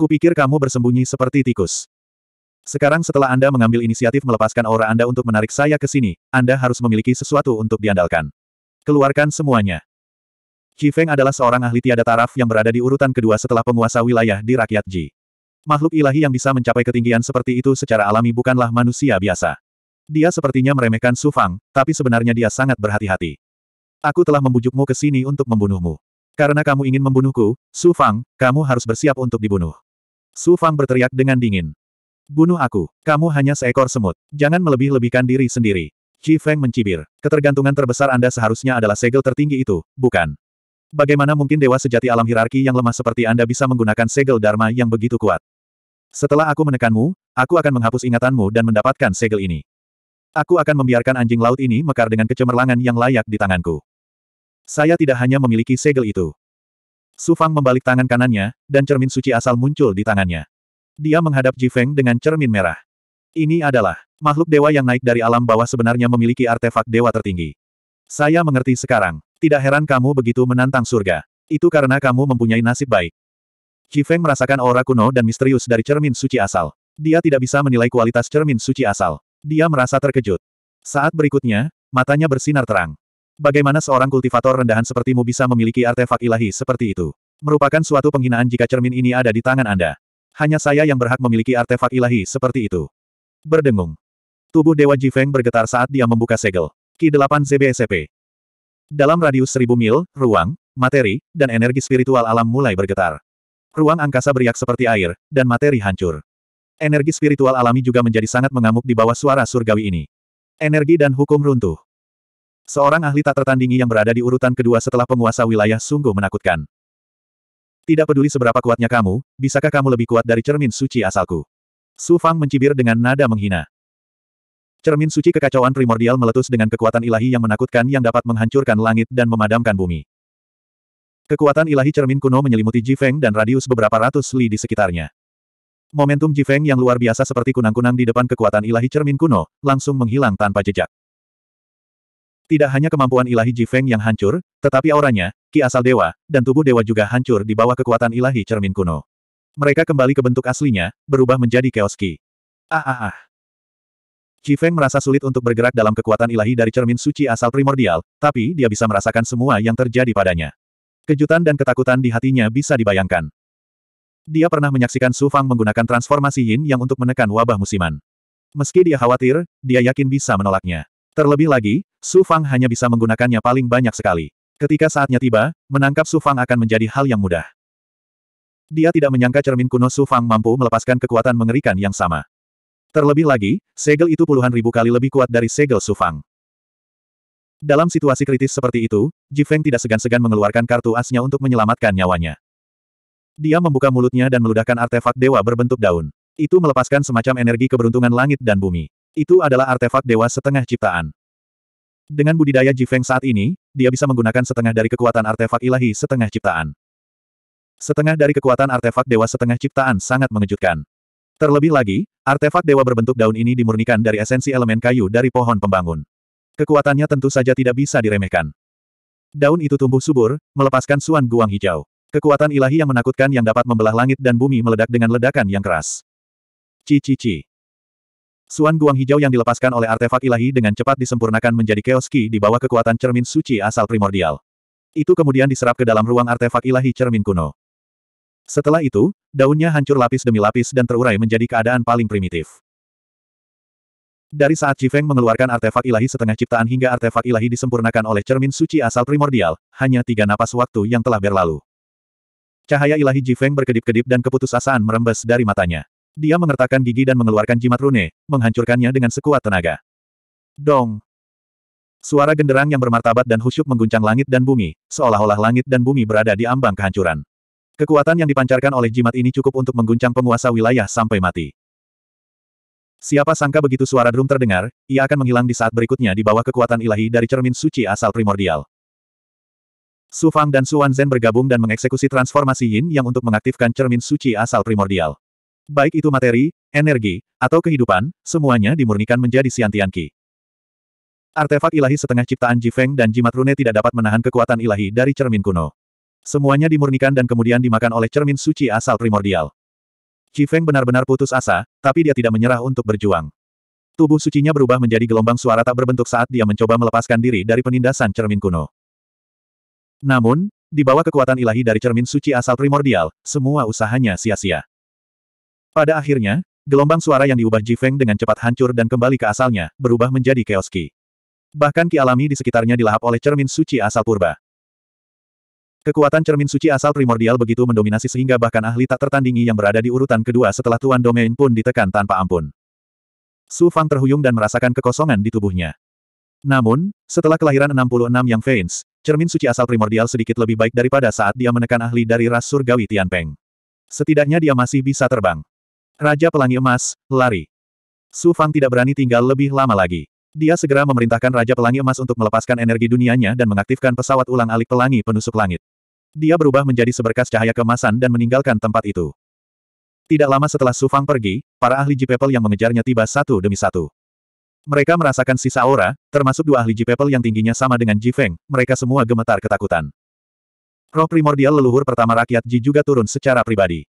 Kupikir kamu bersembunyi seperti tikus. Sekarang setelah Anda mengambil inisiatif melepaskan aura Anda untuk menarik saya ke sini, Anda harus memiliki sesuatu untuk diandalkan. Keluarkan semuanya. Qi Feng adalah seorang ahli tiada taraf yang berada di urutan kedua setelah penguasa wilayah di rakyat Ji. Makhluk ilahi yang bisa mencapai ketinggian seperti itu secara alami bukanlah manusia biasa. Dia sepertinya meremehkan Su Fang, tapi sebenarnya dia sangat berhati-hati. Aku telah membujukmu ke sini untuk membunuhmu. Karena kamu ingin membunuhku, Su Fang, kamu harus bersiap untuk dibunuh. Su Fang berteriak dengan dingin. Bunuh aku. Kamu hanya seekor semut. Jangan melebih-lebihkan diri sendiri. Ji Feng mencibir. Ketergantungan terbesar Anda seharusnya adalah segel tertinggi itu, bukan? Bagaimana mungkin dewa sejati alam hierarki yang lemah seperti Anda bisa menggunakan segel Dharma yang begitu kuat? Setelah aku menekanmu, aku akan menghapus ingatanmu dan mendapatkan segel ini. Aku akan membiarkan anjing laut ini mekar dengan kecemerlangan yang layak di tanganku. Saya tidak hanya memiliki segel itu. Su Fang membalik tangan kanannya, dan cermin suci asal muncul di tangannya. Dia menghadap Ji Feng dengan cermin merah. Ini adalah makhluk dewa yang naik dari alam bawah sebenarnya memiliki artefak dewa tertinggi. Saya mengerti sekarang. Tidak heran kamu begitu menantang surga. Itu karena kamu mempunyai nasib baik. Ji Feng merasakan aura kuno dan misterius dari cermin suci asal. Dia tidak bisa menilai kualitas cermin suci asal. Dia merasa terkejut. Saat berikutnya, matanya bersinar terang. Bagaimana seorang kultivator rendahan sepertimu bisa memiliki artefak ilahi seperti itu? Merupakan suatu penghinaan jika cermin ini ada di tangan Anda. Hanya saya yang berhak memiliki artefak ilahi seperti itu. Berdengung. Tubuh Dewa Jifeng bergetar saat dia membuka segel. Ki 8 ZBSP. Dalam radius seribu mil, ruang, materi, dan energi spiritual alam mulai bergetar. Ruang angkasa beriak seperti air, dan materi hancur. Energi spiritual alami juga menjadi sangat mengamuk di bawah suara surgawi ini. Energi dan hukum runtuh. Seorang ahli tak tertandingi yang berada di urutan kedua setelah penguasa wilayah sungguh menakutkan. Tidak peduli seberapa kuatnya kamu, bisakah kamu lebih kuat dari cermin suci asalku? Su Fang mencibir dengan nada menghina. Cermin suci kekacauan primordial meletus dengan kekuatan ilahi yang menakutkan yang dapat menghancurkan langit dan memadamkan bumi. Kekuatan ilahi cermin kuno menyelimuti Jifeng dan radius beberapa ratus li di sekitarnya. Momentum Jifeng yang luar biasa seperti kunang-kunang di depan kekuatan ilahi cermin kuno, langsung menghilang tanpa jejak. Tidak hanya kemampuan ilahi Jifeng yang hancur, tetapi auranya, ki asal dewa, dan tubuh dewa juga hancur di bawah kekuatan ilahi cermin kuno. Mereka kembali ke bentuk aslinya, berubah menjadi chaos ki. Ah ah ah. Jifeng merasa sulit untuk bergerak dalam kekuatan ilahi dari cermin suci asal primordial, tapi dia bisa merasakan semua yang terjadi padanya. Kejutan dan ketakutan di hatinya bisa dibayangkan. Dia pernah menyaksikan Su Fang menggunakan transformasi Yin yang untuk menekan wabah musiman. Meski dia khawatir, dia yakin bisa menolaknya. Terlebih lagi, Su Fang hanya bisa menggunakannya paling banyak sekali. Ketika saatnya tiba, menangkap Su Fang akan menjadi hal yang mudah. Dia tidak menyangka cermin kuno Su Fang mampu melepaskan kekuatan mengerikan yang sama. Terlebih lagi, segel itu puluhan ribu kali lebih kuat dari segel Su Fang. Dalam situasi kritis seperti itu, Ji Feng tidak segan-segan mengeluarkan kartu asnya untuk menyelamatkan nyawanya. Dia membuka mulutnya dan meludahkan artefak dewa berbentuk daun. Itu melepaskan semacam energi keberuntungan langit dan bumi. Itu adalah artefak dewa setengah ciptaan. Dengan budidaya Jifeng saat ini, dia bisa menggunakan setengah dari kekuatan artefak ilahi setengah ciptaan. Setengah dari kekuatan artefak dewa setengah ciptaan sangat mengejutkan. Terlebih lagi, artefak dewa berbentuk daun ini dimurnikan dari esensi elemen kayu dari pohon pembangun. Kekuatannya tentu saja tidak bisa diremehkan. Daun itu tumbuh subur, melepaskan suan guang hijau. Kekuatan ilahi yang menakutkan yang dapat membelah langit dan bumi meledak dengan ledakan yang keras. Cici-ci. Suan Guang Hijau yang dilepaskan oleh artefak ilahi dengan cepat disempurnakan menjadi Chaos Ki di bawah kekuatan cermin suci asal primordial. Itu kemudian diserap ke dalam ruang artefak ilahi cermin kuno. Setelah itu, daunnya hancur lapis demi lapis dan terurai menjadi keadaan paling primitif. Dari saat Jifeng mengeluarkan artefak ilahi setengah ciptaan hingga artefak ilahi disempurnakan oleh cermin suci asal primordial, hanya tiga napas waktu yang telah berlalu. Cahaya ilahi Jifeng berkedip-kedip dan keputusasaan merembes dari matanya. Dia mengertakkan gigi dan mengeluarkan jimat rune, menghancurkannya dengan sekuat tenaga. Dong! Suara genderang yang bermartabat dan husyuk mengguncang langit dan bumi, seolah-olah langit dan bumi berada di ambang kehancuran. Kekuatan yang dipancarkan oleh jimat ini cukup untuk mengguncang penguasa wilayah sampai mati. Siapa sangka begitu suara drum terdengar, ia akan menghilang di saat berikutnya di bawah kekuatan ilahi dari cermin suci asal primordial. Su Fang dan Su Zen bergabung dan mengeksekusi transformasi Yin yang untuk mengaktifkan cermin suci asal primordial. Baik itu materi, energi, atau kehidupan, semuanya dimurnikan menjadi siantian Qi. Artefak ilahi setengah ciptaan Jifeng dan jimat rune tidak dapat menahan kekuatan ilahi dari cermin kuno. Semuanya dimurnikan dan kemudian dimakan oleh cermin suci asal primordial. Jifeng benar-benar putus asa, tapi dia tidak menyerah untuk berjuang. Tubuh sucinya berubah menjadi gelombang suara tak berbentuk saat dia mencoba melepaskan diri dari penindasan cermin kuno. Namun, di bawah kekuatan ilahi dari cermin suci asal primordial, semua usahanya sia-sia. Pada akhirnya, gelombang suara yang diubah Ji Feng dengan cepat hancur dan kembali ke asalnya, berubah menjadi Chaos Qi. Bahkan Ki alami di sekitarnya dilahap oleh cermin suci asal purba. Kekuatan cermin suci asal primordial begitu mendominasi sehingga bahkan ahli tak tertandingi yang berada di urutan kedua setelah Tuan Domain pun ditekan tanpa ampun. Su Fang terhuyung dan merasakan kekosongan di tubuhnya. Namun, setelah kelahiran 66 yang Veins, cermin suci asal primordial sedikit lebih baik daripada saat dia menekan ahli dari ras surgawi Tianpeng. Setidaknya dia masih bisa terbang. Raja Pelangi Emas, lari. Su Fang tidak berani tinggal lebih lama lagi. Dia segera memerintahkan Raja Pelangi Emas untuk melepaskan energi dunianya dan mengaktifkan pesawat ulang-alik pelangi penusuk langit. Dia berubah menjadi seberkas cahaya kemasan dan meninggalkan tempat itu. Tidak lama setelah Su Fang pergi, para ahli Jipepel yang mengejarnya tiba satu demi satu. Mereka merasakan sisa aura, termasuk dua ahli Jipepel yang tingginya sama dengan Ji Feng, mereka semua gemetar ketakutan. Roh primordial leluhur pertama rakyat Ji juga turun secara pribadi.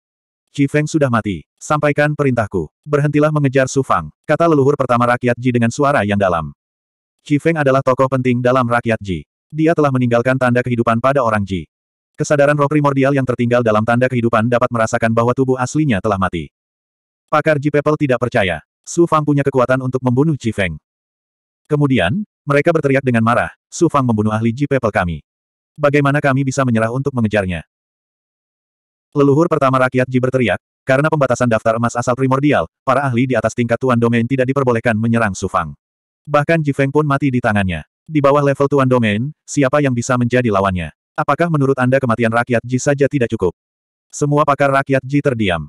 Qi Feng sudah mati. Sampaikan perintahku. Berhentilah mengejar Su Fang, kata leluhur pertama rakyat Ji dengan suara yang dalam. Qi Feng adalah tokoh penting dalam rakyat Ji. Dia telah meninggalkan tanda kehidupan pada orang Ji. Kesadaran roh primordial yang tertinggal dalam tanda kehidupan dapat merasakan bahwa tubuh aslinya telah mati. Pakar Ji People tidak percaya. Su Fang punya kekuatan untuk membunuh Qi Feng. Kemudian, mereka berteriak dengan marah, Su Fang membunuh ahli Ji People kami. Bagaimana kami bisa menyerah untuk mengejarnya? Leluhur pertama rakyat Ji berteriak, karena pembatasan daftar emas asal primordial, para ahli di atas tingkat Tuan Domain tidak diperbolehkan menyerang Sufang. Bahkan Ji Feng pun mati di tangannya. Di bawah level Tuan Domain, siapa yang bisa menjadi lawannya? Apakah menurut Anda kematian rakyat Ji saja tidak cukup? Semua pakar rakyat Ji terdiam.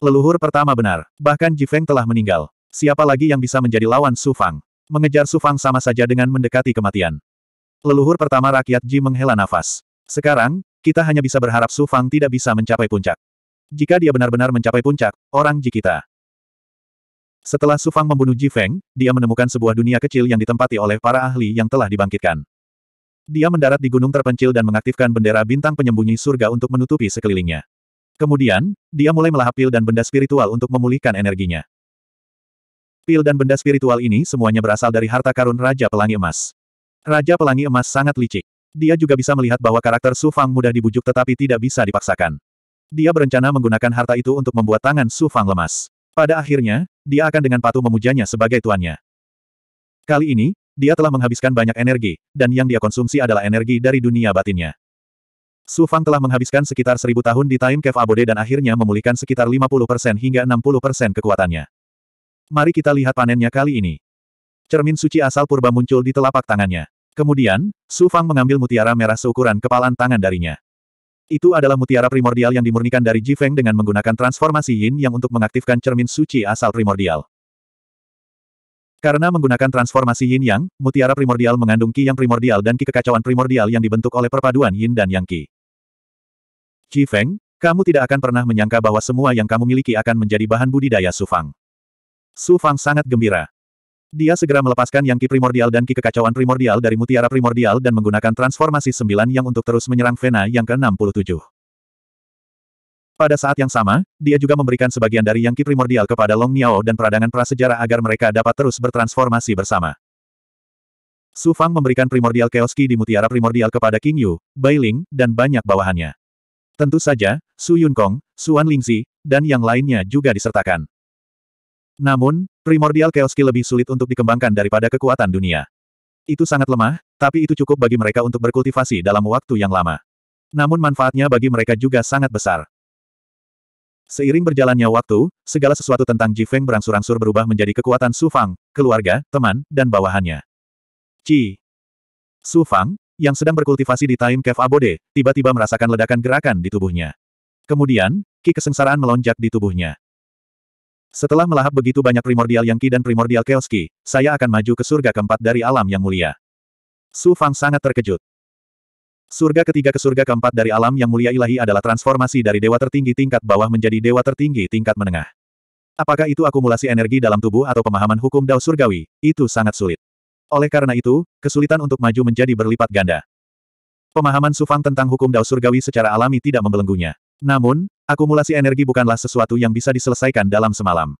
Leluhur pertama benar, bahkan Ji Feng telah meninggal. Siapa lagi yang bisa menjadi lawan Su Fang? Mengejar Su Fang sama saja dengan mendekati kematian. Leluhur pertama rakyat Ji menghela nafas. Sekarang, kita hanya bisa berharap Su Fang tidak bisa mencapai puncak. Jika dia benar-benar mencapai puncak, orang Ji kita. Setelah Su Fang membunuh Ji Feng, dia menemukan sebuah dunia kecil yang ditempati oleh para ahli yang telah dibangkitkan. Dia mendarat di gunung terpencil dan mengaktifkan bendera bintang penyembunyi surga untuk menutupi sekelilingnya. Kemudian, dia mulai melahap pil dan benda spiritual untuk memulihkan energinya. Pil dan benda spiritual ini semuanya berasal dari harta karun Raja Pelangi Emas. Raja Pelangi Emas sangat licik. Dia juga bisa melihat bahwa karakter Su Fang mudah dibujuk tetapi tidak bisa dipaksakan. Dia berencana menggunakan harta itu untuk membuat tangan Su Fang lemas. Pada akhirnya, dia akan dengan patuh memujanya sebagai tuannya. Kali ini, dia telah menghabiskan banyak energi, dan yang dia konsumsi adalah energi dari dunia batinnya. Su Fang telah menghabiskan sekitar seribu tahun di Time Cave Abode dan akhirnya memulihkan sekitar 50% hingga 60% kekuatannya. Mari kita lihat panennya kali ini. Cermin suci asal purba muncul di telapak tangannya. Kemudian, Su Fang mengambil mutiara merah seukuran kepalan tangan darinya. Itu adalah mutiara primordial yang dimurnikan dari Jifeng dengan menggunakan transformasi Yin yang untuk mengaktifkan cermin suci asal primordial. Karena menggunakan transformasi Yin Yang, mutiara primordial mengandung Ki yang primordial dan Ki kekacauan primordial yang dibentuk oleh perpaduan Yin dan Yang Qi. Feng, kamu tidak akan pernah menyangka bahwa semua yang kamu miliki akan menjadi bahan budidaya Su Fang. Su Fang sangat gembira. Dia segera melepaskan yang ki primordial dan ki kekacauan primordial dari mutiara primordial dan menggunakan transformasi sembilan yang untuk terus menyerang Vena yang ke-67. Pada saat yang sama, dia juga memberikan sebagian dari yang ki primordial kepada Long Miao dan peradangan prasejarah agar mereka dapat terus bertransformasi bersama. Su Fang memberikan primordial chaos ki di mutiara primordial kepada King Yu, Bai Ling, dan banyak bawahannya. Tentu saja, Su Yun Kong, Su Wan Lingzi, dan yang lainnya juga disertakan. Namun, primordial chaos ki lebih sulit untuk dikembangkan daripada kekuatan dunia. Itu sangat lemah, tapi itu cukup bagi mereka untuk berkultivasi dalam waktu yang lama. Namun manfaatnya bagi mereka juga sangat besar. Seiring berjalannya waktu, segala sesuatu tentang Ji Feng berangsur-angsur berubah menjadi kekuatan Su Fang, keluarga, teman, dan bawahannya. Ci. Su Fang, yang sedang berkultivasi di Time Cave Abode, tiba-tiba merasakan ledakan gerakan di tubuhnya. Kemudian, ki kesengsaraan melonjak di tubuhnya. Setelah melahap begitu banyak primordial yang Qi dan primordial Chaos saya akan maju ke surga keempat dari alam yang mulia. Su Fang sangat terkejut. Surga ketiga ke surga keempat dari alam yang mulia ilahi adalah transformasi dari dewa tertinggi tingkat bawah menjadi dewa tertinggi tingkat menengah. Apakah itu akumulasi energi dalam tubuh atau pemahaman hukum dao surgawi, itu sangat sulit. Oleh karena itu, kesulitan untuk maju menjadi berlipat ganda. Pemahaman Sufang tentang hukum dao surgawi secara alami tidak membelenggunya. Namun, Akumulasi energi bukanlah sesuatu yang bisa diselesaikan dalam semalam.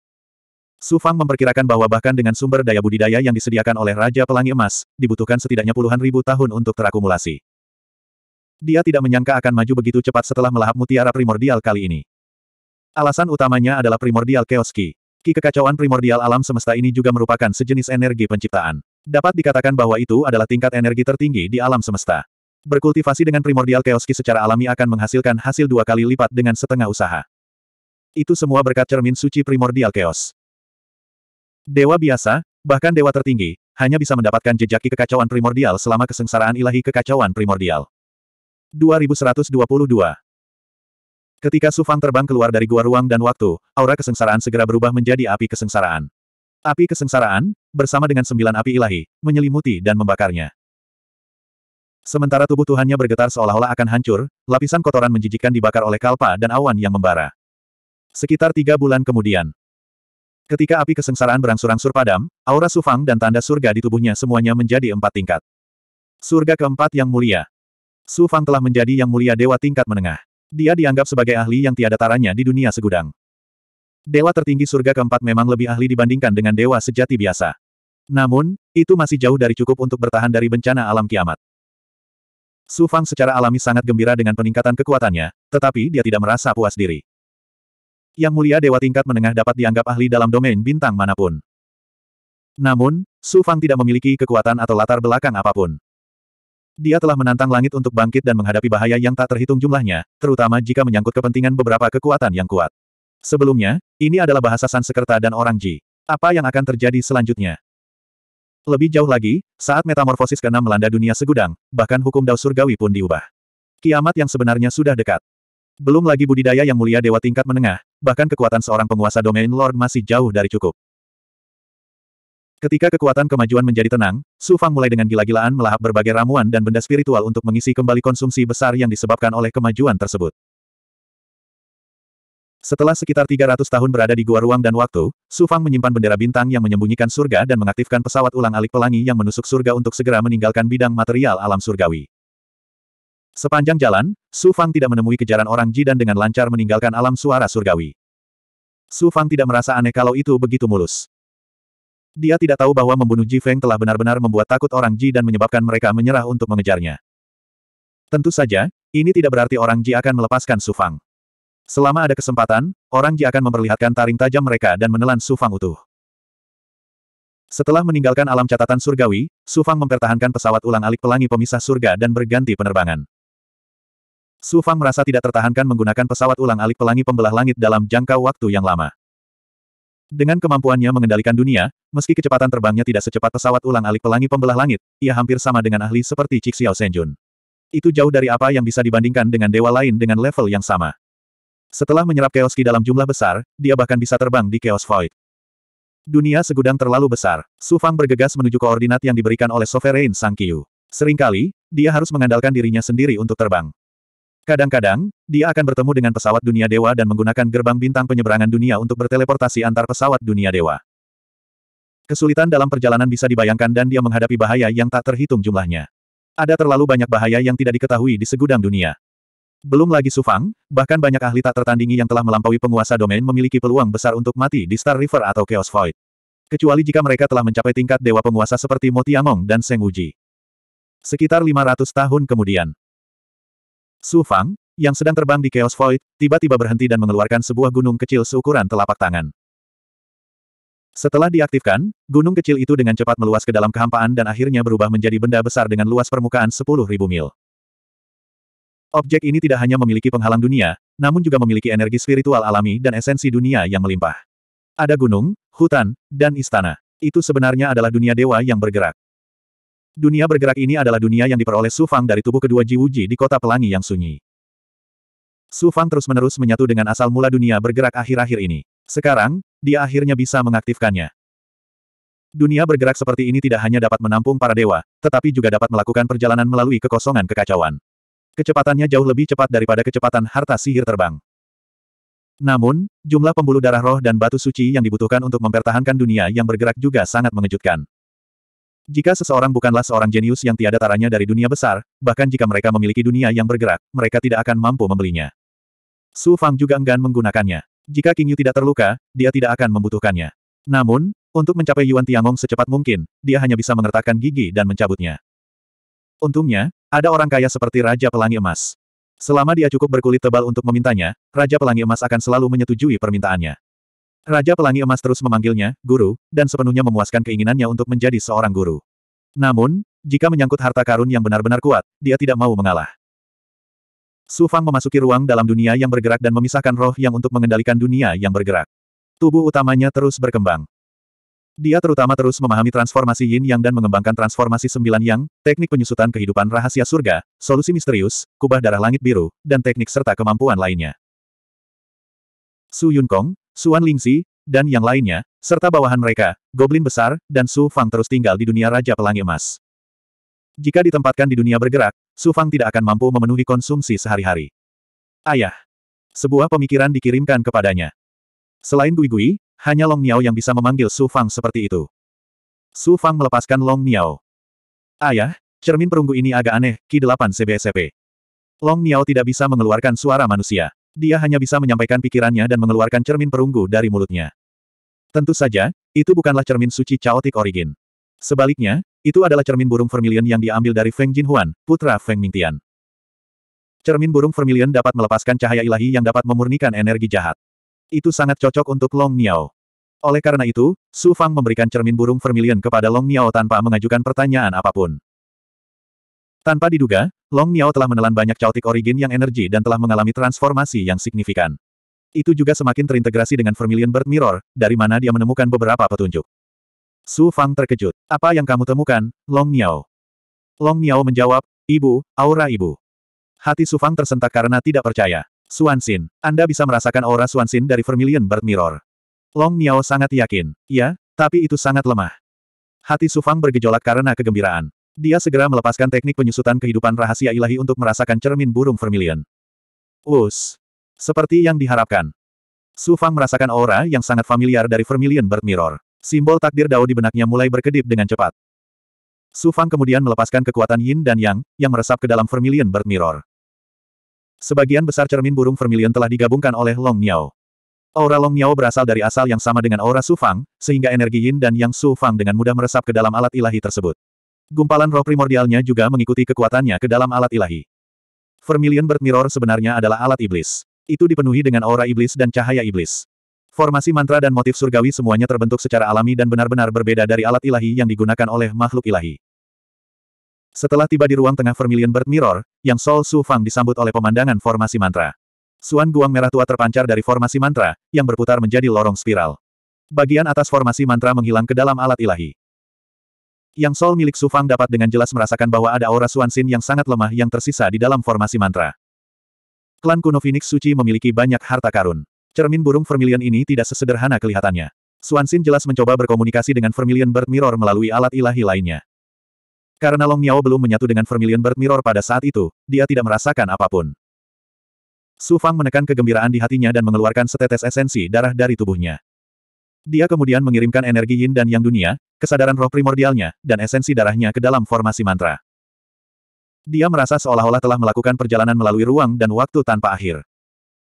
Su Fang memperkirakan bahwa bahkan dengan sumber daya budidaya yang disediakan oleh Raja Pelangi Emas, dibutuhkan setidaknya puluhan ribu tahun untuk terakumulasi. Dia tidak menyangka akan maju begitu cepat setelah melahap mutiara primordial kali ini. Alasan utamanya adalah primordial chaos ki. Ki kekacauan primordial alam semesta ini juga merupakan sejenis energi penciptaan. Dapat dikatakan bahwa itu adalah tingkat energi tertinggi di alam semesta berkultivasi dengan primordial keoski secara alami akan menghasilkan hasil dua kali lipat dengan setengah usaha. Itu semua berkat cermin suci primordial keos. Dewa biasa, bahkan dewa tertinggi, hanya bisa mendapatkan jejaki kekacauan primordial selama kesengsaraan ilahi kekacauan primordial. 2122 Ketika Sufang terbang keluar dari gua ruang dan waktu, aura kesengsaraan segera berubah menjadi api kesengsaraan. Api kesengsaraan, bersama dengan sembilan api ilahi, menyelimuti dan membakarnya. Sementara tubuh Tuhannya bergetar seolah-olah akan hancur, lapisan kotoran menjijikan dibakar oleh kalpa dan awan yang membara. Sekitar tiga bulan kemudian. Ketika api kesengsaraan berangsur-angsur padam, aura sufang dan tanda surga di tubuhnya semuanya menjadi empat tingkat. Surga keempat yang mulia. Sufang telah menjadi yang mulia dewa tingkat menengah. Dia dianggap sebagai ahli yang tiada taranya di dunia segudang. Dewa tertinggi surga keempat memang lebih ahli dibandingkan dengan dewa sejati biasa. Namun, itu masih jauh dari cukup untuk bertahan dari bencana alam kiamat. Su Fang secara alami sangat gembira dengan peningkatan kekuatannya, tetapi dia tidak merasa puas diri. Yang mulia dewa tingkat menengah dapat dianggap ahli dalam domain bintang manapun. Namun, Su Fang tidak memiliki kekuatan atau latar belakang apapun. Dia telah menantang langit untuk bangkit dan menghadapi bahaya yang tak terhitung jumlahnya, terutama jika menyangkut kepentingan beberapa kekuatan yang kuat. Sebelumnya, ini adalah bahasa Sansekerta dan orang Ji. Apa yang akan terjadi selanjutnya? Lebih jauh lagi, saat metamorfosis keenam melanda dunia segudang, bahkan hukum dao surgawi pun diubah. Kiamat yang sebenarnya sudah dekat. Belum lagi budidaya yang mulia dewa tingkat menengah, bahkan kekuatan seorang penguasa domain lord masih jauh dari cukup. Ketika kekuatan kemajuan menjadi tenang, Su Fang mulai dengan gila-gilaan melahap berbagai ramuan dan benda spiritual untuk mengisi kembali konsumsi besar yang disebabkan oleh kemajuan tersebut. Setelah sekitar 300 tahun berada di gua ruang dan waktu, Su Fang menyimpan bendera bintang yang menyembunyikan surga dan mengaktifkan pesawat ulang-alik pelangi yang menusuk surga untuk segera meninggalkan bidang material alam surgawi. Sepanjang jalan, Su Fang tidak menemui kejaran orang Ji dan dengan lancar meninggalkan alam suara surgawi. Su Fang tidak merasa aneh kalau itu begitu mulus. Dia tidak tahu bahwa membunuh Ji Feng telah benar-benar membuat takut orang Ji dan menyebabkan mereka menyerah untuk mengejarnya. Tentu saja, ini tidak berarti orang Ji akan melepaskan Su Fang. Selama ada kesempatan, orang Ji akan memperlihatkan taring tajam mereka dan menelan Sufang utuh. Setelah meninggalkan alam catatan surgawi, Sufang mempertahankan pesawat ulang-alik pelangi pemisah surga dan berganti penerbangan. Sufang merasa tidak tertahankan menggunakan pesawat ulang-alik pelangi pembelah langit dalam jangka waktu yang lama. Dengan kemampuannya mengendalikan dunia, meski kecepatan terbangnya tidak secepat pesawat ulang-alik pelangi pembelah langit, ia hampir sama dengan ahli seperti Cixiao Senjun. Itu jauh dari apa yang bisa dibandingkan dengan dewa lain dengan level yang sama. Setelah menyerap chaos ki dalam jumlah besar, dia bahkan bisa terbang di chaos void. Dunia segudang terlalu besar. Su Fang bergegas menuju koordinat yang diberikan oleh Sovereign Sang Kiyu. Seringkali, dia harus mengandalkan dirinya sendiri untuk terbang. Kadang-kadang, dia akan bertemu dengan pesawat dunia dewa dan menggunakan gerbang bintang penyeberangan dunia untuk berteleportasi antar pesawat dunia dewa. Kesulitan dalam perjalanan bisa dibayangkan dan dia menghadapi bahaya yang tak terhitung jumlahnya. Ada terlalu banyak bahaya yang tidak diketahui di segudang dunia. Belum lagi Sufang, bahkan banyak ahli tak tertandingi yang telah melampaui penguasa domain memiliki peluang besar untuk mati di Star River atau Chaos Void. Kecuali jika mereka telah mencapai tingkat dewa penguasa seperti Motiamong dan Seng Uji. Sekitar 500 tahun kemudian. Sufang, yang sedang terbang di Chaos Void, tiba-tiba berhenti dan mengeluarkan sebuah gunung kecil seukuran telapak tangan. Setelah diaktifkan, gunung kecil itu dengan cepat meluas ke dalam kehampaan dan akhirnya berubah menjadi benda besar dengan luas permukaan 10.000 mil. Objek ini tidak hanya memiliki penghalang dunia, namun juga memiliki energi spiritual alami dan esensi dunia yang melimpah. Ada gunung, hutan, dan istana. Itu sebenarnya adalah dunia dewa yang bergerak. Dunia bergerak ini adalah dunia yang diperoleh Sufang dari tubuh kedua Jiwuji di kota pelangi yang sunyi. Sufang terus-menerus menyatu dengan asal mula dunia bergerak akhir-akhir ini. Sekarang, dia akhirnya bisa mengaktifkannya. Dunia bergerak seperti ini tidak hanya dapat menampung para dewa, tetapi juga dapat melakukan perjalanan melalui kekosongan kekacauan. Kecepatannya jauh lebih cepat daripada kecepatan harta sihir terbang. Namun, jumlah pembuluh darah roh dan batu suci yang dibutuhkan untuk mempertahankan dunia yang bergerak juga sangat mengejutkan. Jika seseorang bukanlah seorang jenius yang tiada taranya dari dunia besar, bahkan jika mereka memiliki dunia yang bergerak, mereka tidak akan mampu membelinya. Su Fang juga enggan menggunakannya. Jika King Yu tidak terluka, dia tidak akan membutuhkannya. Namun, untuk mencapai Yuan Tiangong secepat mungkin, dia hanya bisa mengertakkan gigi dan mencabutnya. Untungnya, ada orang kaya seperti Raja Pelangi Emas. Selama dia cukup berkulit tebal untuk memintanya, Raja Pelangi Emas akan selalu menyetujui permintaannya. Raja Pelangi Emas terus memanggilnya, guru, dan sepenuhnya memuaskan keinginannya untuk menjadi seorang guru. Namun, jika menyangkut harta karun yang benar-benar kuat, dia tidak mau mengalah. Su Fang memasuki ruang dalam dunia yang bergerak dan memisahkan roh yang untuk mengendalikan dunia yang bergerak. Tubuh utamanya terus berkembang. Dia terutama terus memahami transformasi yin yang dan mengembangkan transformasi sembilan yang, teknik penyusutan kehidupan rahasia surga, solusi misterius, kubah darah langit biru, dan teknik serta kemampuan lainnya. Su Yun Kong, Suan Lingxi, dan yang lainnya, serta bawahan mereka, Goblin Besar, dan Su Fang terus tinggal di dunia Raja Pelangi Emas. Jika ditempatkan di dunia bergerak, Su Fang tidak akan mampu memenuhi konsumsi sehari-hari. Ayah. Sebuah pemikiran dikirimkan kepadanya. Selain Gui Gui, hanya Long Miao yang bisa memanggil Su Fang seperti itu. Su Fang melepaskan Long Miao. Ayah, cermin perunggu ini agak aneh, Ki-8 CBSP. Long Miao tidak bisa mengeluarkan suara manusia. Dia hanya bisa menyampaikan pikirannya dan mengeluarkan cermin perunggu dari mulutnya. Tentu saja, itu bukanlah cermin suci Chaotic Origin. Sebaliknya, itu adalah cermin burung vermilion yang diambil dari Feng Jinhuan, putra Feng Mingtian. Cermin burung vermilion dapat melepaskan cahaya ilahi yang dapat memurnikan energi jahat. Itu sangat cocok untuk Long Niao. Oleh karena itu, Su Fang memberikan cermin burung vermilion kepada Long Niao tanpa mengajukan pertanyaan apapun. Tanpa diduga, Long Niao telah menelan banyak caotik origin yang energi dan telah mengalami transformasi yang signifikan. Itu juga semakin terintegrasi dengan Vermilion Bird Mirror, dari mana dia menemukan beberapa petunjuk. Su Fang terkejut. Apa yang kamu temukan, Long Niao? Long Niao menjawab, Ibu, aura ibu. Hati Su Fang tersentak karena tidak percaya. Suansin, Anda bisa merasakan aura Suansin dari Vermilion Bird Mirror. Long Miao sangat yakin, ya, tapi itu sangat lemah. Hati Sufang bergejolak karena kegembiraan. Dia segera melepaskan teknik penyusutan kehidupan rahasia ilahi untuk merasakan cermin burung Vermilion. Us. Seperti yang diharapkan. Sufang merasakan aura yang sangat familiar dari Vermilion Bird Mirror. Simbol takdir Dao di benaknya mulai berkedip dengan cepat. Sufang kemudian melepaskan kekuatan Yin dan Yang, yang meresap ke dalam Vermilion Bird Mirror. Sebagian besar cermin burung vermilion telah digabungkan oleh Long Miao. Aura Long Miao berasal dari asal yang sama dengan aura Su Fang, sehingga energi Yin dan Yang Su Fang dengan mudah meresap ke dalam alat ilahi tersebut. Gumpalan roh primordialnya juga mengikuti kekuatannya ke dalam alat ilahi. Vermilion Bird Mirror sebenarnya adalah alat iblis. Itu dipenuhi dengan aura iblis dan cahaya iblis. Formasi mantra dan motif surgawi semuanya terbentuk secara alami dan benar-benar berbeda dari alat ilahi yang digunakan oleh makhluk ilahi. Setelah tiba di ruang tengah Vermilion Bird Mirror, yang Sol Su Fang disambut oleh pemandangan formasi mantra. Suan Guang Merah Tua terpancar dari formasi mantra, yang berputar menjadi lorong spiral. Bagian atas formasi mantra menghilang ke dalam alat ilahi. Yang Sol milik Su Fang dapat dengan jelas merasakan bahwa ada aura Suan Sin yang sangat lemah yang tersisa di dalam formasi mantra. Klan kuno Phoenix Suci memiliki banyak harta karun. Cermin burung vermilion ini tidak sesederhana kelihatannya. Suan Sin jelas mencoba berkomunikasi dengan Vermilion Bird Mirror melalui alat ilahi lainnya. Karena Long Miao belum menyatu dengan Vermilion Bird Mirror pada saat itu, dia tidak merasakan apapun. Su Fang menekan kegembiraan di hatinya dan mengeluarkan setetes esensi darah dari tubuhnya. Dia kemudian mengirimkan energi yin dan yang dunia, kesadaran roh primordialnya, dan esensi darahnya ke dalam formasi mantra. Dia merasa seolah-olah telah melakukan perjalanan melalui ruang dan waktu tanpa akhir.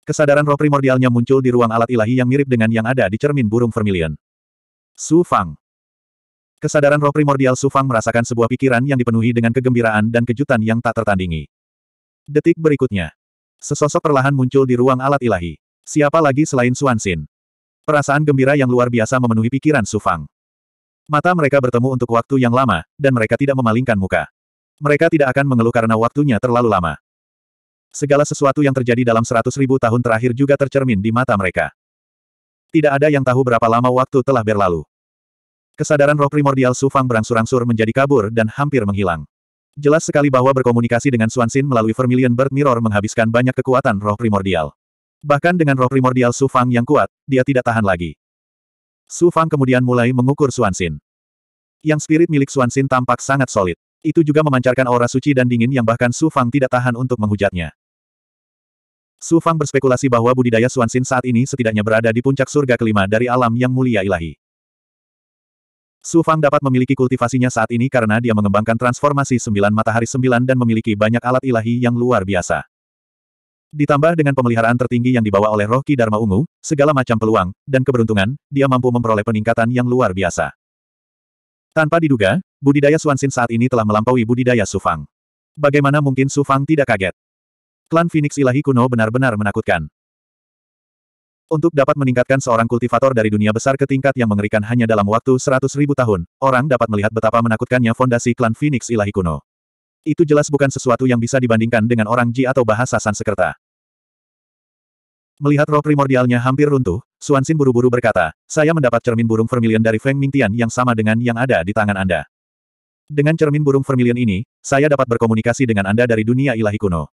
Kesadaran roh primordialnya muncul di ruang alat ilahi yang mirip dengan yang ada di cermin burung vermilion. Su Fang. Kesadaran roh primordial Sufang merasakan sebuah pikiran yang dipenuhi dengan kegembiraan dan kejutan yang tak tertandingi. Detik berikutnya. Sesosok perlahan muncul di ruang alat ilahi. Siapa lagi selain Suansin? Perasaan gembira yang luar biasa memenuhi pikiran Sufang. Mata mereka bertemu untuk waktu yang lama, dan mereka tidak memalingkan muka. Mereka tidak akan mengeluh karena waktunya terlalu lama. Segala sesuatu yang terjadi dalam seratus ribu tahun terakhir juga tercermin di mata mereka. Tidak ada yang tahu berapa lama waktu telah berlalu. Kesadaran roh primordial Su Fang berangsur-angsur menjadi kabur dan hampir menghilang. Jelas sekali bahwa berkomunikasi dengan Xin melalui Vermilion Bird Mirror menghabiskan banyak kekuatan roh primordial. Bahkan dengan roh primordial Su Fang yang kuat, dia tidak tahan lagi. Su Fang kemudian mulai mengukur Xin. Yang spirit milik Xin tampak sangat solid. Itu juga memancarkan aura suci dan dingin yang bahkan Su Fang tidak tahan untuk menghujatnya. Su Fang berspekulasi bahwa budidaya Xin saat ini setidaknya berada di puncak surga kelima dari alam yang mulia ilahi. Su Fang dapat memiliki kultivasinya saat ini karena dia mengembangkan transformasi sembilan matahari sembilan dan memiliki banyak alat ilahi yang luar biasa. Ditambah dengan pemeliharaan tertinggi yang dibawa oleh roh Dharma Ungu, segala macam peluang, dan keberuntungan, dia mampu memperoleh peningkatan yang luar biasa. Tanpa diduga, budidaya Suansin saat ini telah melampaui budidaya Su Fang. Bagaimana mungkin Su Fang tidak kaget? Klan Phoenix Ilahi kuno benar-benar menakutkan. Untuk dapat meningkatkan seorang kultivator dari dunia besar ke tingkat yang mengerikan hanya dalam waktu seratus ribu tahun, orang dapat melihat betapa menakutkannya fondasi klan Phoenix ilahi kuno. Itu jelas bukan sesuatu yang bisa dibandingkan dengan orang Ji atau bahasa Sansekerta. Melihat roh primordialnya hampir runtuh, Suansin buru-buru berkata, saya mendapat cermin burung vermilion dari Feng Mingtian yang sama dengan yang ada di tangan Anda. Dengan cermin burung vermilion ini, saya dapat berkomunikasi dengan Anda dari dunia ilahi kuno.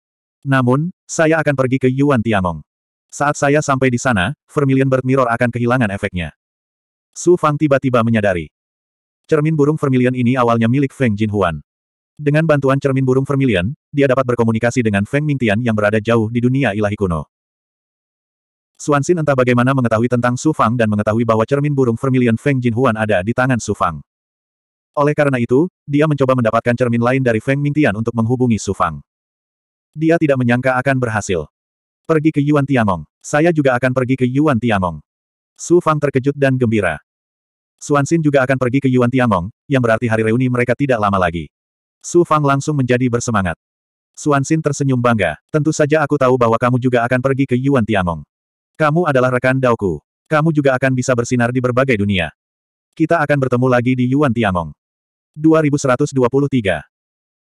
Namun, saya akan pergi ke Yuan Tiangong. Saat saya sampai di sana, Vermilion Bird Mirror akan kehilangan efeknya. Su Fang tiba-tiba menyadari. Cermin burung Vermilion ini awalnya milik Feng Jinhuan. Dengan bantuan cermin burung Vermilion, dia dapat berkomunikasi dengan Feng Mingtian yang berada jauh di dunia ilahi kuno. Suansin entah bagaimana mengetahui tentang Su Fang dan mengetahui bahwa cermin burung Vermilion Feng Jinhuan ada di tangan Su Fang. Oleh karena itu, dia mencoba mendapatkan cermin lain dari Feng Mingtian untuk menghubungi Su Fang. Dia tidak menyangka akan berhasil. Pergi ke Yuan Tiangong. Saya juga akan pergi ke Yuan Tiangong. Su Fang terkejut dan gembira. Xin juga akan pergi ke Yuan Tiangong, yang berarti hari reuni mereka tidak lama lagi. Su Fang langsung menjadi bersemangat. Xin tersenyum bangga. Tentu saja aku tahu bahwa kamu juga akan pergi ke Yuan Tiangong. Kamu adalah rekan Daoku. Kamu juga akan bisa bersinar di berbagai dunia. Kita akan bertemu lagi di Yuan Tiangong. 2123.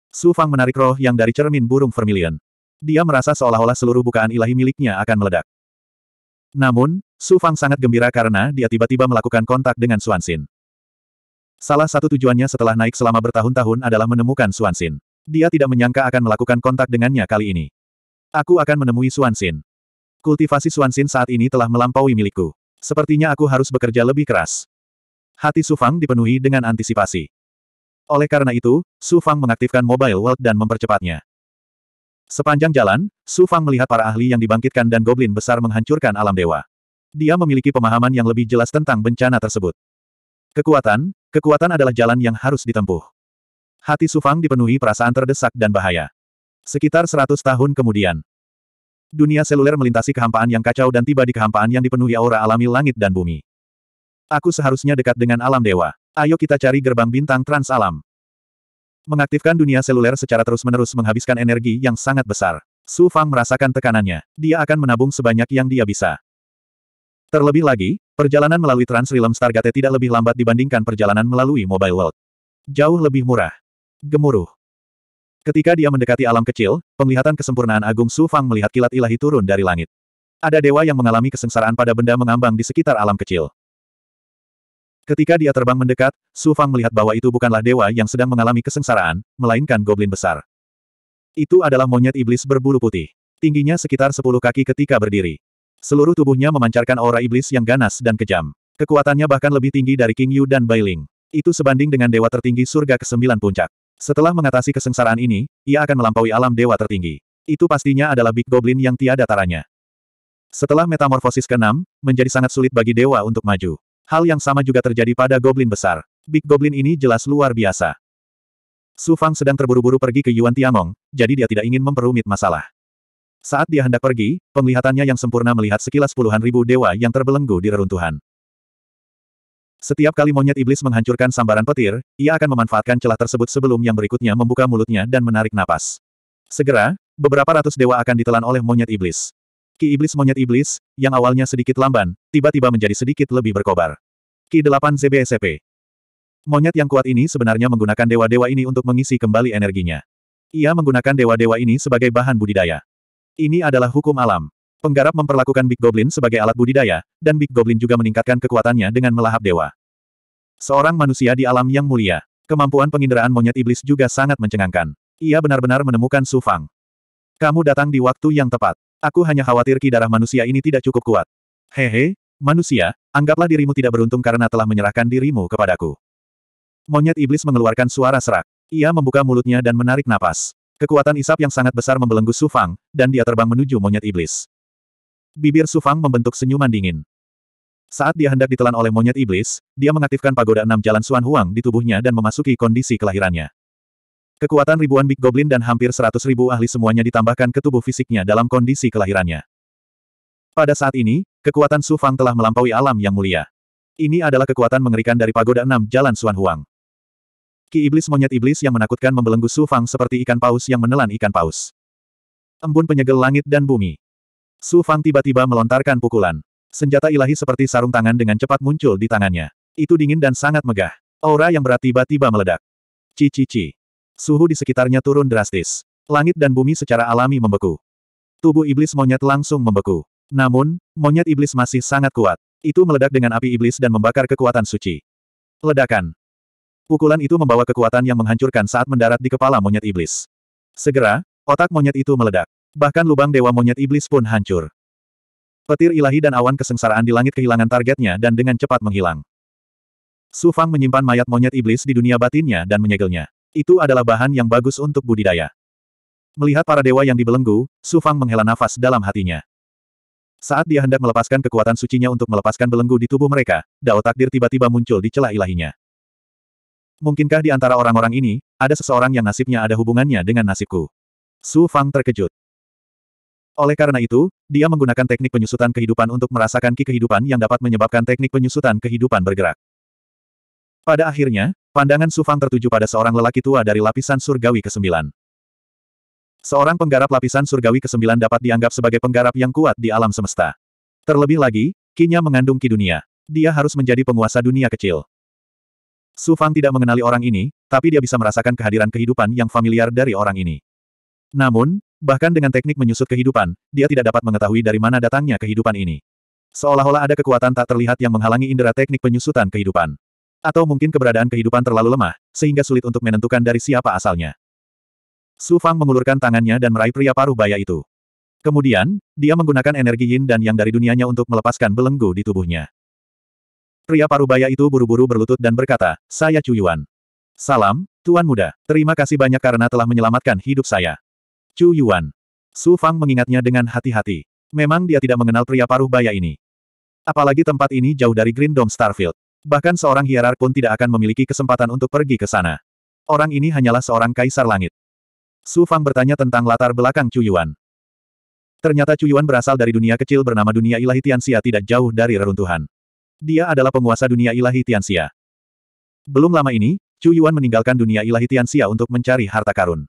Su Fang menarik roh yang dari cermin burung vermilion dia merasa seolah-olah seluruh bukaan ilahi miliknya akan meledak. Namun, Su Fang sangat gembira karena dia tiba-tiba melakukan kontak dengan Suansin. Salah satu tujuannya setelah naik selama bertahun-tahun adalah menemukan Suansin. Dia tidak menyangka akan melakukan kontak dengannya kali ini. Aku akan menemui Suansin. Kultivasi Suansin saat ini telah melampaui milikku. Sepertinya aku harus bekerja lebih keras. Hati Su Fang dipenuhi dengan antisipasi. Oleh karena itu, Su Fang mengaktifkan Mobile World dan mempercepatnya. Sepanjang jalan, Su Fang melihat para ahli yang dibangkitkan dan goblin besar menghancurkan alam dewa. Dia memiliki pemahaman yang lebih jelas tentang bencana tersebut. Kekuatan, kekuatan adalah jalan yang harus ditempuh. Hati Su Fang dipenuhi perasaan terdesak dan bahaya. Sekitar seratus tahun kemudian, dunia seluler melintasi kehampaan yang kacau dan tiba di kehampaan yang dipenuhi aura alami langit dan bumi. Aku seharusnya dekat dengan alam dewa. Ayo kita cari gerbang bintang trans alam. Mengaktifkan dunia seluler secara terus-menerus menghabiskan energi yang sangat besar. Su Fang merasakan tekanannya. Dia akan menabung sebanyak yang dia bisa. Terlebih lagi, perjalanan melalui Trans Realm Stargate tidak lebih lambat dibandingkan perjalanan melalui Mobile World. Jauh lebih murah. Gemuruh. Ketika dia mendekati alam kecil, penglihatan kesempurnaan Agung Su Fang melihat kilat ilahi turun dari langit. Ada dewa yang mengalami kesengsaraan pada benda mengambang di sekitar alam kecil. Ketika dia terbang mendekat, Su Fang melihat bahwa itu bukanlah dewa yang sedang mengalami kesengsaraan, melainkan goblin besar. Itu adalah monyet iblis berbulu putih. Tingginya sekitar 10 kaki ketika berdiri. Seluruh tubuhnya memancarkan aura iblis yang ganas dan kejam. Kekuatannya bahkan lebih tinggi dari King Yu dan Ling. Itu sebanding dengan dewa tertinggi surga ke-9 puncak. Setelah mengatasi kesengsaraan ini, ia akan melampaui alam dewa tertinggi. Itu pastinya adalah Big Goblin yang tiada taranya. Setelah metamorfosis ke-6, menjadi sangat sulit bagi dewa untuk maju. Hal yang sama juga terjadi pada goblin besar. Big Goblin ini jelas luar biasa. Su Fang sedang terburu-buru pergi ke Yuan Tiangong, jadi dia tidak ingin memperumit masalah. Saat dia hendak pergi, penglihatannya yang sempurna melihat sekilas puluhan ribu dewa yang terbelenggu di reruntuhan. Setiap kali monyet iblis menghancurkan sambaran petir, ia akan memanfaatkan celah tersebut sebelum yang berikutnya membuka mulutnya dan menarik napas. Segera, beberapa ratus dewa akan ditelan oleh monyet iblis. Ki Iblis Monyet Iblis, yang awalnya sedikit lamban, tiba-tiba menjadi sedikit lebih berkobar. Ki 8 ZBSP. Monyet yang kuat ini sebenarnya menggunakan dewa-dewa ini untuk mengisi kembali energinya. Ia menggunakan dewa-dewa ini sebagai bahan budidaya. Ini adalah hukum alam. Penggarap memperlakukan Big Goblin sebagai alat budidaya, dan Big Goblin juga meningkatkan kekuatannya dengan melahap dewa. Seorang manusia di alam yang mulia. Kemampuan penginderaan monyet iblis juga sangat mencengangkan. Ia benar-benar menemukan sufang. Kamu datang di waktu yang tepat. Aku hanya khawatir ki darah manusia ini tidak cukup kuat. Hehe, manusia, anggaplah dirimu tidak beruntung karena telah menyerahkan dirimu kepadaku. Monyet iblis mengeluarkan suara serak. Ia membuka mulutnya dan menarik napas. Kekuatan isap yang sangat besar membelenggu Sufang, dan dia terbang menuju monyet iblis. Bibir Sufang membentuk senyuman dingin. Saat dia hendak ditelan oleh monyet iblis, dia mengaktifkan pagoda enam jalan Suan Huang di tubuhnya dan memasuki kondisi kelahirannya. Kekuatan ribuan Big Goblin dan hampir seratus ribu ahli semuanya ditambahkan ke tubuh fisiknya dalam kondisi kelahirannya. Pada saat ini, kekuatan Su Fang telah melampaui alam yang mulia. Ini adalah kekuatan mengerikan dari Pagoda Enam Jalan Suan Huang. Ki Iblis Monyet Iblis yang menakutkan membelenggu Su Fang seperti ikan paus yang menelan ikan paus. Embun penyegel langit dan bumi. Su Fang tiba-tiba melontarkan pukulan. Senjata ilahi seperti sarung tangan dengan cepat muncul di tangannya. Itu dingin dan sangat megah. Aura yang berat tiba-tiba meledak. Cici-ci. Suhu di sekitarnya turun drastis. Langit dan bumi secara alami membeku. Tubuh iblis monyet langsung membeku. Namun, monyet iblis masih sangat kuat. Itu meledak dengan api iblis dan membakar kekuatan suci. Ledakan. Pukulan itu membawa kekuatan yang menghancurkan saat mendarat di kepala monyet iblis. Segera, otak monyet itu meledak. Bahkan lubang dewa monyet iblis pun hancur. Petir ilahi dan awan kesengsaraan di langit kehilangan targetnya dan dengan cepat menghilang. Su Fang menyimpan mayat monyet iblis di dunia batinnya dan menyegelnya. Itu adalah bahan yang bagus untuk budidaya. Melihat para dewa yang dibelenggu, Su Fang menghela nafas dalam hatinya. Saat dia hendak melepaskan kekuatan sucinya untuk melepaskan belenggu di tubuh mereka, Dao Takdir tiba-tiba muncul di celah ilahinya. Mungkinkah di antara orang-orang ini, ada seseorang yang nasibnya ada hubungannya dengan nasibku? Su Fang terkejut. Oleh karena itu, dia menggunakan teknik penyusutan kehidupan untuk merasakan ki kehidupan yang dapat menyebabkan teknik penyusutan kehidupan bergerak. Pada akhirnya, pandangan Sufang tertuju pada seorang lelaki tua dari lapisan surgawi ke-9. Seorang penggarap lapisan surgawi ke-9 dapat dianggap sebagai penggarap yang kuat di alam semesta. Terlebih lagi, kinya mengandung ki dunia. Dia harus menjadi penguasa dunia kecil. Sufang tidak mengenali orang ini, tapi dia bisa merasakan kehadiran kehidupan yang familiar dari orang ini. Namun, bahkan dengan teknik menyusut kehidupan, dia tidak dapat mengetahui dari mana datangnya kehidupan ini. Seolah-olah ada kekuatan tak terlihat yang menghalangi indera teknik penyusutan kehidupan. Atau mungkin keberadaan kehidupan terlalu lemah, sehingga sulit untuk menentukan dari siapa asalnya. Su Fang mengulurkan tangannya dan meraih pria paruh baya itu. Kemudian, dia menggunakan energi yin dan yang dari dunianya untuk melepaskan belenggu di tubuhnya. Pria paruh baya itu buru-buru berlutut dan berkata, Saya Chu Yuan. Salam, Tuan Muda. Terima kasih banyak karena telah menyelamatkan hidup saya. Chu Yuan. Su Fang mengingatnya dengan hati-hati. Memang dia tidak mengenal pria paruh baya ini. Apalagi tempat ini jauh dari Green Dome Starfield. Bahkan seorang hierark pun tidak akan memiliki kesempatan untuk pergi ke sana. Orang ini hanyalah seorang kaisar langit. Su Fang bertanya tentang latar belakang Chu Yuan. Ternyata Chu Yuan berasal dari dunia kecil bernama dunia ilahi Tianxia tidak jauh dari reruntuhan. Dia adalah penguasa dunia ilahi Tianxia. Belum lama ini, Chu Yuan meninggalkan dunia ilahi Tianxia untuk mencari harta karun.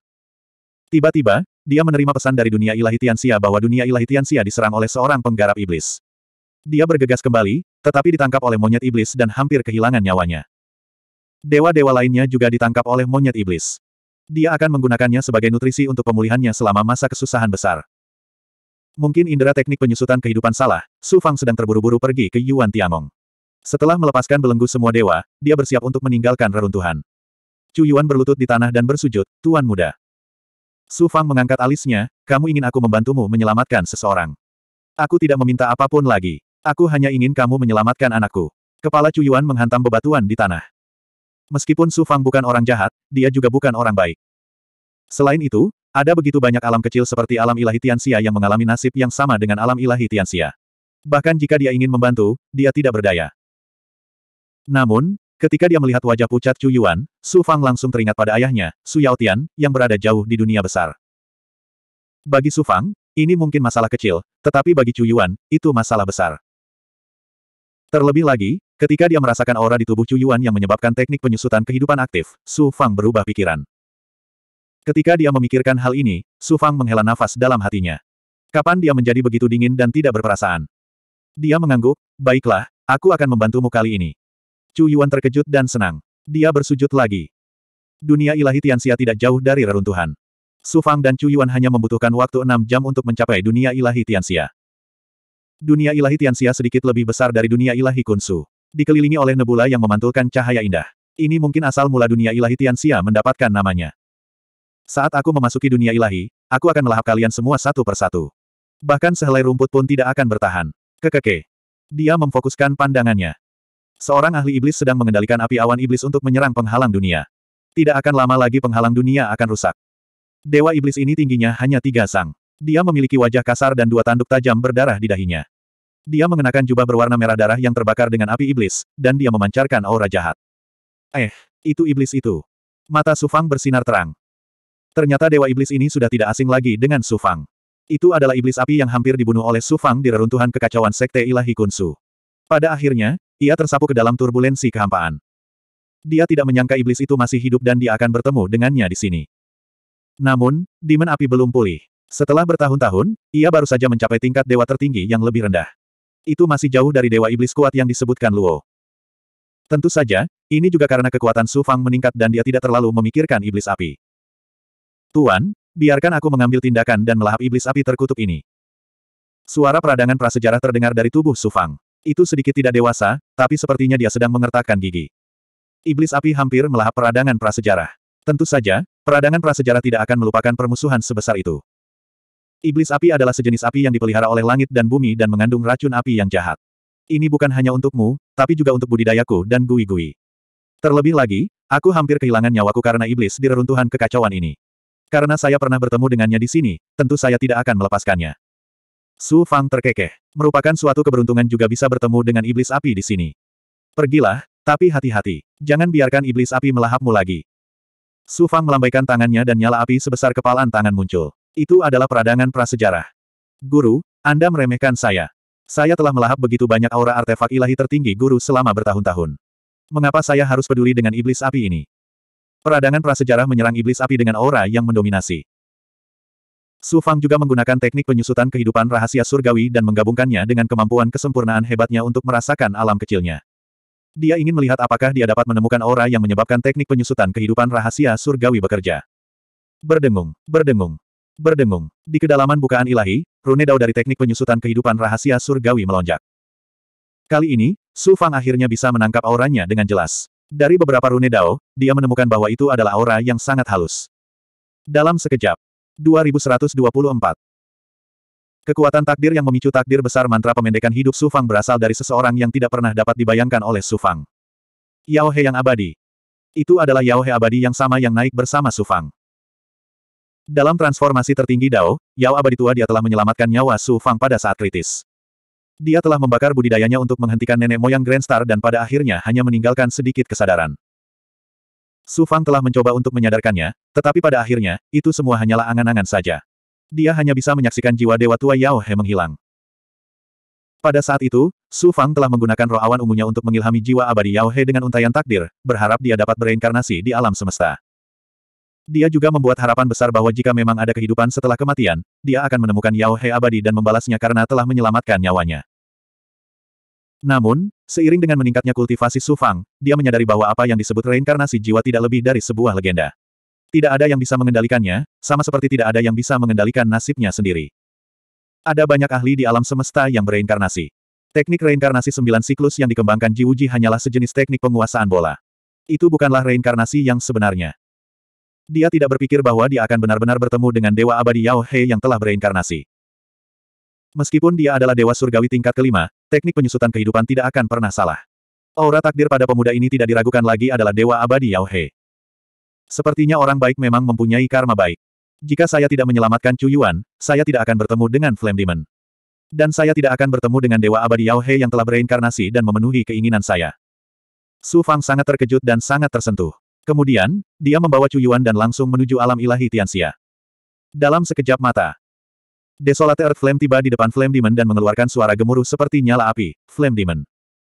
Tiba-tiba, dia menerima pesan dari dunia ilahi Tianxia bahwa dunia ilahi Tianxia diserang oleh seorang penggarap iblis. Dia bergegas kembali, tetapi ditangkap oleh monyet iblis dan hampir kehilangan nyawanya. Dewa-dewa lainnya juga ditangkap oleh monyet iblis. Dia akan menggunakannya sebagai nutrisi untuk pemulihannya selama masa kesusahan besar. Mungkin indera teknik penyusutan kehidupan salah, Su Fang sedang terburu-buru pergi ke Yuan Tiangong. Setelah melepaskan belenggu semua dewa, dia bersiap untuk meninggalkan reruntuhan. Chu Yuan berlutut di tanah dan bersujud, Tuan Muda. Su Fang mengangkat alisnya, kamu ingin aku membantumu menyelamatkan seseorang. Aku tidak meminta apapun lagi. Aku hanya ingin kamu menyelamatkan anakku. Kepala Cuyuan menghantam bebatuan di tanah. Meskipun Su Fang bukan orang jahat, dia juga bukan orang baik. Selain itu, ada begitu banyak alam kecil seperti alam ilahi Tianxia yang mengalami nasib yang sama dengan alam ilahi Tianxia. Bahkan jika dia ingin membantu, dia tidak berdaya. Namun, ketika dia melihat wajah pucat Chu Yuan, Su Fang langsung teringat pada ayahnya, Su Yao Tian, yang berada jauh di dunia besar. Bagi Su Fang, ini mungkin masalah kecil, tetapi bagi Chu Yuan, itu masalah besar. Terlebih lagi, ketika dia merasakan aura di tubuh Cuyuan yang menyebabkan teknik penyusutan kehidupan aktif, Su Fang berubah pikiran. Ketika dia memikirkan hal ini, Su Fang menghela nafas dalam hatinya. Kapan dia menjadi begitu dingin dan tidak berperasaan? Dia mengangguk, baiklah, aku akan membantumu kali ini. Cuyuan terkejut dan senang. Dia bersujud lagi. Dunia ilahi Tianxia tidak jauh dari reruntuhan. Su Fang dan Cuyuan hanya membutuhkan waktu enam jam untuk mencapai dunia ilahi Tianxia. Dunia ilahi Tianxia sedikit lebih besar dari dunia ilahi Kunsu. Dikelilingi oleh nebula yang memantulkan cahaya indah. Ini mungkin asal mula dunia ilahi Tianxia mendapatkan namanya. Saat aku memasuki dunia ilahi, aku akan melahap kalian semua satu persatu. Bahkan sehelai rumput pun tidak akan bertahan. Kekeke. Dia memfokuskan pandangannya. Seorang ahli iblis sedang mengendalikan api awan iblis untuk menyerang penghalang dunia. Tidak akan lama lagi penghalang dunia akan rusak. Dewa iblis ini tingginya hanya tiga sang. Dia memiliki wajah kasar dan dua tanduk tajam berdarah di dahinya. Dia mengenakan jubah berwarna merah darah yang terbakar dengan api iblis, dan dia memancarkan aura jahat. Eh, itu iblis itu. Mata Sufang bersinar terang. Ternyata dewa iblis ini sudah tidak asing lagi dengan Sufang. Itu adalah iblis api yang hampir dibunuh oleh Sufang di reruntuhan kekacauan sekte ilahi Kunsu. Pada akhirnya, ia tersapu ke dalam turbulensi kehampaan. Dia tidak menyangka iblis itu masih hidup dan dia akan bertemu dengannya di sini. Namun, Demon Api belum pulih. Setelah bertahun-tahun, ia baru saja mencapai tingkat dewa tertinggi yang lebih rendah. Itu masih jauh dari dewa iblis kuat yang disebutkan Luo. Tentu saja, ini juga karena kekuatan Su Fang meningkat dan dia tidak terlalu memikirkan iblis api. Tuan, biarkan aku mengambil tindakan dan melahap iblis api terkutuk ini. Suara peradangan prasejarah terdengar dari tubuh Su Fang. Itu sedikit tidak dewasa, tapi sepertinya dia sedang mengertakkan gigi. Iblis api hampir melahap peradangan prasejarah. Tentu saja, peradangan prasejarah tidak akan melupakan permusuhan sebesar itu. Iblis api adalah sejenis api yang dipelihara oleh langit dan bumi dan mengandung racun api yang jahat. Ini bukan hanya untukmu, tapi juga untuk budidayaku dan gui-gui. Terlebih lagi, aku hampir kehilangan nyawaku karena iblis di reruntuhan kekacauan ini. Karena saya pernah bertemu dengannya di sini, tentu saya tidak akan melepaskannya. Su Fang terkekeh. Merupakan suatu keberuntungan juga bisa bertemu dengan iblis api di sini. Pergilah, tapi hati-hati. Jangan biarkan iblis api melahapmu lagi. Su Fang melambaikan tangannya dan nyala api sebesar kepalan tangan muncul. Itu adalah peradangan prasejarah. Guru, Anda meremehkan saya. Saya telah melahap begitu banyak aura artefak ilahi tertinggi guru selama bertahun-tahun. Mengapa saya harus peduli dengan iblis api ini? Peradangan prasejarah menyerang iblis api dengan aura yang mendominasi. Su Fang juga menggunakan teknik penyusutan kehidupan rahasia surgawi dan menggabungkannya dengan kemampuan kesempurnaan hebatnya untuk merasakan alam kecilnya. Dia ingin melihat apakah dia dapat menemukan aura yang menyebabkan teknik penyusutan kehidupan rahasia surgawi bekerja. Berdengung, berdengung. Berdengung. Di kedalaman bukaan ilahi, rune dao dari teknik penyusutan kehidupan rahasia surgawi melonjak. Kali ini, Su Fang akhirnya bisa menangkap auranya dengan jelas. Dari beberapa rune dao, dia menemukan bahwa itu adalah aura yang sangat halus. Dalam sekejap. 2124. Kekuatan takdir yang memicu takdir besar mantra pemendekan hidup Su Fang berasal dari seseorang yang tidak pernah dapat dibayangkan oleh Su Fang. Yao He yang abadi. Itu adalah Yao He abadi yang sama yang naik bersama Su Fang. Dalam transformasi tertinggi Dao, Yao abadi tua dia telah menyelamatkan nyawa Su Fang pada saat kritis. Dia telah membakar budidayanya untuk menghentikan nenek moyang Grand Star dan pada akhirnya hanya meninggalkan sedikit kesadaran. Su Fang telah mencoba untuk menyadarkannya, tetapi pada akhirnya, itu semua hanyalah angan-angan saja. Dia hanya bisa menyaksikan jiwa Dewa Tua Yao He menghilang. Pada saat itu, Su Fang telah menggunakan roh awan ungunya untuk mengilhami jiwa abadi Yao He dengan untayan takdir, berharap dia dapat bereinkarnasi di alam semesta. Dia juga membuat harapan besar bahwa jika memang ada kehidupan setelah kematian, dia akan menemukan Yao He abadi dan membalasnya karena telah menyelamatkan nyawanya. Namun, seiring dengan meningkatnya kultivasi Sufang, dia menyadari bahwa apa yang disebut reinkarnasi jiwa tidak lebih dari sebuah legenda. Tidak ada yang bisa mengendalikannya, sama seperti tidak ada yang bisa mengendalikan nasibnya sendiri. Ada banyak ahli di alam semesta yang bereinkarnasi. Teknik reinkarnasi sembilan siklus yang dikembangkan Jiwuji hanyalah sejenis teknik penguasaan bola. Itu bukanlah reinkarnasi yang sebenarnya. Dia tidak berpikir bahwa dia akan benar-benar bertemu dengan Dewa Abadi Yao He yang telah bereinkarnasi. Meskipun dia adalah Dewa Surgawi tingkat kelima, teknik penyusutan kehidupan tidak akan pernah salah. Aura takdir pada pemuda ini tidak diragukan lagi adalah Dewa Abadi Yao He. Sepertinya orang baik memang mempunyai karma baik. Jika saya tidak menyelamatkan Chu Yuan, saya tidak akan bertemu dengan Flame Demon. Dan saya tidak akan bertemu dengan Dewa Abadi Yao He yang telah bereinkarnasi dan memenuhi keinginan saya. Su Fang sangat terkejut dan sangat tersentuh. Kemudian, dia membawa Cuyuan dan langsung menuju alam ilahi Tianxia. Dalam sekejap mata, Desolate Earth Flame tiba di depan Flame Demon dan mengeluarkan suara gemuruh seperti nyala api, Flame Demon.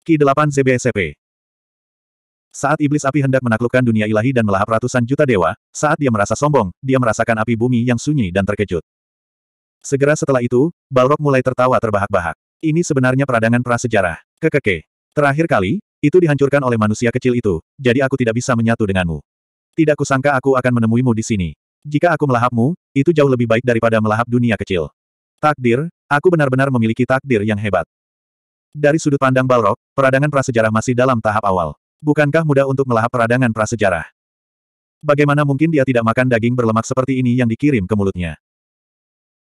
Ki 8 ZBSCP. Saat iblis api hendak menaklukkan dunia ilahi dan melahap ratusan juta dewa, saat dia merasa sombong, dia merasakan api bumi yang sunyi dan terkejut. Segera setelah itu, Balrog mulai tertawa terbahak-bahak. Ini sebenarnya peradangan prasejarah. Kekeke. Terakhir kali, itu dihancurkan oleh manusia kecil itu, jadi aku tidak bisa menyatu denganmu. Tidak kusangka aku akan menemuimu di sini. Jika aku melahapmu, itu jauh lebih baik daripada melahap dunia kecil. Takdir, aku benar-benar memiliki takdir yang hebat. Dari sudut pandang Balrog, peradangan prasejarah masih dalam tahap awal. Bukankah mudah untuk melahap peradangan prasejarah? Bagaimana mungkin dia tidak makan daging berlemak seperti ini yang dikirim ke mulutnya?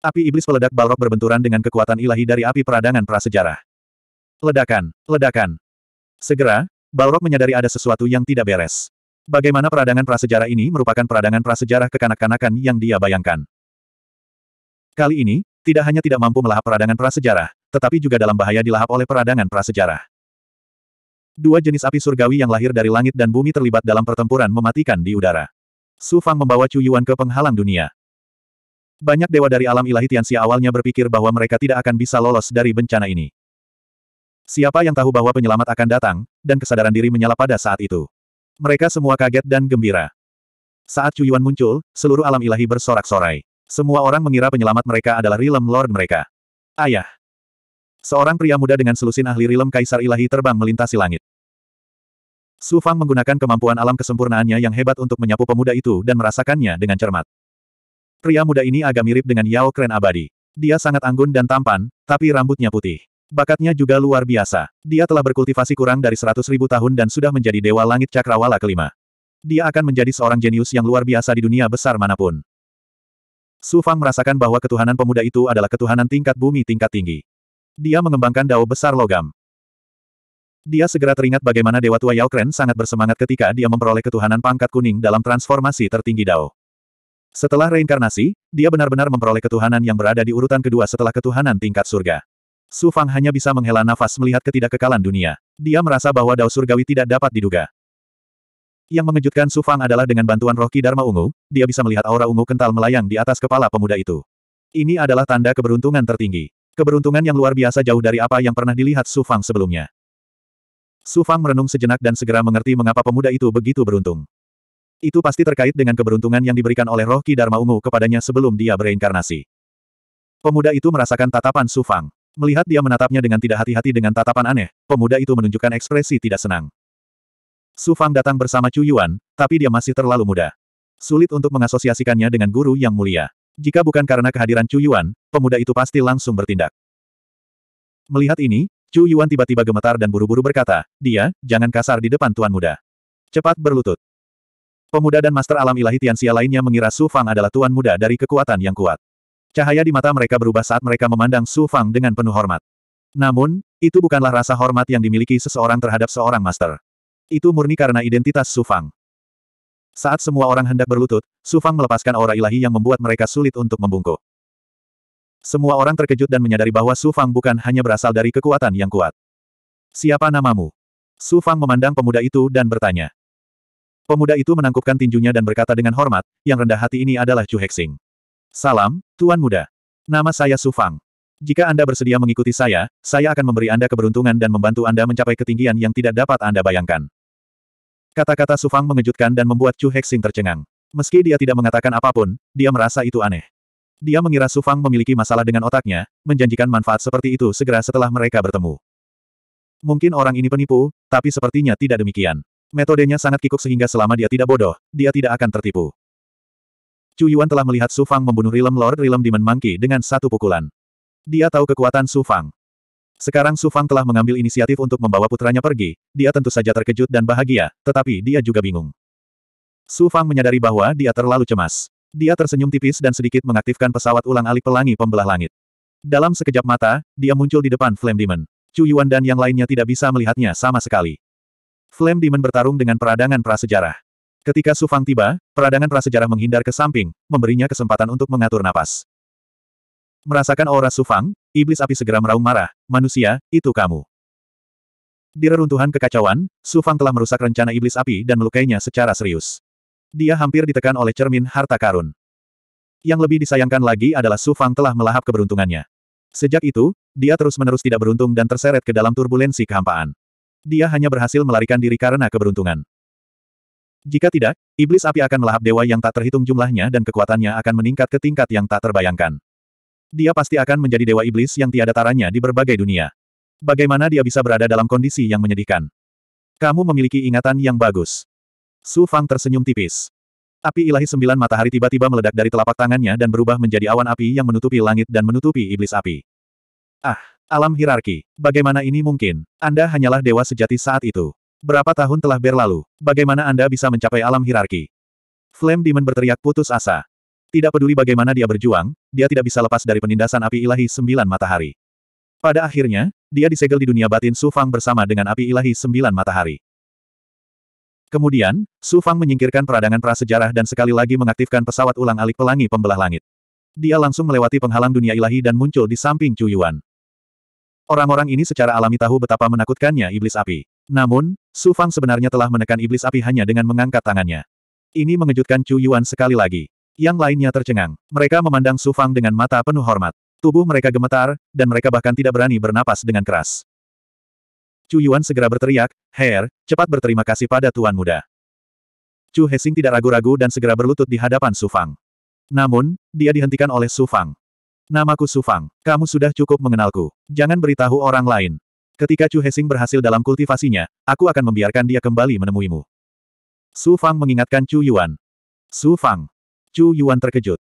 Api iblis peledak Balrog berbenturan dengan kekuatan ilahi dari api peradangan prasejarah. Ledakan, ledakan, Segera, Balrog menyadari ada sesuatu yang tidak beres. Bagaimana peradangan prasejarah ini merupakan peradangan prasejarah kekanak-kanakan yang dia bayangkan. Kali ini, tidak hanya tidak mampu melahap peradangan prasejarah, tetapi juga dalam bahaya dilahap oleh peradangan prasejarah. Dua jenis api surgawi yang lahir dari langit dan bumi terlibat dalam pertempuran mematikan di udara. Su Fang membawa Chu Yuan ke penghalang dunia. Banyak dewa dari alam ilahi Tianxia awalnya berpikir bahwa mereka tidak akan bisa lolos dari bencana ini. Siapa yang tahu bahwa penyelamat akan datang, dan kesadaran diri menyala pada saat itu. Mereka semua kaget dan gembira. Saat Cuyuan muncul, seluruh alam ilahi bersorak-sorai. Semua orang mengira penyelamat mereka adalah Rilem Lord mereka. Ayah. Seorang pria muda dengan selusin ahli Rilem Kaisar Ilahi terbang melintasi langit. Su Fang menggunakan kemampuan alam kesempurnaannya yang hebat untuk menyapu pemuda itu dan merasakannya dengan cermat. Pria muda ini agak mirip dengan Yao Kren abadi. Dia sangat anggun dan tampan, tapi rambutnya putih. Bakatnya juga luar biasa. Dia telah berkultivasi kurang dari seratus ribu tahun dan sudah menjadi Dewa Langit Cakrawala kelima. Dia akan menjadi seorang jenius yang luar biasa di dunia besar manapun. Su Fang merasakan bahwa ketuhanan pemuda itu adalah ketuhanan tingkat bumi tingkat tinggi. Dia mengembangkan dao besar logam. Dia segera teringat bagaimana Dewa Tua Yao Kren sangat bersemangat ketika dia memperoleh ketuhanan pangkat kuning dalam transformasi tertinggi Dao. Setelah reinkarnasi, dia benar-benar memperoleh ketuhanan yang berada di urutan kedua setelah ketuhanan tingkat surga. Su Fang hanya bisa menghela nafas melihat ketidakkekalan dunia. Dia merasa bahwa Dao Surgawi tidak dapat diduga. Yang mengejutkan Su Fang adalah dengan bantuan roh Dharma Ungu, dia bisa melihat aura ungu kental melayang di atas kepala pemuda itu. Ini adalah tanda keberuntungan tertinggi. Keberuntungan yang luar biasa jauh dari apa yang pernah dilihat Su Fang sebelumnya. Su Fang merenung sejenak dan segera mengerti mengapa pemuda itu begitu beruntung. Itu pasti terkait dengan keberuntungan yang diberikan oleh roh Dharma Ungu kepadanya sebelum dia bereinkarnasi. Pemuda itu merasakan tatapan Su Fang. Melihat dia menatapnya dengan tidak hati-hati dengan tatapan aneh, pemuda itu menunjukkan ekspresi tidak senang. Su Fang datang bersama Chu Yuan, tapi dia masih terlalu muda. Sulit untuk mengasosiasikannya dengan guru yang mulia. Jika bukan karena kehadiran Chu Yuan, pemuda itu pasti langsung bertindak. Melihat ini, Chu Yuan tiba-tiba gemetar dan buru-buru berkata, dia, jangan kasar di depan tuan muda. Cepat berlutut. Pemuda dan master alam ilahi Tianxia lainnya mengira Su Fang adalah tuan muda dari kekuatan yang kuat. Cahaya di mata mereka berubah saat mereka memandang Su Fang dengan penuh hormat. Namun, itu bukanlah rasa hormat yang dimiliki seseorang terhadap seorang master. Itu murni karena identitas Su Fang. Saat semua orang hendak berlutut, Su Fang melepaskan aura ilahi yang membuat mereka sulit untuk membungkuk. Semua orang terkejut dan menyadari bahwa Su Fang bukan hanya berasal dari kekuatan yang kuat. Siapa namamu? Su Fang memandang pemuda itu dan bertanya. Pemuda itu menangkupkan tinjunya dan berkata dengan hormat, yang rendah hati ini adalah Chu Hexing. Salam, Tuan Muda. Nama saya Sufang. Jika Anda bersedia mengikuti saya, saya akan memberi Anda keberuntungan dan membantu Anda mencapai ketinggian yang tidak dapat Anda bayangkan. Kata-kata Sufang mengejutkan dan membuat Chu Hexing tercengang. Meski dia tidak mengatakan apapun, dia merasa itu aneh. Dia mengira Sufang memiliki masalah dengan otaknya, menjanjikan manfaat seperti itu segera setelah mereka bertemu. Mungkin orang ini penipu, tapi sepertinya tidak demikian. Metodenya sangat kikuk sehingga selama dia tidak bodoh, dia tidak akan tertipu. Chu Yuan telah melihat Su Fang membunuh Rilem Lord Rilem Demon Monkey dengan satu pukulan. Dia tahu kekuatan Su Fang. Sekarang Su Fang telah mengambil inisiatif untuk membawa putranya pergi, dia tentu saja terkejut dan bahagia, tetapi dia juga bingung. Su Fang menyadari bahwa dia terlalu cemas. Dia tersenyum tipis dan sedikit mengaktifkan pesawat ulang alik pelangi pembelah langit. Dalam sekejap mata, dia muncul di depan Flame Demon. Chu Yuan dan yang lainnya tidak bisa melihatnya sama sekali. Flame Demon bertarung dengan peradangan prasejarah. Ketika Su Fang tiba, peradangan prasejarah menghindar ke samping, memberinya kesempatan untuk mengatur napas. Merasakan aura Su Fang, iblis api segera meraung marah, manusia, itu kamu. Di reruntuhan kekacauan, Su Fang telah merusak rencana iblis api dan melukainya secara serius. Dia hampir ditekan oleh cermin harta karun. Yang lebih disayangkan lagi adalah Su Fang telah melahap keberuntungannya. Sejak itu, dia terus-menerus tidak beruntung dan terseret ke dalam turbulensi kehampaan. Dia hanya berhasil melarikan diri karena keberuntungan. Jika tidak, iblis api akan melahap dewa yang tak terhitung jumlahnya dan kekuatannya akan meningkat ke tingkat yang tak terbayangkan. Dia pasti akan menjadi dewa iblis yang tiada taranya di berbagai dunia. Bagaimana dia bisa berada dalam kondisi yang menyedihkan? Kamu memiliki ingatan yang bagus. Su Fang tersenyum tipis. Api ilahi sembilan matahari tiba-tiba meledak dari telapak tangannya dan berubah menjadi awan api yang menutupi langit dan menutupi iblis api. Ah, alam hierarki. Bagaimana ini mungkin? Anda hanyalah dewa sejati saat itu. Berapa tahun telah berlalu? Bagaimana Anda bisa mencapai alam hierarki? Flame Demon berteriak putus asa. Tidak peduli bagaimana dia berjuang, dia tidak bisa lepas dari penindasan api ilahi sembilan matahari. Pada akhirnya, dia disegel di dunia batin Su Fang bersama dengan api ilahi sembilan matahari. Kemudian, Su Fang menyingkirkan peradangan prasejarah dan sekali lagi mengaktifkan pesawat ulang alik pelangi pembelah langit. Dia langsung melewati penghalang dunia ilahi dan muncul di samping Cuyuan. Orang-orang ini secara alami tahu betapa menakutkannya iblis api. Namun, Su Fang sebenarnya telah menekan iblis api hanya dengan mengangkat tangannya. Ini mengejutkan Chu Yuan sekali lagi. Yang lainnya tercengang. Mereka memandang Su Fang dengan mata penuh hormat. Tubuh mereka gemetar, dan mereka bahkan tidak berani bernapas dengan keras. Chu Yuan segera berteriak, Her, cepat berterima kasih pada Tuan Muda. Chu Hesing tidak ragu-ragu dan segera berlutut di hadapan Su Fang. Namun, dia dihentikan oleh Su Fang. Namaku Su Fang. Kamu sudah cukup mengenalku. Jangan beritahu orang lain. Ketika Chu Hesing berhasil dalam kultivasinya, aku akan membiarkan dia kembali menemuimu. Su Fang mengingatkan Chu Yuan. Su Fang. Chu Yuan terkejut.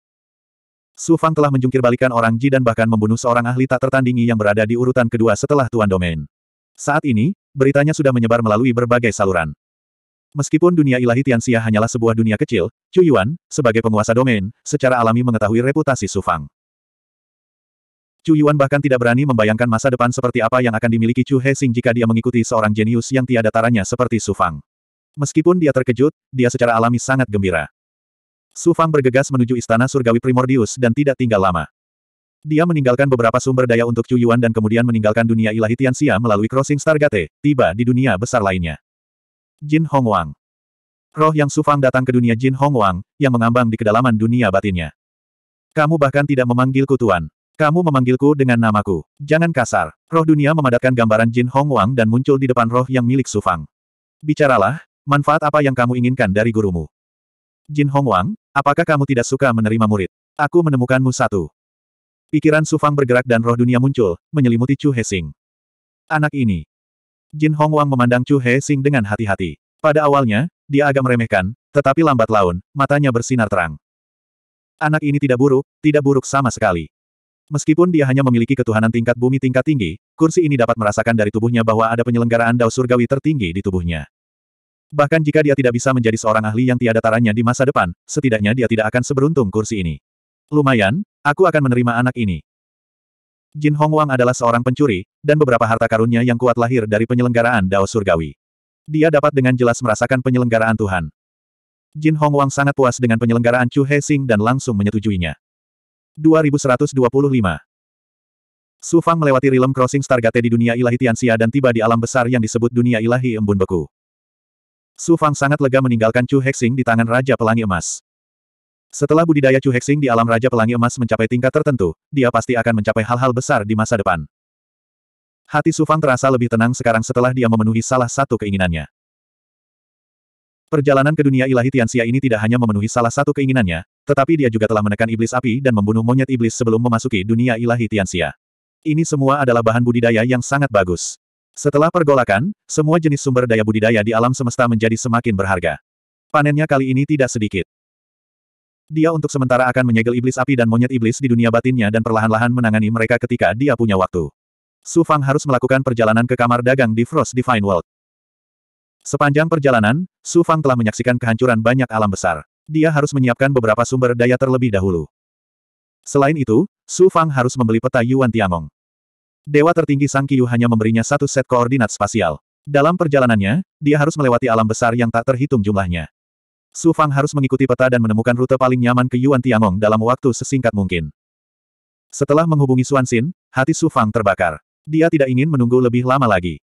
Su Fang telah menjungkirbalikan orang Ji dan bahkan membunuh seorang ahli tak tertandingi yang berada di urutan kedua setelah Tuan Domain. Saat ini, beritanya sudah menyebar melalui berbagai saluran. Meskipun dunia ilahi Tianxia hanyalah sebuah dunia kecil, Chu Yuan, sebagai penguasa domain, secara alami mengetahui reputasi Su Fang. Chu Yuan bahkan tidak berani membayangkan masa depan seperti apa yang akan dimiliki Chu Hesing jika dia mengikuti seorang jenius yang tiada taranya seperti Su Fang. Meskipun dia terkejut, dia secara alami sangat gembira. Su Fang bergegas menuju istana surgawi Primordius dan tidak tinggal lama. Dia meninggalkan beberapa sumber daya untuk Chu Yuan dan kemudian meninggalkan dunia ilahi Tianxia melalui crossing Stargate, tiba di dunia besar lainnya. Jin Hongwang Roh yang Su Fang datang ke dunia Jin Hongwang, yang mengambang di kedalaman dunia batinnya. Kamu bahkan tidak memanggilku tuan. Kamu memanggilku dengan namaku. Jangan kasar. Roh dunia memadatkan gambaran Jin Hong Wang dan muncul di depan roh yang milik Su Fang. Bicaralah, manfaat apa yang kamu inginkan dari gurumu? Jin Hong Wang, apakah kamu tidak suka menerima murid? Aku menemukanmu satu. Pikiran Su Fang bergerak dan roh dunia muncul, menyelimuti Chu Sing. Anak ini. Jin Hong Wang memandang Chu Sing dengan hati-hati. Pada awalnya, dia agak meremehkan, tetapi lambat laun, matanya bersinar terang. Anak ini tidak buruk, tidak buruk sama sekali. Meskipun dia hanya memiliki ketuhanan tingkat bumi tingkat tinggi, kursi ini dapat merasakan dari tubuhnya bahwa ada penyelenggaraan dao surgawi tertinggi di tubuhnya. Bahkan jika dia tidak bisa menjadi seorang ahli yang tiada taranya di masa depan, setidaknya dia tidak akan seberuntung kursi ini. Lumayan, aku akan menerima anak ini. Jin Hongwang adalah seorang pencuri, dan beberapa harta karunnya yang kuat lahir dari penyelenggaraan dao surgawi. Dia dapat dengan jelas merasakan penyelenggaraan Tuhan. Jin Hongwang sangat puas dengan penyelenggaraan Chu He Xing dan langsung menyetujuinya. 2125. Su Fang melewati realm crossing Stargate di dunia ilahi Tianxia dan tiba di alam besar yang disebut dunia ilahi embun beku. Su Fang sangat lega meninggalkan Chu Hexing di tangan Raja Pelangi Emas. Setelah budidaya Chu Hexing di alam Raja Pelangi Emas mencapai tingkat tertentu, dia pasti akan mencapai hal-hal besar di masa depan. Hati Su Fang terasa lebih tenang sekarang setelah dia memenuhi salah satu keinginannya. Perjalanan ke dunia ilahi Tianxia ini tidak hanya memenuhi salah satu keinginannya, tetapi dia juga telah menekan iblis api dan membunuh monyet iblis sebelum memasuki dunia ilahi Tianxia. Ini semua adalah bahan budidaya yang sangat bagus. Setelah pergolakan, semua jenis sumber daya budidaya di alam semesta menjadi semakin berharga. Panennya kali ini tidak sedikit. Dia untuk sementara akan menyegel iblis api dan monyet iblis di dunia batinnya dan perlahan-lahan menangani mereka ketika dia punya waktu. Su Fang harus melakukan perjalanan ke kamar dagang di Frost Divine World. Sepanjang perjalanan, Su Fang telah menyaksikan kehancuran banyak alam besar. Dia harus menyiapkan beberapa sumber daya terlebih dahulu. Selain itu, Su Fang harus membeli peta Yuan Tiangong. Dewa tertinggi Sang Qiyu hanya memberinya satu set koordinat spasial. Dalam perjalanannya, dia harus melewati alam besar yang tak terhitung jumlahnya. Su Fang harus mengikuti peta dan menemukan rute paling nyaman ke Yuan Tiangong dalam waktu sesingkat mungkin. Setelah menghubungi Xuan Xin, hati Su Fang terbakar. Dia tidak ingin menunggu lebih lama lagi.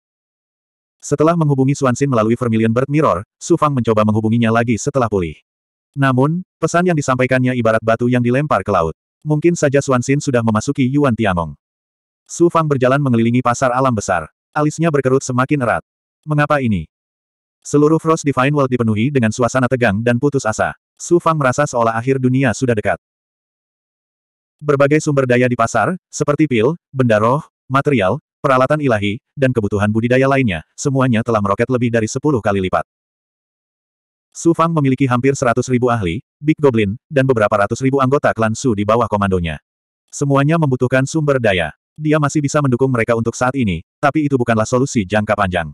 Setelah menghubungi Suansin melalui Vermilion Bird Mirror, Su Fang mencoba menghubunginya lagi setelah pulih. Namun, pesan yang disampaikannya ibarat batu yang dilempar ke laut. Mungkin saja Suansin sudah memasuki Yuan Tiangong. Su Fang berjalan mengelilingi pasar alam besar. Alisnya berkerut semakin erat. Mengapa ini? Seluruh Frost Divine World dipenuhi dengan suasana tegang dan putus asa. Su Fang merasa seolah akhir dunia sudah dekat. Berbagai sumber daya di pasar, seperti pil, benda roh, material, peralatan ilahi, dan kebutuhan budidaya lainnya, semuanya telah meroket lebih dari 10 kali lipat. Su Fang memiliki hampir 100 ribu ahli, Big Goblin, dan beberapa ratus ribu anggota klan Su di bawah komandonya. Semuanya membutuhkan sumber daya. Dia masih bisa mendukung mereka untuk saat ini, tapi itu bukanlah solusi jangka panjang.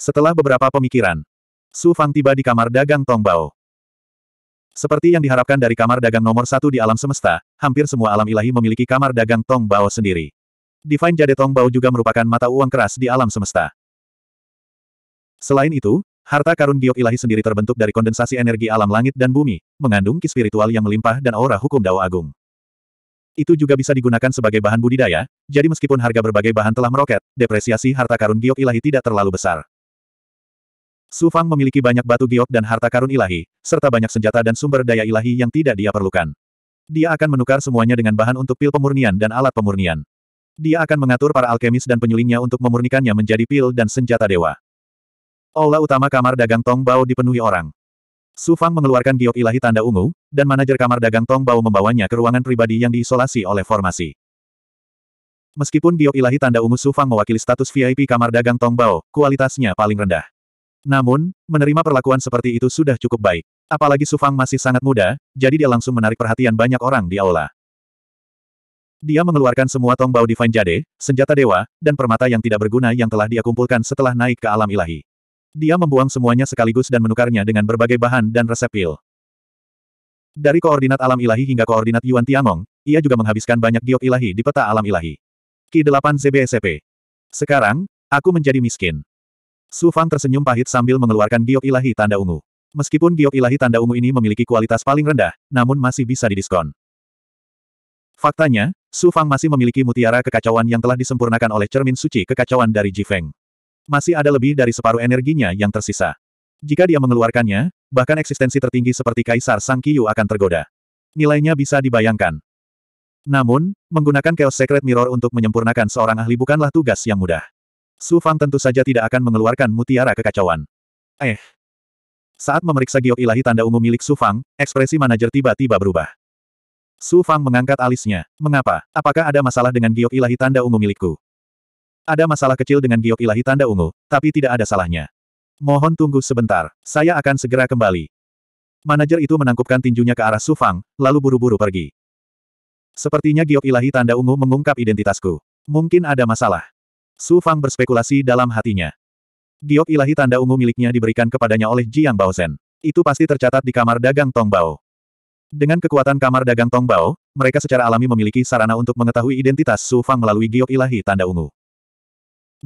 Setelah beberapa pemikiran, Su Fang tiba di kamar dagang Tongbao. Seperti yang diharapkan dari kamar dagang nomor satu di alam semesta, hampir semua alam ilahi memiliki kamar dagang Tongbao sendiri. Divine Jade Tongbao juga merupakan mata uang keras di alam semesta. Selain itu, harta karun giok ilahi sendiri terbentuk dari kondensasi energi alam langit dan bumi, mengandung ki spiritual yang melimpah dan aura hukum Dao Agung. Itu juga bisa digunakan sebagai bahan budidaya, jadi meskipun harga berbagai bahan telah meroket, depresiasi harta karun giok ilahi tidak terlalu besar. Su Fang memiliki banyak batu giok dan harta karun ilahi, serta banyak senjata dan sumber daya ilahi yang tidak dia perlukan. Dia akan menukar semuanya dengan bahan untuk pil pemurnian dan alat pemurnian. Dia akan mengatur para alkemis dan penyulingnya untuk memurnikannya menjadi pil dan senjata dewa. Aula utama kamar dagang Tong Bao dipenuhi orang. Su Fang mengeluarkan giok ilahi tanda ungu, dan manajer kamar dagang Tong Bao membawanya ke ruangan pribadi yang diisolasi oleh formasi. Meskipun giok ilahi tanda ungu Su Fang mewakili status VIP kamar dagang Tong Bao, kualitasnya paling rendah. Namun, menerima perlakuan seperti itu sudah cukup baik. Apalagi Sufang masih sangat muda, jadi dia langsung menarik perhatian banyak orang di aula. Dia mengeluarkan semua tombau Divine Jade, senjata dewa, dan permata yang tidak berguna yang telah dia kumpulkan setelah naik ke alam ilahi. Dia membuang semuanya sekaligus dan menukarnya dengan berbagai bahan dan resep pil. Dari koordinat alam ilahi hingga koordinat Yuan Tiangong, ia juga menghabiskan banyak giok ilahi di peta alam ilahi. Ki 8 ZBSCP. Sekarang, aku menjadi miskin. Su Fang tersenyum pahit sambil mengeluarkan giok ilahi tanda ungu. Meskipun giok ilahi tanda ungu ini memiliki kualitas paling rendah, namun masih bisa didiskon. Faktanya, Su Fang masih memiliki mutiara kekacauan yang telah disempurnakan oleh cermin suci kekacauan dari Ji Feng. Masih ada lebih dari separuh energinya yang tersisa. Jika dia mengeluarkannya, bahkan eksistensi tertinggi seperti Kaisar Sang Kiyu akan tergoda. Nilainya bisa dibayangkan. Namun, menggunakan Chaos Secret Mirror untuk menyempurnakan seorang ahli bukanlah tugas yang mudah. Su Fang tentu saja tidak akan mengeluarkan mutiara kekacauan. Eh. Saat memeriksa giok ilahi tanda ungu milik Su Fang, ekspresi manajer tiba-tiba berubah. Su Fang mengangkat alisnya. Mengapa? Apakah ada masalah dengan giok ilahi tanda ungu milikku? Ada masalah kecil dengan giok ilahi tanda ungu, tapi tidak ada salahnya. Mohon tunggu sebentar, saya akan segera kembali. Manajer itu menangkupkan tinjunya ke arah Su Fang, lalu buru-buru pergi. Sepertinya giok ilahi tanda ungu mengungkap identitasku. Mungkin ada masalah. Su Fang berspekulasi dalam hatinya. Giok ilahi tanda ungu miliknya diberikan kepadanya oleh Jiang Baozen. Itu pasti tercatat di kamar dagang Tong Bao. Dengan kekuatan kamar dagang Tongbao, mereka secara alami memiliki sarana untuk mengetahui identitas Su Fang melalui giok ilahi tanda ungu.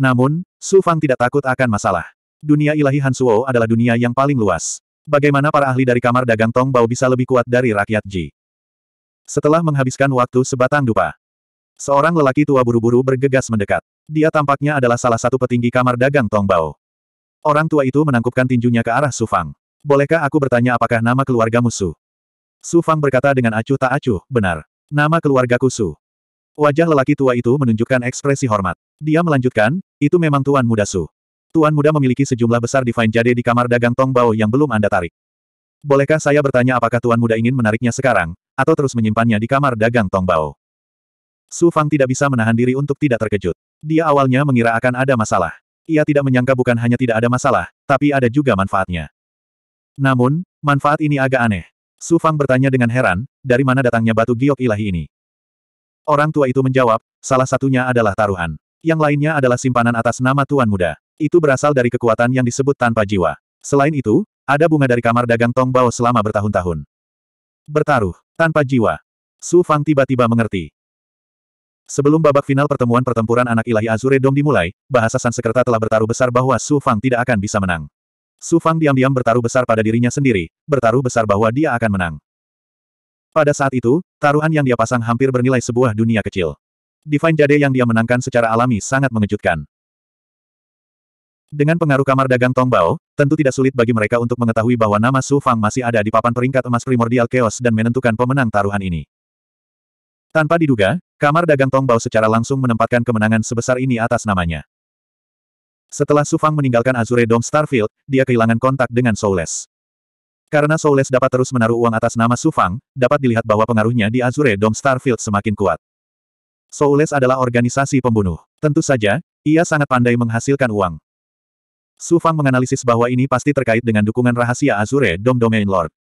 Namun, Su Fang tidak takut akan masalah. Dunia ilahi Hansuo adalah dunia yang paling luas. Bagaimana para ahli dari kamar dagang Tongbao bisa lebih kuat dari rakyat Ji? Setelah menghabiskan waktu sebatang dupa, seorang lelaki tua buru-buru bergegas mendekat. Dia tampaknya adalah salah satu petinggi kamar dagang Tongbao. Orang tua itu menangkupkan tinjunya ke arah Su Fang. Bolehkah aku bertanya apakah nama keluarga musuh? Su Fang berkata dengan acuh tak acuh, benar. Nama keluargaku Su. Wajah lelaki tua itu menunjukkan ekspresi hormat. Dia melanjutkan, itu memang Tuan Muda Su. Tuan Muda memiliki sejumlah besar Divine Jade di kamar dagang Tong Bao yang belum Anda tarik. Bolehkah saya bertanya apakah Tuan Muda ingin menariknya sekarang, atau terus menyimpannya di kamar dagang Tong Bao? Su Fang tidak bisa menahan diri untuk tidak terkejut. Dia awalnya mengira akan ada masalah. Ia tidak menyangka bukan hanya tidak ada masalah, tapi ada juga manfaatnya. Namun, manfaat ini agak aneh. Su Fang bertanya dengan heran, dari mana datangnya batu giok ilahi ini? Orang tua itu menjawab, salah satunya adalah taruhan. Yang lainnya adalah simpanan atas nama Tuan Muda. Itu berasal dari kekuatan yang disebut tanpa jiwa. Selain itu, ada bunga dari kamar dagang Tong Bao selama bertahun-tahun. Bertaruh, tanpa jiwa. Su Fang tiba-tiba mengerti. Sebelum babak final pertemuan pertempuran anak ilahi Azure Dong dimulai, bahasa Sansekerta telah bertaruh besar bahwa Su Fang tidak akan bisa menang. Su Fang diam-diam bertaruh besar pada dirinya sendiri, bertaruh besar bahwa dia akan menang. Pada saat itu, taruhan yang dia pasang hampir bernilai sebuah dunia kecil. Divine Jade yang dia menangkan secara alami sangat mengejutkan. Dengan pengaruh kamar dagang Tongbao, tentu tidak sulit bagi mereka untuk mengetahui bahwa nama Su Fang masih ada di papan peringkat emas primordial chaos dan menentukan pemenang taruhan ini. Tanpa diduga, kamar dagang Tongbao secara langsung menempatkan kemenangan sebesar ini atas namanya. Setelah Sufang meninggalkan Azure Dome Starfield, dia kehilangan kontak dengan Soulless. Karena Soulless dapat terus menaruh uang atas nama Sufang, dapat dilihat bahwa pengaruhnya di Azure Dome Starfield semakin kuat. Soulless adalah organisasi pembunuh. Tentu saja, ia sangat pandai menghasilkan uang. Sufang menganalisis bahwa ini pasti terkait dengan dukungan rahasia Azure Dome Domain Lord.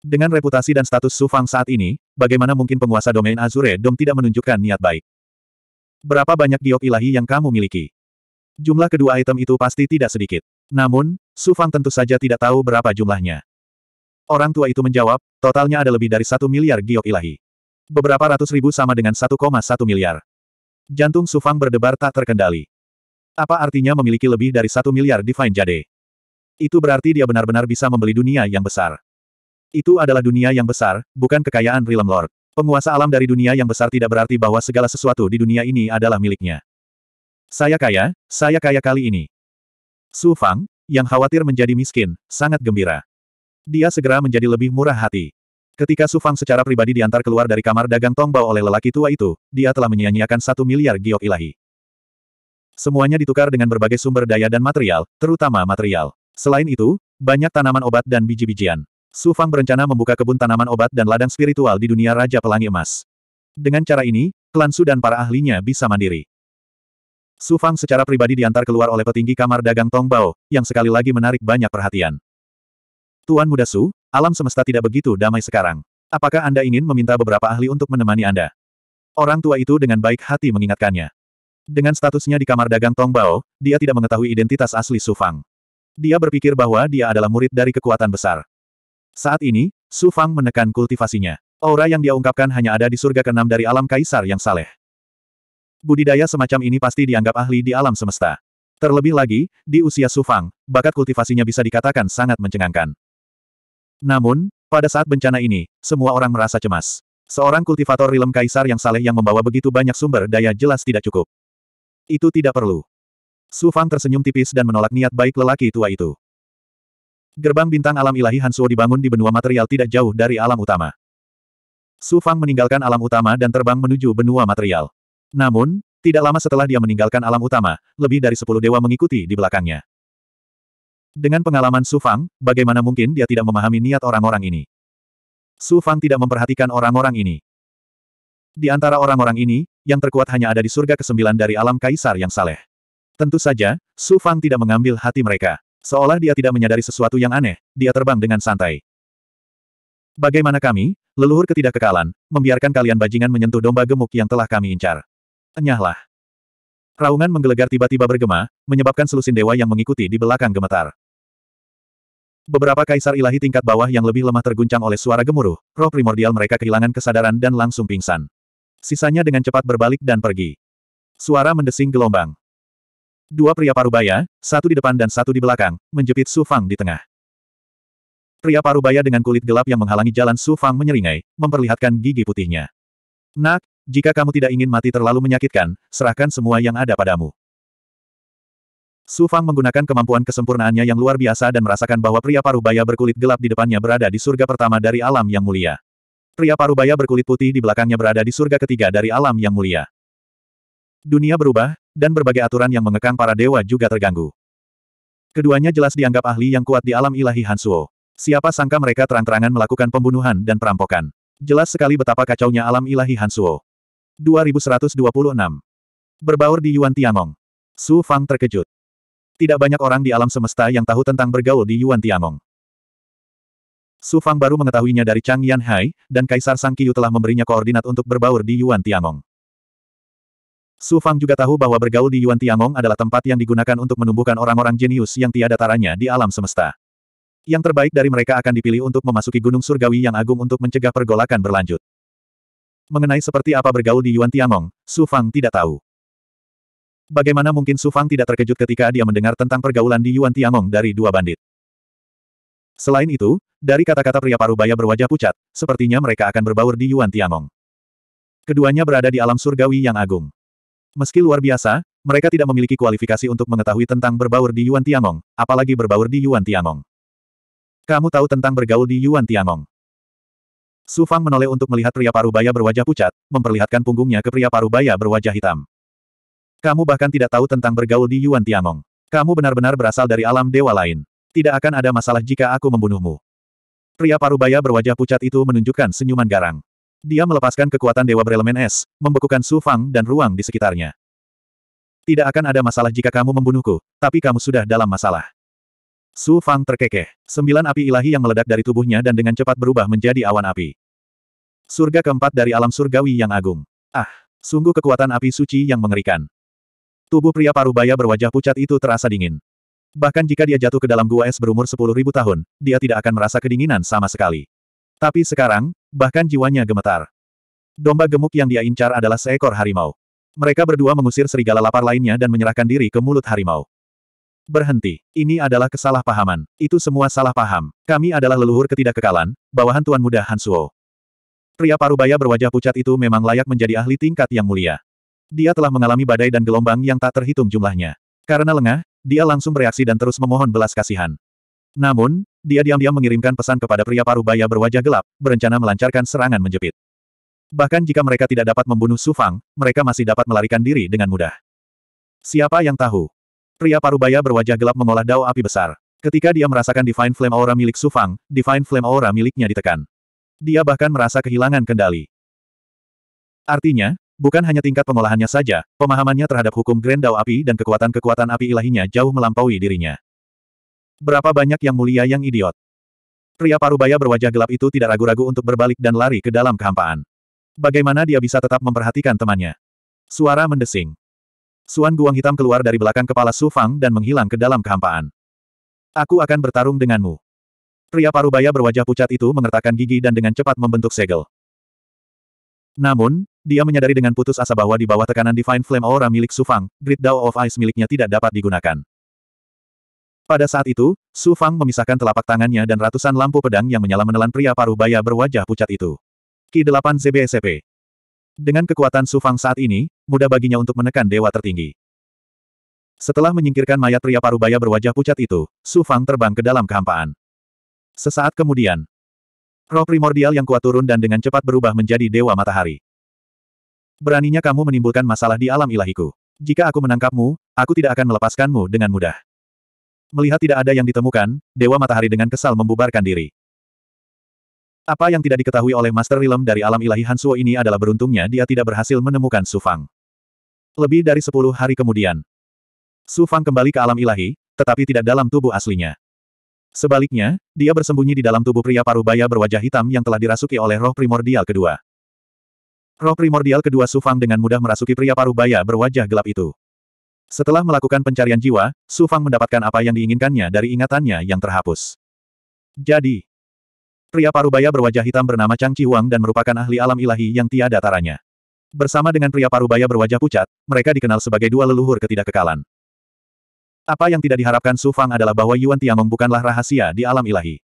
Dengan reputasi dan status Sufang saat ini, bagaimana mungkin penguasa domain Azure Dome tidak menunjukkan niat baik? Berapa banyak giok ilahi yang kamu miliki? jumlah kedua item itu pasti tidak sedikit. Namun, Su Fang tentu saja tidak tahu berapa jumlahnya. Orang tua itu menjawab, totalnya ada lebih dari satu miliar giok ilahi. Beberapa ratus ribu sama dengan 1,1 miliar. Jantung Su Fang berdebar tak terkendali. Apa artinya memiliki lebih dari satu miliar Divine Jade? Itu berarti dia benar-benar bisa membeli dunia yang besar. Itu adalah dunia yang besar, bukan kekayaan Realm Lord. Penguasa alam dari dunia yang besar tidak berarti bahwa segala sesuatu di dunia ini adalah miliknya. Saya kaya, saya kaya kali ini. Su Fang, yang khawatir menjadi miskin, sangat gembira. Dia segera menjadi lebih murah hati. Ketika Su Fang secara pribadi diantar keluar dari kamar dagang Tongbao oleh lelaki tua itu, dia telah menyia-nyiakan satu miliar giok ilahi. Semuanya ditukar dengan berbagai sumber daya dan material, terutama material. Selain itu, banyak tanaman obat dan biji-bijian. Su Fang berencana membuka kebun tanaman obat dan ladang spiritual di dunia Raja Pelangi Emas. Dengan cara ini, klan Su dan para ahlinya bisa mandiri. Su Fang secara pribadi diantar keluar oleh petinggi kamar dagang Tong Bao, yang sekali lagi menarik banyak perhatian. Tuan Muda Su, alam semesta tidak begitu damai sekarang. Apakah Anda ingin meminta beberapa ahli untuk menemani Anda? Orang tua itu dengan baik hati mengingatkannya. Dengan statusnya di kamar dagang Tong Bao, dia tidak mengetahui identitas asli Su Fang. Dia berpikir bahwa dia adalah murid dari kekuatan besar. Saat ini, Su Fang menekan kultivasinya. Aura yang dia ungkapkan hanya ada di surga keenam dari alam kaisar yang saleh. Budidaya semacam ini pasti dianggap ahli di alam semesta. Terlebih lagi, di usia Sufang, bakat kultivasinya bisa dikatakan sangat mencengangkan. Namun, pada saat bencana ini, semua orang merasa cemas. Seorang kultivator rilem kaisar yang saleh yang membawa begitu banyak sumber daya jelas tidak cukup. Itu tidak perlu. Sufang tersenyum tipis dan menolak niat baik lelaki tua itu. Gerbang bintang alam ilahi Hansuo dibangun di benua material tidak jauh dari alam utama. Sufang meninggalkan alam utama dan terbang menuju benua material. Namun, tidak lama setelah dia meninggalkan alam utama, lebih dari sepuluh dewa mengikuti di belakangnya. Dengan pengalaman Su Fang, bagaimana mungkin dia tidak memahami niat orang-orang ini? Su Fang tidak memperhatikan orang-orang ini. Di antara orang-orang ini, yang terkuat hanya ada di surga kesembilan dari alam kaisar yang saleh. Tentu saja, Su Fang tidak mengambil hati mereka. Seolah dia tidak menyadari sesuatu yang aneh, dia terbang dengan santai. Bagaimana kami, leluhur ketidakkekalan, membiarkan kalian bajingan menyentuh domba gemuk yang telah kami incar? Enyahlah. Raungan menggelegar tiba-tiba bergema, menyebabkan selusin dewa yang mengikuti di belakang gemetar. Beberapa kaisar ilahi tingkat bawah yang lebih lemah terguncang oleh suara gemuruh, roh primordial mereka kehilangan kesadaran dan langsung pingsan. Sisanya dengan cepat berbalik dan pergi. Suara mendesing gelombang. Dua pria parubaya, satu di depan dan satu di belakang, menjepit Su Fang di tengah. Pria parubaya dengan kulit gelap yang menghalangi jalan Su Fang menyeringai, memperlihatkan gigi putihnya. Nak, jika kamu tidak ingin mati terlalu menyakitkan, serahkan semua yang ada padamu. Su Fang menggunakan kemampuan kesempurnaannya yang luar biasa dan merasakan bahwa pria parubaya berkulit gelap di depannya berada di surga pertama dari alam yang mulia. Pria parubaya berkulit putih di belakangnya berada di surga ketiga dari alam yang mulia. Dunia berubah, dan berbagai aturan yang mengekang para dewa juga terganggu. Keduanya jelas dianggap ahli yang kuat di alam ilahi Hansuo. Siapa sangka mereka terang-terangan melakukan pembunuhan dan perampokan. Jelas sekali betapa kacaunya alam ilahi Hansuo. 2126. Berbaur di Yuan Tiangong. Su Fang terkejut. Tidak banyak orang di alam semesta yang tahu tentang bergaul di Yuan Tiangong. Su Fang baru mengetahuinya dari Chang Yan dan Kaisar Sang Qiyu telah memberinya koordinat untuk berbaur di Yuan Tiangong. Su Fang juga tahu bahwa bergaul di Yuan Tiangong adalah tempat yang digunakan untuk menumbuhkan orang-orang jenius yang tiada taranya di alam semesta. Yang terbaik dari mereka akan dipilih untuk memasuki gunung surgawi yang agung untuk mencegah pergolakan berlanjut. Mengenai seperti apa bergaul di Yuan Tiangong, Su Fang tidak tahu. Bagaimana mungkin Su Fang tidak terkejut ketika dia mendengar tentang pergaulan di Yuan Tiangong dari dua bandit? Selain itu, dari kata-kata pria parubaya berwajah pucat, sepertinya mereka akan berbaur di Yuan Tiangong. Keduanya berada di alam surgawi yang agung. Meski luar biasa, mereka tidak memiliki kualifikasi untuk mengetahui tentang berbaur di Yuan Tiangong, apalagi berbaur di Yuan Tiangong. Kamu tahu tentang bergaul di Yuan Tiangong. Su Fang menoleh untuk melihat pria parubaya berwajah pucat, memperlihatkan punggungnya ke pria parubaya berwajah hitam. Kamu bahkan tidak tahu tentang bergaul di Yuan Tiangong. Kamu benar-benar berasal dari alam dewa lain. Tidak akan ada masalah jika aku membunuhmu. Pria parubaya berwajah pucat itu menunjukkan senyuman garang. Dia melepaskan kekuatan dewa berelemen es, membekukan Su Fang dan ruang di sekitarnya. Tidak akan ada masalah jika kamu membunuhku, tapi kamu sudah dalam masalah. Su Fang terkekeh. Sembilan api ilahi yang meledak dari tubuhnya dan dengan cepat berubah menjadi awan api. Surga keempat dari alam surgawi yang agung. Ah, sungguh kekuatan api suci yang mengerikan. Tubuh pria parubaya berwajah pucat itu terasa dingin. Bahkan jika dia jatuh ke dalam gua es berumur sepuluh ribu tahun, dia tidak akan merasa kedinginan sama sekali. Tapi sekarang, bahkan jiwanya gemetar. Domba gemuk yang dia incar adalah seekor harimau. Mereka berdua mengusir serigala lapar lainnya dan menyerahkan diri ke mulut harimau. Berhenti. Ini adalah kesalahpahaman. Itu semua salah paham. Kami adalah leluhur ketidakkekalan, bawahan Tuan Muda Han Pria parubaya berwajah pucat itu memang layak menjadi ahli tingkat yang mulia. Dia telah mengalami badai dan gelombang yang tak terhitung jumlahnya. Karena lengah, dia langsung bereaksi dan terus memohon belas kasihan. Namun, dia diam-diam mengirimkan pesan kepada pria parubaya berwajah gelap, berencana melancarkan serangan menjepit. Bahkan jika mereka tidak dapat membunuh Sufang, mereka masih dapat melarikan diri dengan mudah. Siapa yang tahu? Pria parubaya berwajah gelap mengolah dao api besar. Ketika dia merasakan Divine Flame Aura milik Sufang, Divine Flame Aura miliknya ditekan. Dia bahkan merasa kehilangan kendali. Artinya, bukan hanya tingkat pengolahannya saja, pemahamannya terhadap hukum Grand Dao api dan kekuatan-kekuatan api ilahinya jauh melampaui dirinya. Berapa banyak yang mulia yang idiot. Pria parubaya berwajah gelap itu tidak ragu-ragu untuk berbalik dan lari ke dalam kehampaan. Bagaimana dia bisa tetap memperhatikan temannya? Suara mendesing. Suan Guang hitam keluar dari belakang kepala Su Fang dan menghilang ke dalam kehampaan. Aku akan bertarung denganmu. Pria parubaya berwajah pucat itu mengertakkan gigi dan dengan cepat membentuk segel. Namun, dia menyadari dengan putus asa bahwa di bawah tekanan Divine Flame Aura milik Su Fang, Great Dao of Ice miliknya tidak dapat digunakan. Pada saat itu, Su Fang memisahkan telapak tangannya dan ratusan lampu pedang yang menyala menelan pria parubaya berwajah pucat itu. Ki 8 ZBSP dengan kekuatan Su Fang saat ini, mudah baginya untuk menekan dewa tertinggi. Setelah menyingkirkan mayat pria parubaya berwajah pucat itu, Su Fang terbang ke dalam kehampaan. Sesaat kemudian, roh primordial yang kuat turun dan dengan cepat berubah menjadi dewa matahari. Beraninya kamu menimbulkan masalah di alam ilahiku. Jika aku menangkapmu, aku tidak akan melepaskanmu dengan mudah. Melihat tidak ada yang ditemukan, Dewa Matahari dengan kesal membubarkan diri. Apa yang tidak diketahui oleh Master Rilem dari alam ilahi Hansuo ini adalah beruntungnya dia tidak berhasil menemukan Sufang. Lebih dari sepuluh hari kemudian, Sufang kembali ke alam ilahi, tetapi tidak dalam tubuh aslinya. Sebaliknya, dia bersembunyi di dalam tubuh pria parubaya berwajah hitam yang telah dirasuki oleh roh primordial kedua. Roh primordial kedua Sufang dengan mudah merasuki pria parubaya berwajah gelap itu. Setelah melakukan pencarian jiwa, Sufang mendapatkan apa yang diinginkannya dari ingatannya yang terhapus. Jadi, Pria parubaya berwajah hitam bernama Chang Chi Huang dan merupakan ahli alam ilahi yang tiada taranya. Bersama dengan pria parubaya berwajah pucat, mereka dikenal sebagai dua leluhur ketidakkekalan. Apa yang tidak diharapkan Su Fang adalah bahwa Yuan Tiamong bukanlah rahasia di alam ilahi.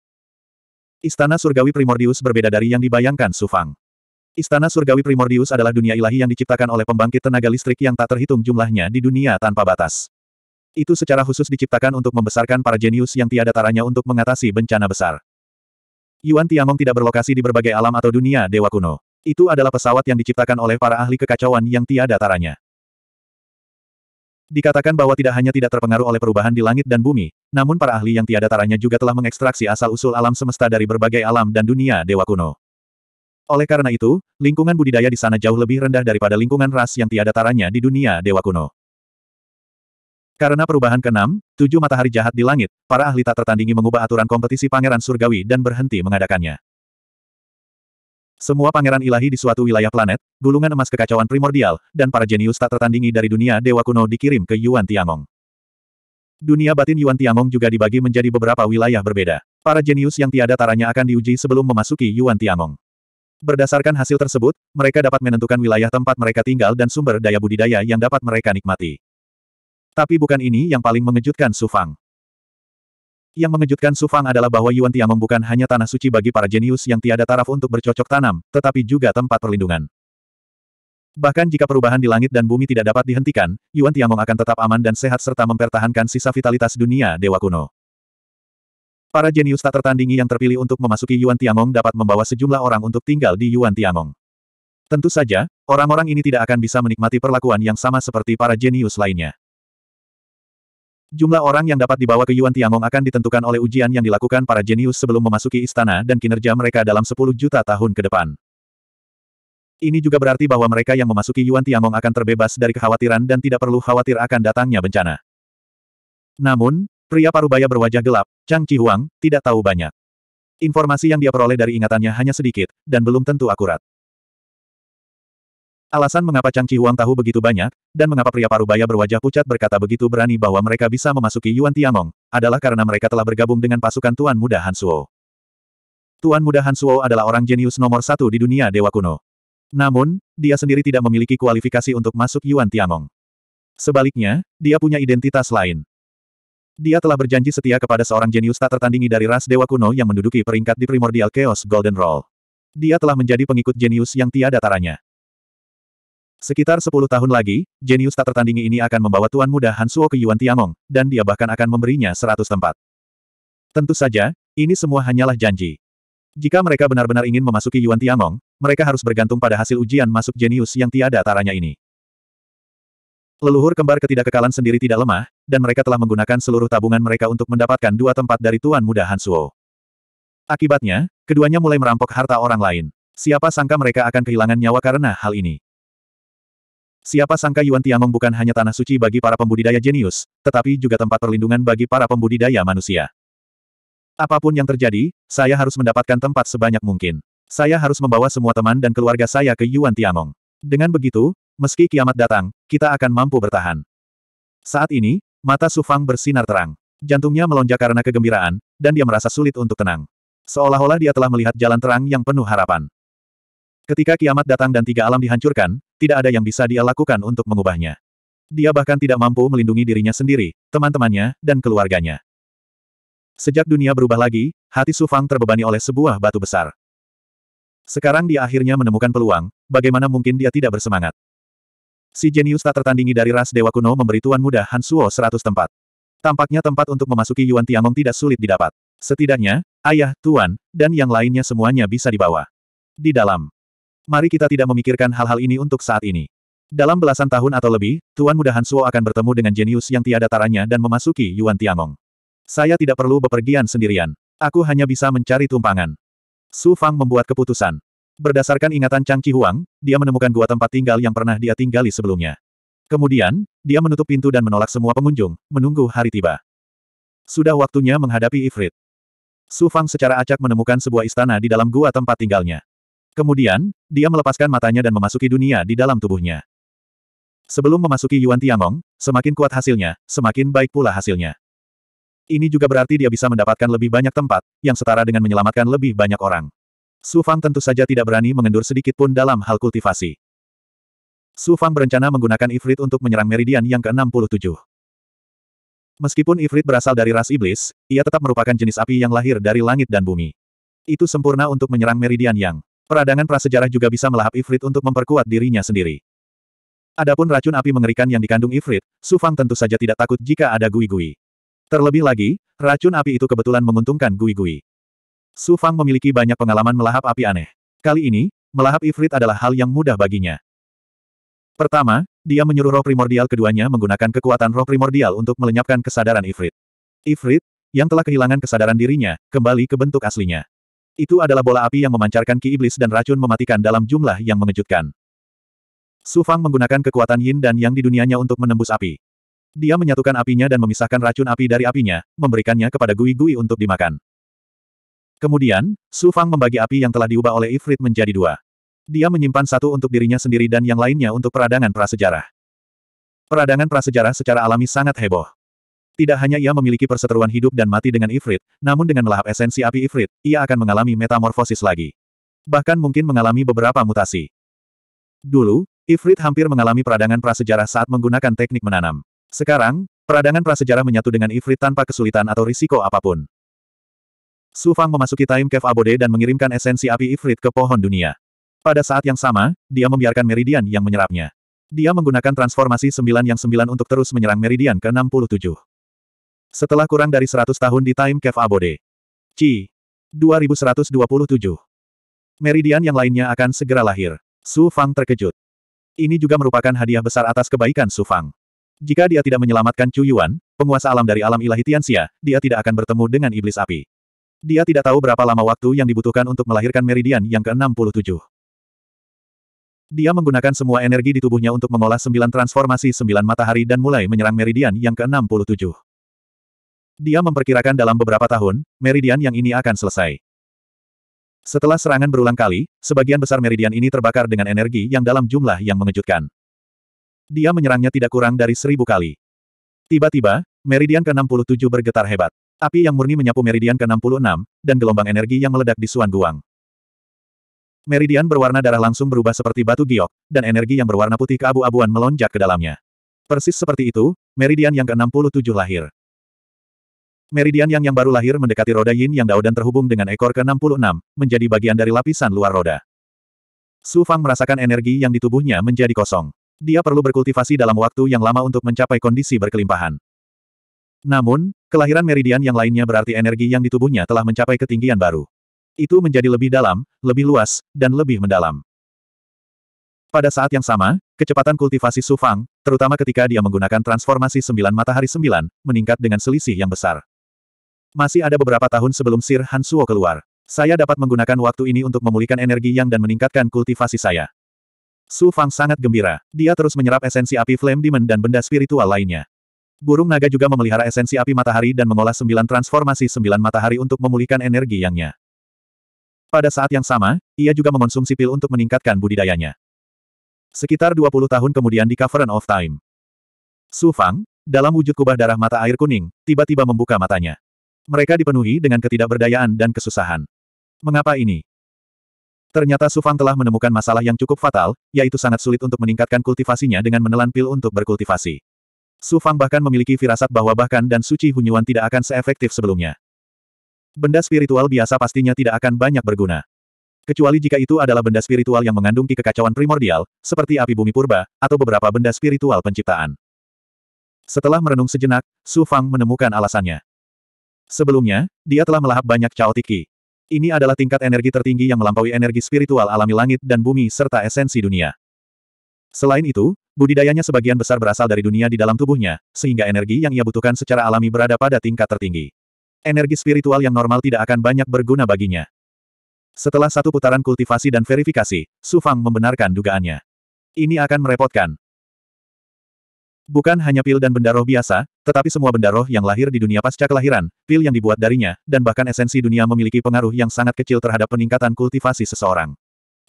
Istana Surgawi Primordius berbeda dari yang dibayangkan Su Fang. Istana Surgawi Primordius adalah dunia ilahi yang diciptakan oleh pembangkit tenaga listrik yang tak terhitung jumlahnya di dunia tanpa batas. Itu secara khusus diciptakan untuk membesarkan para jenius yang tiada taranya untuk mengatasi bencana besar. Yuan Tiangong tidak berlokasi di berbagai alam atau dunia dewa kuno. Itu adalah pesawat yang diciptakan oleh para ahli kekacauan yang tiada taranya. Dikatakan bahwa tidak hanya tidak terpengaruh oleh perubahan di langit dan bumi, namun para ahli yang tiada taranya juga telah mengekstraksi asal-usul alam semesta dari berbagai alam dan dunia dewa kuno. Oleh karena itu, lingkungan budidaya di sana jauh lebih rendah daripada lingkungan ras yang tiada taranya di dunia dewa kuno. Karena perubahan keenam, tujuh matahari jahat di langit, para ahli tak tertandingi mengubah aturan kompetisi pangeran surgawi dan berhenti mengadakannya. Semua pangeran ilahi di suatu wilayah planet, gulungan emas kekacauan primordial, dan para jenius tak tertandingi dari dunia dewa kuno dikirim ke Yuan Tiangong. Dunia batin Yuan Tiangong juga dibagi menjadi beberapa wilayah berbeda. Para jenius yang tiada taranya akan diuji sebelum memasuki Yuan Tiangong. Berdasarkan hasil tersebut, mereka dapat menentukan wilayah tempat mereka tinggal dan sumber daya budidaya yang dapat mereka nikmati. Tapi bukan ini yang paling mengejutkan Su Fang. Yang mengejutkan Su Fang adalah bahwa Yuan Tiamong bukan hanya tanah suci bagi para jenius yang tiada taraf untuk bercocok tanam, tetapi juga tempat perlindungan. Bahkan jika perubahan di langit dan bumi tidak dapat dihentikan, Yuan Tiamong akan tetap aman dan sehat serta mempertahankan sisa vitalitas dunia Dewa Kuno. Para jenius tak tertandingi yang terpilih untuk memasuki Yuan Tiamong dapat membawa sejumlah orang untuk tinggal di Yuan Tiamong. Tentu saja, orang-orang ini tidak akan bisa menikmati perlakuan yang sama seperti para jenius lainnya. Jumlah orang yang dapat dibawa ke Yuan Tiangong akan ditentukan oleh ujian yang dilakukan para jenius sebelum memasuki istana dan kinerja mereka dalam 10 juta tahun ke depan. Ini juga berarti bahwa mereka yang memasuki Yuan Tiangong akan terbebas dari kekhawatiran dan tidak perlu khawatir akan datangnya bencana. Namun, pria parubaya berwajah gelap, Chang Chi Huang, tidak tahu banyak. Informasi yang dia peroleh dari ingatannya hanya sedikit, dan belum tentu akurat. Alasan mengapa Chang Chi Huang tahu begitu banyak, dan mengapa pria parubaya berwajah pucat berkata begitu berani bahwa mereka bisa memasuki Yuan Tiangong, adalah karena mereka telah bergabung dengan pasukan Tuan Muda Han Suo. Tuan Muda Han Suo adalah orang jenius nomor satu di dunia Dewa Kuno. Namun, dia sendiri tidak memiliki kualifikasi untuk masuk Yuan Tiangong. Sebaliknya, dia punya identitas lain. Dia telah berjanji setia kepada seorang jenius tak tertandingi dari ras Dewa Kuno yang menduduki peringkat di primordial Chaos Golden Roll. Dia telah menjadi pengikut jenius yang tiada taranya. Sekitar sepuluh tahun lagi, jenius tak tertandingi ini akan membawa Tuan Muda Hansuo ke Yuan Tiangong, dan dia bahkan akan memberinya seratus tempat. Tentu saja, ini semua hanyalah janji. Jika mereka benar-benar ingin memasuki Yuan Tiangong, mereka harus bergantung pada hasil ujian masuk jenius yang tiada taranya ini. Leluhur kembar ketidakkekalan sendiri tidak lemah, dan mereka telah menggunakan seluruh tabungan mereka untuk mendapatkan dua tempat dari Tuan Muda Hansuo. Akibatnya, keduanya mulai merampok harta orang lain. Siapa sangka mereka akan kehilangan nyawa karena hal ini. Siapa sangka Yuan Tiangong bukan hanya tanah suci bagi para pembudidaya jenius, tetapi juga tempat perlindungan bagi para pembudidaya manusia. Apapun yang terjadi, saya harus mendapatkan tempat sebanyak mungkin. Saya harus membawa semua teman dan keluarga saya ke Yuan Tiangong. Dengan begitu, meski kiamat datang, kita akan mampu bertahan. Saat ini, mata Sufang bersinar terang. Jantungnya melonjak karena kegembiraan, dan dia merasa sulit untuk tenang. Seolah-olah dia telah melihat jalan terang yang penuh harapan. Ketika kiamat datang dan tiga alam dihancurkan, tidak ada yang bisa dia lakukan untuk mengubahnya. Dia bahkan tidak mampu melindungi dirinya sendiri, teman-temannya, dan keluarganya. Sejak dunia berubah lagi, hati Su Fang terbebani oleh sebuah batu besar. Sekarang dia akhirnya menemukan peluang, bagaimana mungkin dia tidak bersemangat. Si jenius tak tertandingi dari ras dewa kuno memberi tuan muda Han Suo seratus tempat. Tampaknya tempat untuk memasuki Yuan Tiangong tidak sulit didapat. Setidaknya, ayah, tuan, dan yang lainnya semuanya bisa dibawa. Di dalam Mari kita tidak memikirkan hal-hal ini untuk saat ini. Dalam belasan tahun atau lebih, Tuan Muda Hansuo akan bertemu dengan jenius yang tiada taranya dan memasuki Yuan Tiangong. Saya tidak perlu bepergian sendirian. Aku hanya bisa mencari tumpangan. Su Fang membuat keputusan. Berdasarkan ingatan Chang Chi Huang, dia menemukan gua tempat tinggal yang pernah dia tinggali sebelumnya. Kemudian, dia menutup pintu dan menolak semua pengunjung, menunggu hari tiba. Sudah waktunya menghadapi Ifrit. Su Fang secara acak menemukan sebuah istana di dalam gua tempat tinggalnya. Kemudian, dia melepaskan matanya dan memasuki dunia di dalam tubuhnya. Sebelum memasuki Yuan Tiangong, semakin kuat hasilnya, semakin baik pula hasilnya. Ini juga berarti dia bisa mendapatkan lebih banyak tempat, yang setara dengan menyelamatkan lebih banyak orang. Su Fang tentu saja tidak berani mengendur sedikit pun dalam hal kultivasi. Su Fang berencana menggunakan Ifrit untuk menyerang Meridian yang ke-67. Meskipun Ifrit berasal dari ras iblis, ia tetap merupakan jenis api yang lahir dari langit dan bumi. Itu sempurna untuk menyerang Meridian yang Peradangan prasejarah juga bisa melahap Ifrit untuk memperkuat dirinya sendiri. Adapun racun api mengerikan yang dikandung Ifrit, Sufang tentu saja tidak takut jika ada gui-gui. Terlebih lagi, racun api itu kebetulan menguntungkan gui-gui. Sufang memiliki banyak pengalaman melahap api aneh. Kali ini, melahap Ifrit adalah hal yang mudah baginya. Pertama, dia menyuruh roh primordial keduanya menggunakan kekuatan roh primordial untuk melenyapkan kesadaran Ifrit. Ifrit, yang telah kehilangan kesadaran dirinya, kembali ke bentuk aslinya. Itu adalah bola api yang memancarkan ki iblis dan racun mematikan dalam jumlah yang mengejutkan. Su Fang menggunakan kekuatan yin dan yang di dunianya untuk menembus api. Dia menyatukan apinya dan memisahkan racun api dari apinya, memberikannya kepada Gui Gui untuk dimakan. Kemudian, Su Fang membagi api yang telah diubah oleh Ifrit menjadi dua. Dia menyimpan satu untuk dirinya sendiri dan yang lainnya untuk peradangan prasejarah. Peradangan prasejarah secara alami sangat heboh. Tidak hanya ia memiliki perseteruan hidup dan mati dengan Ifrit, namun dengan melahap esensi api Ifrit, ia akan mengalami metamorfosis lagi. Bahkan mungkin mengalami beberapa mutasi. Dulu, Ifrit hampir mengalami peradangan prasejarah saat menggunakan teknik menanam. Sekarang, peradangan prasejarah menyatu dengan Ifrit tanpa kesulitan atau risiko apapun. Su Fang memasuki Time Cave Abode dan mengirimkan esensi api Ifrit ke pohon dunia. Pada saat yang sama, dia membiarkan Meridian yang menyerapnya. Dia menggunakan transformasi 9 yang 9 untuk terus menyerang Meridian ke-67. Setelah kurang dari 100 tahun di Time Cave Abode. Ci. 2127. Meridian yang lainnya akan segera lahir. Su Fang terkejut. Ini juga merupakan hadiah besar atas kebaikan Su Fang. Jika dia tidak menyelamatkan Chu Yuan, penguasa alam dari alam ilahi Tianxia, dia tidak akan bertemu dengan iblis api. Dia tidak tahu berapa lama waktu yang dibutuhkan untuk melahirkan meridian yang ke-67. Dia menggunakan semua energi di tubuhnya untuk mengolah sembilan transformasi sembilan matahari dan mulai menyerang meridian yang ke-67. Dia memperkirakan dalam beberapa tahun, meridian yang ini akan selesai. Setelah serangan berulang kali, sebagian besar meridian ini terbakar dengan energi yang dalam jumlah yang mengejutkan. Dia menyerangnya tidak kurang dari seribu kali. Tiba-tiba, meridian ke-67 bergetar hebat. Api yang murni menyapu meridian ke-66, dan gelombang energi yang meledak di Suan Guang. Meridian berwarna darah langsung berubah seperti batu giok, dan energi yang berwarna putih keabu-abuan melonjak ke dalamnya. Persis seperti itu, meridian yang ke-67 lahir. Meridian yang yang baru lahir mendekati roda yin yang dao dan terhubung dengan ekor ke-66, menjadi bagian dari lapisan luar roda. Su Fang merasakan energi yang di tubuhnya menjadi kosong. Dia perlu berkultivasi dalam waktu yang lama untuk mencapai kondisi berkelimpahan. Namun, kelahiran meridian yang lainnya berarti energi yang di tubuhnya telah mencapai ketinggian baru. Itu menjadi lebih dalam, lebih luas, dan lebih mendalam. Pada saat yang sama, kecepatan kultivasi Su Fang, terutama ketika dia menggunakan transformasi sembilan matahari sembilan, meningkat dengan selisih yang besar. Masih ada beberapa tahun sebelum Sir Han Suo keluar. Saya dapat menggunakan waktu ini untuk memulihkan energi yang dan meningkatkan kultivasi saya. Su Fang sangat gembira. Dia terus menyerap esensi api Flame Demon dan benda spiritual lainnya. Burung naga juga memelihara esensi api matahari dan mengolah sembilan transformasi sembilan matahari untuk memulihkan energi yangnya. Pada saat yang sama, ia juga mengonsumsi pil untuk meningkatkan budidayanya. Sekitar 20 tahun kemudian di Cavern of Time. Su Fang, dalam wujud kubah darah mata air kuning, tiba-tiba membuka matanya. Mereka dipenuhi dengan ketidakberdayaan dan kesusahan. Mengapa ini? Ternyata Sufang telah menemukan masalah yang cukup fatal, yaitu sangat sulit untuk meningkatkan kultivasinya dengan menelan pil untuk berkultivasi. Sufang bahkan memiliki firasat bahwa bahkan dan suci hunyuan tidak akan seefektif sebelumnya. Benda spiritual biasa pastinya tidak akan banyak berguna. Kecuali jika itu adalah benda spiritual yang mengandung kekacauan primordial, seperti api bumi purba, atau beberapa benda spiritual penciptaan. Setelah merenung sejenak, Su Fang menemukan alasannya. Sebelumnya, dia telah melahap banyak chaotic Tiki. Ini adalah tingkat energi tertinggi yang melampaui energi spiritual alami langit dan bumi serta esensi dunia. Selain itu, budidayanya sebagian besar berasal dari dunia di dalam tubuhnya, sehingga energi yang ia butuhkan secara alami berada pada tingkat tertinggi. Energi spiritual yang normal tidak akan banyak berguna baginya. Setelah satu putaran kultivasi dan verifikasi, Su Fang membenarkan dugaannya. Ini akan merepotkan. Bukan hanya pil dan benda roh biasa, tetapi semua benda roh yang lahir di dunia pasca kelahiran, pil yang dibuat darinya, dan bahkan esensi dunia memiliki pengaruh yang sangat kecil terhadap peningkatan kultivasi seseorang.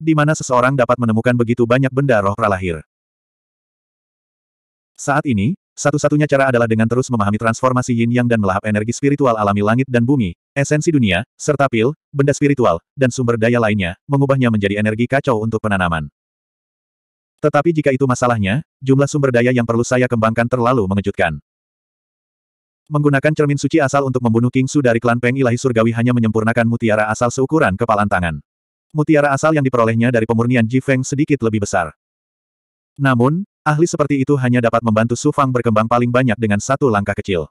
Di mana seseorang dapat menemukan begitu banyak benda roh pralahir. Saat ini, satu-satunya cara adalah dengan terus memahami transformasi yin yang dan melahap energi spiritual alami langit dan bumi, esensi dunia, serta pil, benda spiritual, dan sumber daya lainnya, mengubahnya menjadi energi kacau untuk penanaman. Tetapi jika itu masalahnya, jumlah sumber daya yang perlu saya kembangkan terlalu mengejutkan. Menggunakan cermin suci asal untuk membunuh King Su dari klan Peng Ilahi Surgawi hanya menyempurnakan mutiara asal seukuran kepalan tangan. Mutiara asal yang diperolehnya dari pemurnian Ji Feng sedikit lebih besar. Namun, ahli seperti itu hanya dapat membantu Su Fang berkembang paling banyak dengan satu langkah kecil.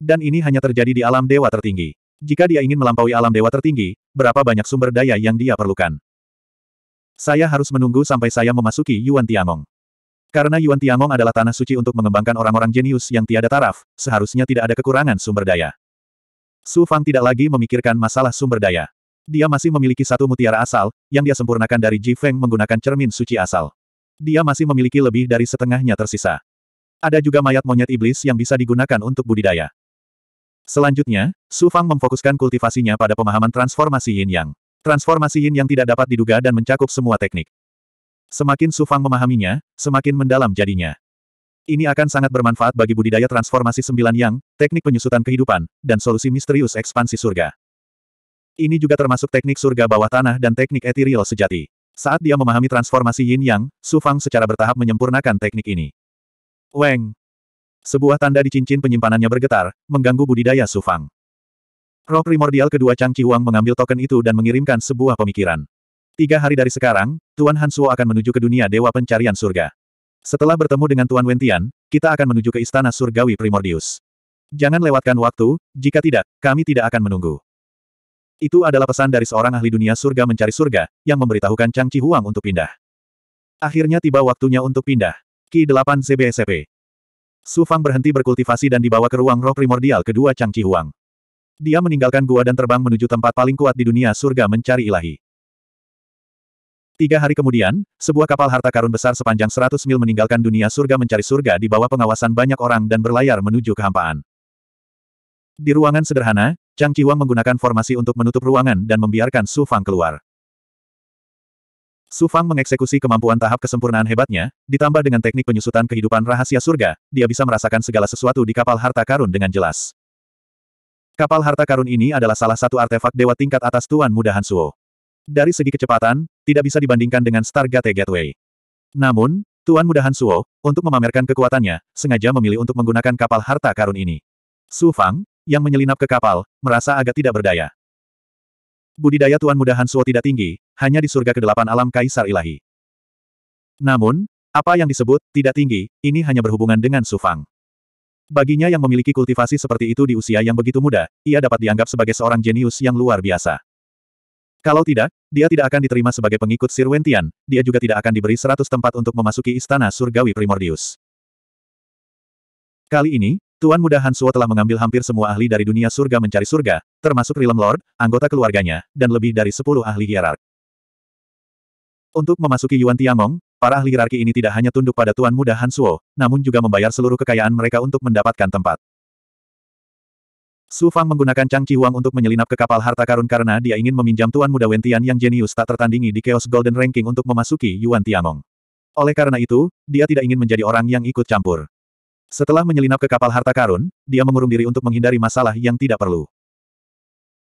Dan ini hanya terjadi di alam dewa tertinggi. Jika dia ingin melampaui alam dewa tertinggi, berapa banyak sumber daya yang dia perlukan? Saya harus menunggu sampai saya memasuki Yuan Tiangong. Karena Yuan Tiangong adalah tanah suci untuk mengembangkan orang-orang jenius yang tiada taraf, seharusnya tidak ada kekurangan sumber daya. Su Fang tidak lagi memikirkan masalah sumber daya. Dia masih memiliki satu mutiara asal, yang dia sempurnakan dari Ji Feng menggunakan cermin suci asal. Dia masih memiliki lebih dari setengahnya tersisa. Ada juga mayat monyet iblis yang bisa digunakan untuk budidaya. Selanjutnya, Su Fang memfokuskan kultivasinya pada pemahaman transformasi yin yang. Transformasi yin yang tidak dapat diduga dan mencakup semua teknik. Semakin Sufang memahaminya, semakin mendalam jadinya. Ini akan sangat bermanfaat bagi budidaya transformasi sembilan yang, teknik penyusutan kehidupan, dan solusi misterius ekspansi surga. Ini juga termasuk teknik surga bawah tanah dan teknik ethereal sejati. Saat dia memahami transformasi yin yang, Sufang secara bertahap menyempurnakan teknik ini. Weng! Sebuah tanda di cincin penyimpanannya bergetar, mengganggu budidaya Sufang. Roh primordial kedua Chang Chi Huang mengambil token itu dan mengirimkan sebuah pemikiran. Tiga hari dari sekarang, Tuan Han Suo akan menuju ke dunia Dewa Pencarian Surga. Setelah bertemu dengan Tuan Wentian, kita akan menuju ke Istana Surgawi Primordius. Jangan lewatkan waktu, jika tidak, kami tidak akan menunggu. Itu adalah pesan dari seorang ahli dunia surga mencari surga, yang memberitahukan Chang Chi Huang untuk pindah. Akhirnya tiba waktunya untuk pindah. Ki 8 CBSP. Su Fang berhenti berkultivasi dan dibawa ke ruang roh primordial kedua Chang Chi Huang. Dia meninggalkan gua dan terbang menuju tempat paling kuat di dunia surga mencari ilahi. Tiga hari kemudian, sebuah kapal harta karun besar sepanjang 100 mil meninggalkan dunia surga mencari surga di bawah pengawasan banyak orang dan berlayar menuju kehampaan. Di ruangan sederhana, Chang Qiwang menggunakan formasi untuk menutup ruangan dan membiarkan Su Fang keluar. Su Fang mengeksekusi kemampuan tahap kesempurnaan hebatnya, ditambah dengan teknik penyusutan kehidupan rahasia surga, dia bisa merasakan segala sesuatu di kapal harta karun dengan jelas. Kapal harta karun ini adalah salah satu artefak dewa tingkat atas Tuan Muda Hansuo. Dari segi kecepatan, tidak bisa dibandingkan dengan Stargate Gateway. Namun, Tuan Muda Hansuo, untuk memamerkan kekuatannya, sengaja memilih untuk menggunakan kapal harta karun ini. Su Fang, yang menyelinap ke kapal, merasa agak tidak berdaya. Budidaya Tuan Muda Hansuo tidak tinggi, hanya di surga kedelapan alam Kaisar Ilahi. Namun, apa yang disebut, tidak tinggi, ini hanya berhubungan dengan Su Fang. Baginya yang memiliki kultivasi seperti itu di usia yang begitu muda, ia dapat dianggap sebagai seorang jenius yang luar biasa. Kalau tidak, dia tidak akan diterima sebagai pengikut Sir Wentian, dia juga tidak akan diberi seratus tempat untuk memasuki istana surgawi Primordius. Kali ini, Tuan Muda Hansuo telah mengambil hampir semua ahli dari dunia surga mencari surga, termasuk Realm Lord, anggota keluarganya, dan lebih dari sepuluh ahli hierark. Untuk memasuki Yuan Tiangong, Para ahli hierarki ini tidak hanya tunduk pada Tuan Muda Han Suo, namun juga membayar seluruh kekayaan mereka untuk mendapatkan tempat. Su Fang menggunakan Chang Chi Wang untuk menyelinap ke kapal harta karun karena dia ingin meminjam Tuan Muda Wentian yang jenius tak tertandingi di Chaos Golden Ranking untuk memasuki Yuan Tiangong. Oleh karena itu, dia tidak ingin menjadi orang yang ikut campur. Setelah menyelinap ke kapal harta karun, dia mengurung diri untuk menghindari masalah yang tidak perlu.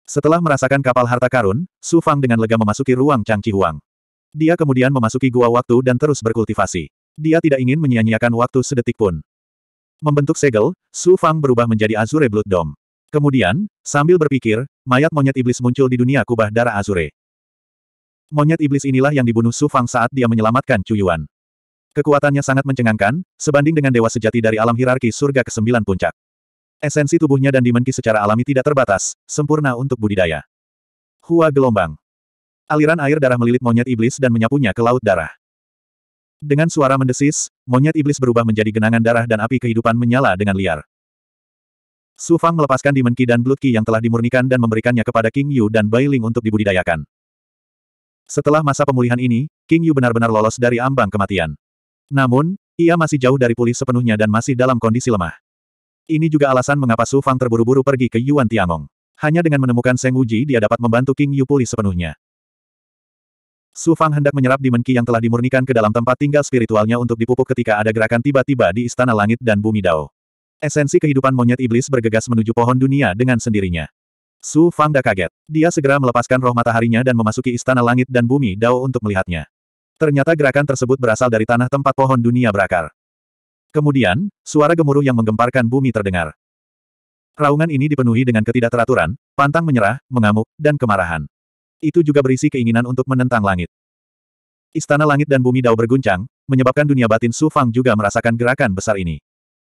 Setelah merasakan kapal harta karun, Su Fang dengan lega memasuki ruang Chang Chi Huang. Dia kemudian memasuki gua waktu dan terus berkultivasi. Dia tidak ingin menyia-nyiakan waktu sedetik pun. Membentuk segel, Su Fang berubah menjadi Azure Blood Dome. Kemudian, sambil berpikir, mayat monyet iblis muncul di dunia kubah darah Azure. Monyet iblis inilah yang dibunuh Su Fang saat dia menyelamatkan Chu Yuan. Kekuatannya sangat mencengangkan, sebanding dengan dewa sejati dari alam hierarki surga ke-9 puncak. Esensi tubuhnya dan dimenki secara alami tidak terbatas, sempurna untuk budidaya. Hua gelombang. Aliran air darah melilit monyet iblis dan menyapunya ke laut darah. Dengan suara mendesis, monyet iblis berubah menjadi genangan darah dan api kehidupan menyala dengan liar. Su Fang melepaskan Demon Ki dan Blood Ki yang telah dimurnikan dan memberikannya kepada King Yu dan Bai Ling untuk dibudidayakan. Setelah masa pemulihan ini, King Yu benar-benar lolos dari ambang kematian. Namun, ia masih jauh dari pulih sepenuhnya dan masih dalam kondisi lemah. Ini juga alasan mengapa Su Fang terburu-buru pergi ke Yuan Tiangong. Hanya dengan menemukan Seng Wuji dia dapat membantu King Yu pulih sepenuhnya. Su Fang hendak menyerap dimenki yang telah dimurnikan ke dalam tempat tinggal spiritualnya untuk dipupuk ketika ada gerakan tiba-tiba di istana langit dan bumi Dao. Esensi kehidupan monyet iblis bergegas menuju pohon dunia dengan sendirinya. Su Fang dah kaget. Dia segera melepaskan roh mataharinya dan memasuki istana langit dan bumi Dao untuk melihatnya. Ternyata gerakan tersebut berasal dari tanah tempat pohon dunia berakar. Kemudian, suara gemuruh yang menggemparkan bumi terdengar. Raungan ini dipenuhi dengan ketidakteraturan, pantang menyerah, mengamuk, dan kemarahan itu juga berisi keinginan untuk menentang langit. Istana langit dan bumi Dao berguncang, menyebabkan dunia batin Su Fang juga merasakan gerakan besar ini.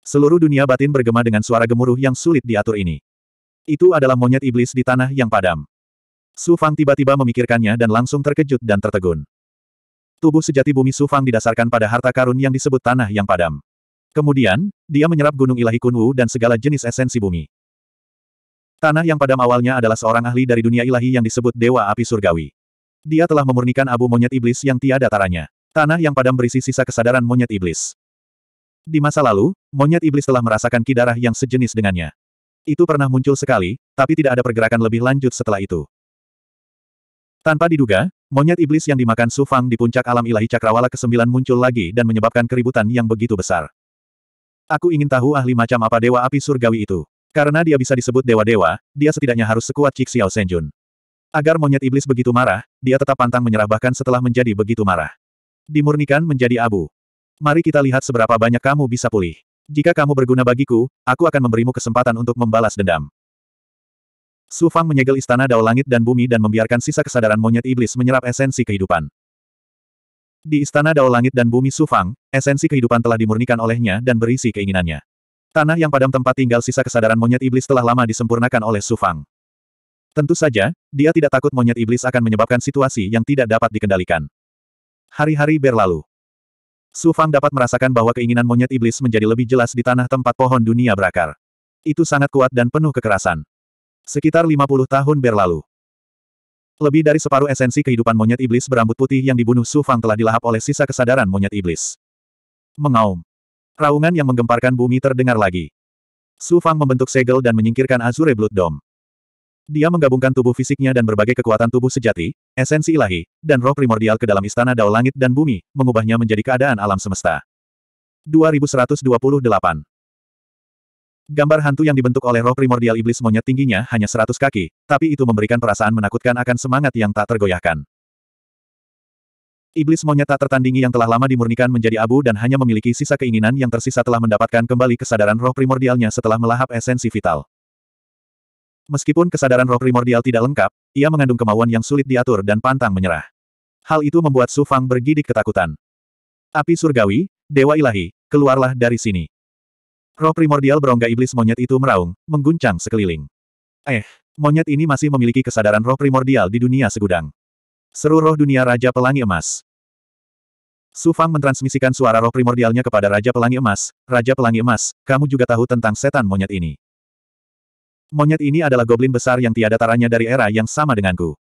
Seluruh dunia batin bergema dengan suara gemuruh yang sulit diatur ini. Itu adalah monyet iblis di tanah yang padam. Su Fang tiba-tiba memikirkannya dan langsung terkejut dan tertegun. Tubuh sejati bumi Su Fang didasarkan pada harta karun yang disebut tanah yang padam. Kemudian, dia menyerap gunung ilahi Kunwu dan segala jenis esensi bumi. Tanah yang pada awalnya adalah seorang ahli dari dunia ilahi yang disebut Dewa Api Surgawi. Dia telah memurnikan abu monyet iblis yang tiada taranya. Tanah yang padam berisi sisa kesadaran monyet iblis. Di masa lalu, monyet iblis telah merasakan kidarah yang sejenis dengannya. Itu pernah muncul sekali, tapi tidak ada pergerakan lebih lanjut setelah itu. Tanpa diduga, monyet iblis yang dimakan Sufang di puncak alam ilahi cakrawala ke-9 muncul lagi dan menyebabkan keributan yang begitu besar. Aku ingin tahu ahli macam apa Dewa Api Surgawi itu. Karena dia bisa disebut dewa-dewa, dia setidaknya harus sekuat Cik Xiao Senjun. Agar monyet iblis begitu marah, dia tetap pantang menyerah bahkan setelah menjadi begitu marah. Dimurnikan menjadi abu. Mari kita lihat seberapa banyak kamu bisa pulih. Jika kamu berguna bagiku, aku akan memberimu kesempatan untuk membalas dendam. Su Fang menyegel istana Dao Langit dan Bumi dan membiarkan sisa kesadaran monyet iblis menyerap esensi kehidupan. Di istana Dao Langit dan Bumi Su Fang, esensi kehidupan telah dimurnikan olehnya dan berisi keinginannya. Tanah yang padam tempat tinggal sisa kesadaran monyet iblis telah lama disempurnakan oleh Sufang. Tentu saja, dia tidak takut monyet iblis akan menyebabkan situasi yang tidak dapat dikendalikan. Hari-hari berlalu. Sufang dapat merasakan bahwa keinginan monyet iblis menjadi lebih jelas di tanah tempat pohon dunia berakar. Itu sangat kuat dan penuh kekerasan. Sekitar 50 tahun berlalu. Lebih dari separuh esensi kehidupan monyet iblis berambut putih yang dibunuh Sufang telah dilahap oleh sisa kesadaran monyet iblis. Mengaum. Raungan yang menggemparkan bumi terdengar lagi. Su Fang membentuk segel dan menyingkirkan Azure Blood Dome. Dia menggabungkan tubuh fisiknya dan berbagai kekuatan tubuh sejati, esensi ilahi, dan roh primordial ke dalam istana Dao Langit dan Bumi, mengubahnya menjadi keadaan alam semesta. 2128 Gambar hantu yang dibentuk oleh roh primordial iblis monyet tingginya hanya 100 kaki, tapi itu memberikan perasaan menakutkan akan semangat yang tak tergoyahkan. Iblis monyet tak tertandingi yang telah lama dimurnikan menjadi abu dan hanya memiliki sisa keinginan yang tersisa telah mendapatkan kembali kesadaran roh primordialnya setelah melahap esensi vital. Meskipun kesadaran roh primordial tidak lengkap, ia mengandung kemauan yang sulit diatur dan pantang menyerah. Hal itu membuat Su Fang bergidik ketakutan. Api surgawi, Dewa Ilahi, keluarlah dari sini. Roh primordial berongga iblis monyet itu meraung, mengguncang sekeliling. Eh, monyet ini masih memiliki kesadaran roh primordial di dunia segudang. Seru roh dunia Raja Pelangi Emas. Su Fang mentransmisikan suara roh primordialnya kepada Raja Pelangi Emas, Raja Pelangi Emas, kamu juga tahu tentang setan monyet ini. Monyet ini adalah goblin besar yang tiada taranya dari era yang sama denganku.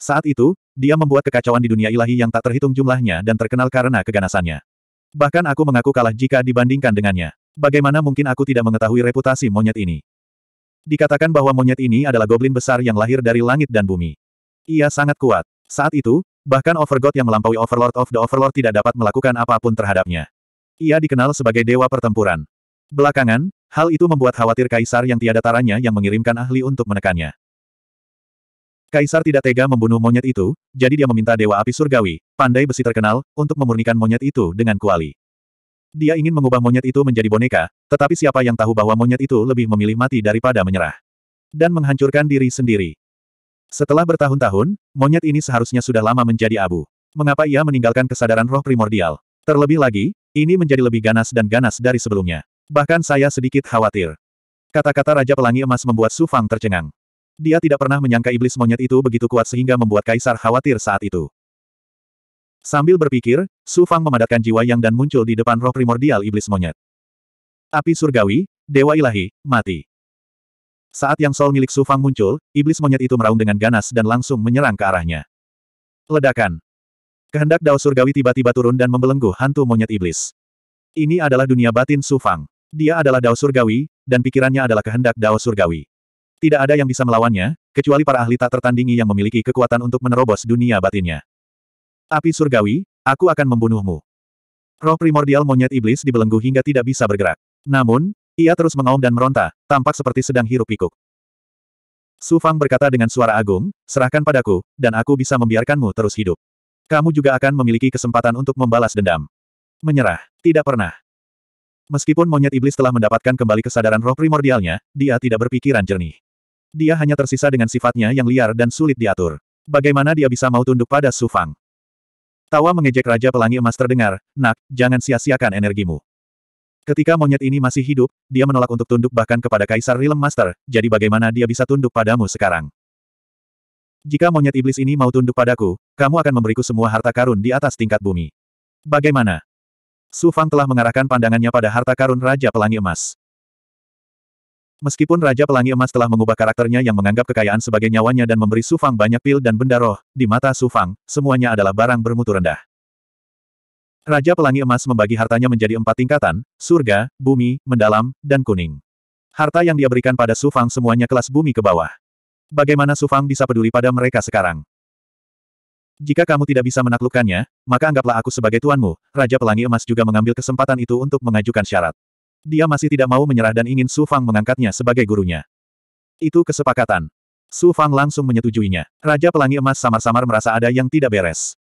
Saat itu, dia membuat kekacauan di dunia ilahi yang tak terhitung jumlahnya dan terkenal karena keganasannya. Bahkan aku mengaku kalah jika dibandingkan dengannya. Bagaimana mungkin aku tidak mengetahui reputasi monyet ini? Dikatakan bahwa monyet ini adalah goblin besar yang lahir dari langit dan bumi. Ia sangat kuat. Saat itu, bahkan Overgod yang melampaui Overlord of the Overlord tidak dapat melakukan apapun terhadapnya. Ia dikenal sebagai dewa pertempuran. Belakangan, hal itu membuat khawatir kaisar yang tiada taranya yang mengirimkan ahli untuk menekannya. Kaisar tidak tega membunuh monyet itu, jadi dia meminta Dewa Api Surgawi, pandai besi terkenal, untuk memurnikan monyet itu dengan kuali. Dia ingin mengubah monyet itu menjadi boneka, tetapi siapa yang tahu bahwa monyet itu lebih memilih mati daripada menyerah. Dan menghancurkan diri sendiri. Setelah bertahun-tahun, monyet ini seharusnya sudah lama menjadi abu. Mengapa ia meninggalkan kesadaran roh primordial? Terlebih lagi, ini menjadi lebih ganas dan ganas dari sebelumnya. Bahkan saya sedikit khawatir. Kata-kata Raja Pelangi Emas membuat Su Fang tercengang. Dia tidak pernah menyangka iblis monyet itu begitu kuat sehingga membuat kaisar khawatir saat itu. Sambil berpikir, Su Fang memadatkan jiwa yang dan muncul di depan roh primordial iblis monyet. Api surgawi, dewa ilahi, mati. Saat yang sol milik Su Fang muncul, iblis monyet itu meraung dengan ganas dan langsung menyerang ke arahnya. Ledakan. Kehendak Dao Surgawi tiba-tiba turun dan membelenggu hantu monyet iblis. Ini adalah dunia batin Su Fang. Dia adalah Dao Surgawi, dan pikirannya adalah kehendak Dao Surgawi. Tidak ada yang bisa melawannya, kecuali para ahli tak tertandingi yang memiliki kekuatan untuk menerobos dunia batinnya. Api Surgawi, aku akan membunuhmu. Roh primordial monyet iblis dibelenggu hingga tidak bisa bergerak. Namun, ia terus mengaum dan meronta, tampak seperti sedang hirup pikuk. Su Fang berkata dengan suara agung, serahkan padaku, dan aku bisa membiarkanmu terus hidup. Kamu juga akan memiliki kesempatan untuk membalas dendam. Menyerah, tidak pernah. Meskipun monyet iblis telah mendapatkan kembali kesadaran roh primordialnya, dia tidak berpikiran jernih. Dia hanya tersisa dengan sifatnya yang liar dan sulit diatur. Bagaimana dia bisa mau tunduk pada Su Fang? Tawa mengejek Raja Pelangi Emas terdengar, Nak, jangan sia-siakan energimu. Ketika monyet ini masih hidup, dia menolak untuk tunduk bahkan kepada Kaisar Realm Master, jadi bagaimana dia bisa tunduk padamu sekarang? Jika monyet iblis ini mau tunduk padaku, kamu akan memberiku semua harta karun di atas tingkat bumi. Bagaimana? Su Fang telah mengarahkan pandangannya pada harta karun Raja Pelangi Emas. Meskipun Raja Pelangi Emas telah mengubah karakternya yang menganggap kekayaan sebagai nyawanya dan memberi Su Fang banyak pil dan benda roh, di mata Su Fang, semuanya adalah barang bermutu rendah. Raja Pelangi Emas membagi hartanya menjadi empat tingkatan, surga, bumi, mendalam, dan kuning. Harta yang dia berikan pada Su Fang semuanya kelas bumi ke bawah. Bagaimana Su Fang bisa peduli pada mereka sekarang? Jika kamu tidak bisa menaklukkannya, maka anggaplah aku sebagai tuanmu. Raja Pelangi Emas juga mengambil kesempatan itu untuk mengajukan syarat. Dia masih tidak mau menyerah dan ingin Su Fang mengangkatnya sebagai gurunya. Itu kesepakatan. Su Fang langsung menyetujuinya. Raja Pelangi Emas samar-samar merasa ada yang tidak beres.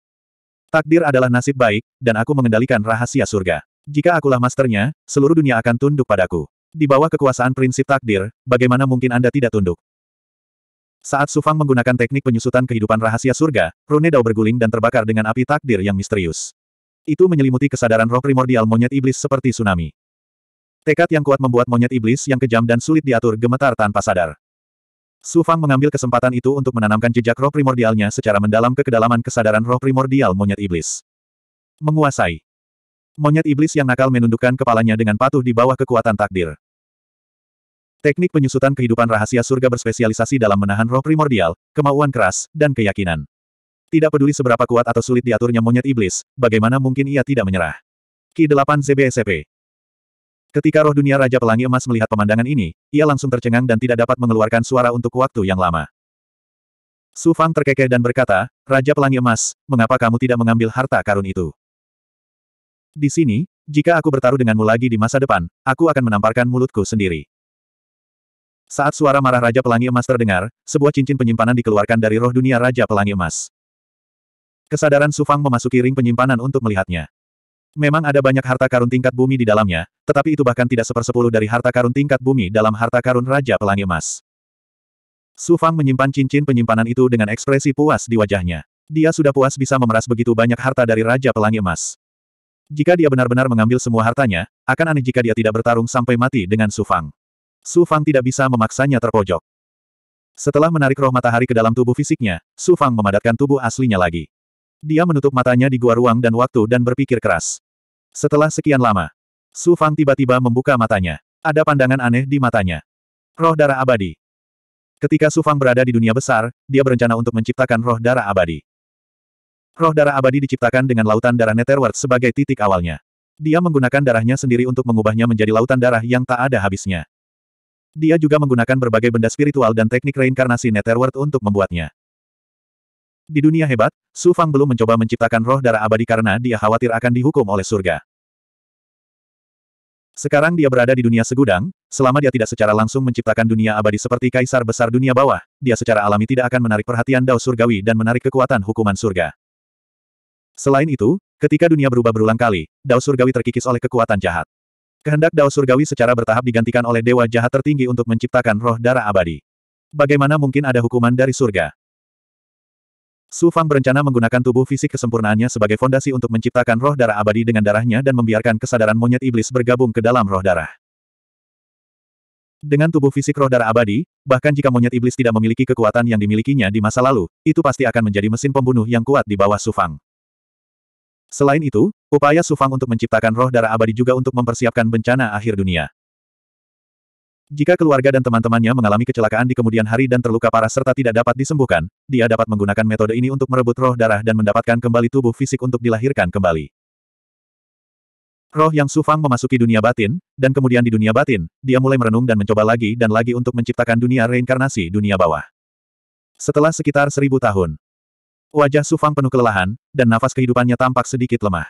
Takdir adalah nasib baik, dan aku mengendalikan rahasia surga. Jika akulah masternya, seluruh dunia akan tunduk padaku. Di bawah kekuasaan prinsip takdir, bagaimana mungkin Anda tidak tunduk? Saat Sufang menggunakan teknik penyusutan kehidupan rahasia surga, Rune Dao berguling dan terbakar dengan api takdir yang misterius. Itu menyelimuti kesadaran roh primordial monyet iblis seperti tsunami. Tekad yang kuat membuat monyet iblis yang kejam dan sulit diatur gemetar tanpa sadar. Su Fang mengambil kesempatan itu untuk menanamkan jejak roh primordialnya secara mendalam ke kedalaman kesadaran roh primordial monyet iblis. Menguasai. Monyet iblis yang nakal menundukkan kepalanya dengan patuh di bawah kekuatan takdir. Teknik penyusutan kehidupan rahasia surga berspesialisasi dalam menahan roh primordial, kemauan keras, dan keyakinan. Tidak peduli seberapa kuat atau sulit diaturnya monyet iblis, bagaimana mungkin ia tidak menyerah. Ki 8 ZBSP Ketika roh dunia Raja Pelangi Emas melihat pemandangan ini, ia langsung tercengang dan tidak dapat mengeluarkan suara untuk waktu yang lama. Su Fang terkekeh dan berkata, Raja Pelangi Emas, mengapa kamu tidak mengambil harta karun itu? Di sini, jika aku bertaruh denganmu lagi di masa depan, aku akan menamparkan mulutku sendiri. Saat suara marah Raja Pelangi Emas terdengar, sebuah cincin penyimpanan dikeluarkan dari roh dunia Raja Pelangi Emas. Kesadaran Sufang memasuki ring penyimpanan untuk melihatnya. Memang ada banyak harta karun tingkat bumi di dalamnya, tetapi itu bahkan tidak sepersepuluh dari harta karun tingkat bumi dalam harta karun Raja Pelangi Emas. Su Fang menyimpan cincin penyimpanan itu dengan ekspresi puas di wajahnya. Dia sudah puas bisa memeras begitu banyak harta dari Raja Pelangi Emas. Jika dia benar-benar mengambil semua hartanya, akan aneh jika dia tidak bertarung sampai mati dengan Su Fang. Su Fang tidak bisa memaksanya terpojok. Setelah menarik roh matahari ke dalam tubuh fisiknya, Su Fang memadatkan tubuh aslinya lagi. Dia menutup matanya di gua ruang dan waktu dan berpikir keras. Setelah sekian lama, Su Fang tiba-tiba membuka matanya. Ada pandangan aneh di matanya. Roh darah abadi. Ketika Su Fang berada di dunia besar, dia berencana untuk menciptakan roh darah abadi. Roh darah abadi diciptakan dengan lautan darah Netherworld sebagai titik awalnya. Dia menggunakan darahnya sendiri untuk mengubahnya menjadi lautan darah yang tak ada habisnya. Dia juga menggunakan berbagai benda spiritual dan teknik reinkarnasi Netherworld untuk membuatnya. Di dunia hebat, Su Fang belum mencoba menciptakan roh darah abadi karena dia khawatir akan dihukum oleh surga. Sekarang dia berada di dunia segudang, selama dia tidak secara langsung menciptakan dunia abadi seperti kaisar besar dunia bawah, dia secara alami tidak akan menarik perhatian dao surgawi dan menarik kekuatan hukuman surga. Selain itu, ketika dunia berubah berulang kali, dao surgawi terkikis oleh kekuatan jahat. Kehendak Dao Surgawi secara bertahap digantikan oleh dewa jahat tertinggi untuk menciptakan roh darah abadi. Bagaimana mungkin ada hukuman dari surga? Su Fang berencana menggunakan tubuh fisik kesempurnaannya sebagai fondasi untuk menciptakan roh darah abadi dengan darahnya dan membiarkan kesadaran monyet iblis bergabung ke dalam roh darah. Dengan tubuh fisik roh darah abadi, bahkan jika monyet iblis tidak memiliki kekuatan yang dimilikinya di masa lalu, itu pasti akan menjadi mesin pembunuh yang kuat di bawah Sufang. Selain itu, upaya Sufang untuk menciptakan roh darah abadi juga untuk mempersiapkan bencana akhir dunia. Jika keluarga dan teman-temannya mengalami kecelakaan di kemudian hari dan terluka parah serta tidak dapat disembuhkan, dia dapat menggunakan metode ini untuk merebut roh darah dan mendapatkan kembali tubuh fisik untuk dilahirkan kembali. Roh yang Sufang memasuki dunia batin, dan kemudian di dunia batin, dia mulai merenung dan mencoba lagi dan lagi untuk menciptakan dunia reinkarnasi dunia bawah. Setelah sekitar seribu tahun, wajah Sufang penuh kelelahan, dan nafas kehidupannya tampak sedikit lemah.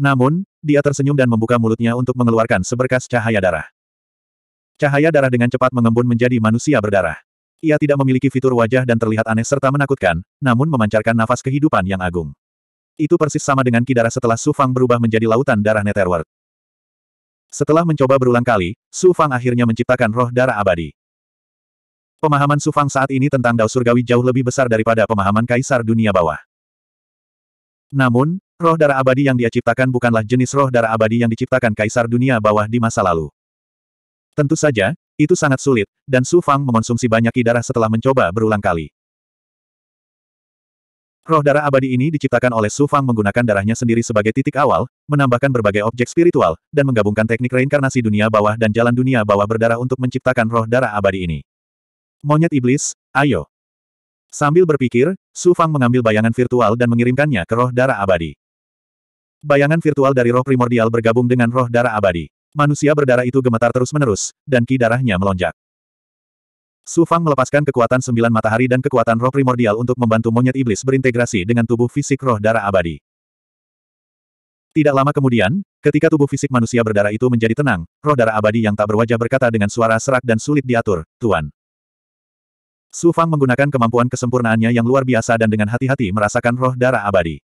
Namun, dia tersenyum dan membuka mulutnya untuk mengeluarkan seberkas cahaya darah. Cahaya darah dengan cepat mengembun menjadi manusia berdarah. Ia tidak memiliki fitur wajah dan terlihat aneh serta menakutkan, namun memancarkan nafas kehidupan yang agung. Itu persis sama dengan kidara setelah Su Fang berubah menjadi lautan darah Netherworld. Setelah mencoba berulang kali, Su Fang akhirnya menciptakan roh darah abadi. Pemahaman Su Fang saat ini tentang Dao Surgawi jauh lebih besar daripada pemahaman Kaisar Dunia Bawah. Namun, roh darah abadi yang dia ciptakan bukanlah jenis roh darah abadi yang diciptakan Kaisar Dunia Bawah di masa lalu. Tentu saja, itu sangat sulit, dan Su Fang mengonsumsi banyak ki darah setelah mencoba berulang kali. Roh darah abadi ini diciptakan oleh Su Fang menggunakan darahnya sendiri sebagai titik awal, menambahkan berbagai objek spiritual, dan menggabungkan teknik reinkarnasi dunia bawah dan jalan dunia bawah berdarah untuk menciptakan roh darah abadi ini. Monyet iblis, ayo. Sambil berpikir, Su Fang mengambil bayangan virtual dan mengirimkannya ke roh darah abadi. Bayangan virtual dari roh primordial bergabung dengan roh darah abadi. Manusia berdarah itu gemetar terus-menerus, dan ki darahnya melonjak. Su Fang melepaskan kekuatan sembilan matahari dan kekuatan roh primordial untuk membantu monyet iblis berintegrasi dengan tubuh fisik roh darah abadi. Tidak lama kemudian, ketika tubuh fisik manusia berdarah itu menjadi tenang, roh darah abadi yang tak berwajah berkata dengan suara serak dan sulit diatur, Tuan. Su Fang menggunakan kemampuan kesempurnaannya yang luar biasa dan dengan hati-hati merasakan roh darah abadi.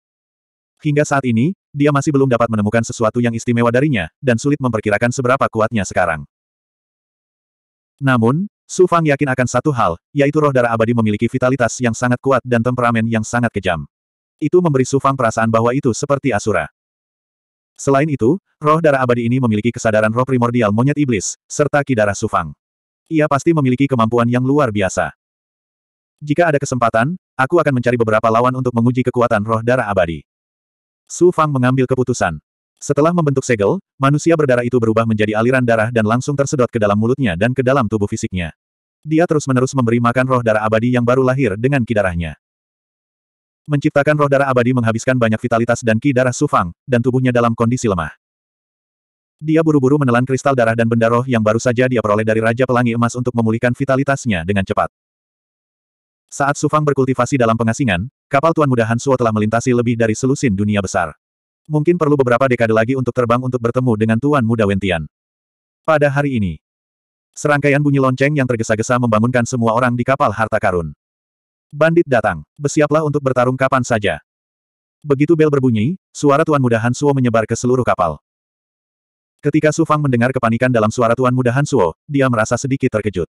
Hingga saat ini, dia masih belum dapat menemukan sesuatu yang istimewa darinya, dan sulit memperkirakan seberapa kuatnya sekarang. Namun, Su Fang yakin akan satu hal, yaitu roh darah abadi memiliki vitalitas yang sangat kuat dan temperamen yang sangat kejam. Itu memberi Su Fang perasaan bahwa itu seperti Asura. Selain itu, roh darah abadi ini memiliki kesadaran roh primordial monyet iblis, serta ki darah Su Fang. Ia pasti memiliki kemampuan yang luar biasa. Jika ada kesempatan, aku akan mencari beberapa lawan untuk menguji kekuatan roh darah abadi. Su Fang mengambil keputusan. Setelah membentuk segel, manusia berdarah itu berubah menjadi aliran darah dan langsung tersedot ke dalam mulutnya dan ke dalam tubuh fisiknya. Dia terus-menerus memberi makan roh darah abadi yang baru lahir dengan darahnya. Menciptakan roh darah abadi menghabiskan banyak vitalitas dan ki darah Fang, dan tubuhnya dalam kondisi lemah. Dia buru-buru menelan kristal darah dan benda roh yang baru saja dia peroleh dari Raja Pelangi Emas untuk memulihkan vitalitasnya dengan cepat. Saat Sufang berkultivasi dalam pengasingan, Kapal Tuan Muda Hansuo telah melintasi lebih dari selusin dunia besar. Mungkin perlu beberapa dekade lagi untuk terbang untuk bertemu dengan Tuan Muda Wentian. Pada hari ini, serangkaian bunyi lonceng yang tergesa-gesa membangunkan semua orang di kapal harta karun. Bandit datang, bersiaplah untuk bertarung kapan saja. Begitu bel berbunyi, suara Tuan Muda Hansuo menyebar ke seluruh kapal. Ketika Su Fang mendengar kepanikan dalam suara Tuan Muda Hansuo, dia merasa sedikit terkejut.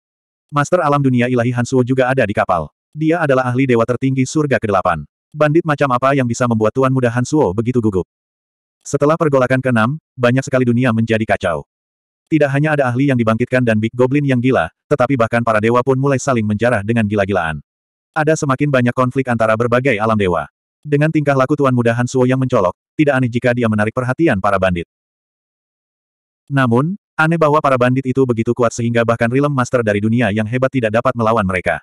Master alam dunia ilahi Hansuo juga ada di kapal. Dia adalah ahli dewa tertinggi surga ke-8. Bandit macam apa yang bisa membuat Tuan Muda Hansuo begitu gugup? Setelah pergolakan ke-6, banyak sekali dunia menjadi kacau. Tidak hanya ada ahli yang dibangkitkan dan Big Goblin yang gila, tetapi bahkan para dewa pun mulai saling menjarah dengan gila-gilaan. Ada semakin banyak konflik antara berbagai alam dewa. Dengan tingkah laku Tuan Muda Hansuo yang mencolok, tidak aneh jika dia menarik perhatian para bandit. Namun, aneh bahwa para bandit itu begitu kuat sehingga bahkan Realm Master dari dunia yang hebat tidak dapat melawan mereka.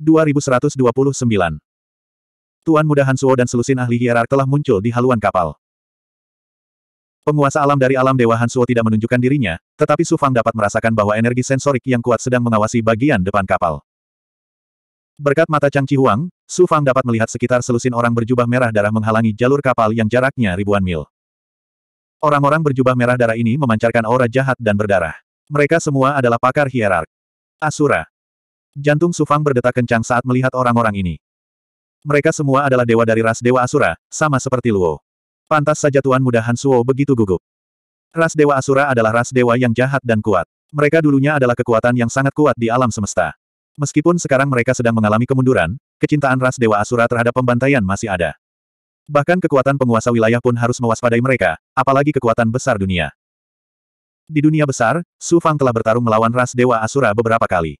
2129. Tuan Muda Hansuo dan selusin ahli hierark telah muncul di haluan kapal. Penguasa alam dari alam Dewa Hansuo tidak menunjukkan dirinya, tetapi Su Fang dapat merasakan bahwa energi sensorik yang kuat sedang mengawasi bagian depan kapal. Berkat mata Chang Chi Huang, Su Fang dapat melihat sekitar selusin orang berjubah merah darah menghalangi jalur kapal yang jaraknya ribuan mil. Orang-orang berjubah merah darah ini memancarkan aura jahat dan berdarah. Mereka semua adalah pakar hierark. Asura. Jantung Sufang berdetak kencang saat melihat orang-orang ini. Mereka semua adalah dewa dari ras Dewa Asura, sama seperti Luo. Pantas saja Tuan Muda Han Suo begitu gugup. Ras Dewa Asura adalah ras dewa yang jahat dan kuat. Mereka dulunya adalah kekuatan yang sangat kuat di alam semesta. Meskipun sekarang mereka sedang mengalami kemunduran, kecintaan ras Dewa Asura terhadap pembantaian masih ada. Bahkan kekuatan penguasa wilayah pun harus mewaspadai mereka, apalagi kekuatan besar dunia. Di dunia besar, Su Fang telah bertarung melawan ras Dewa Asura beberapa kali.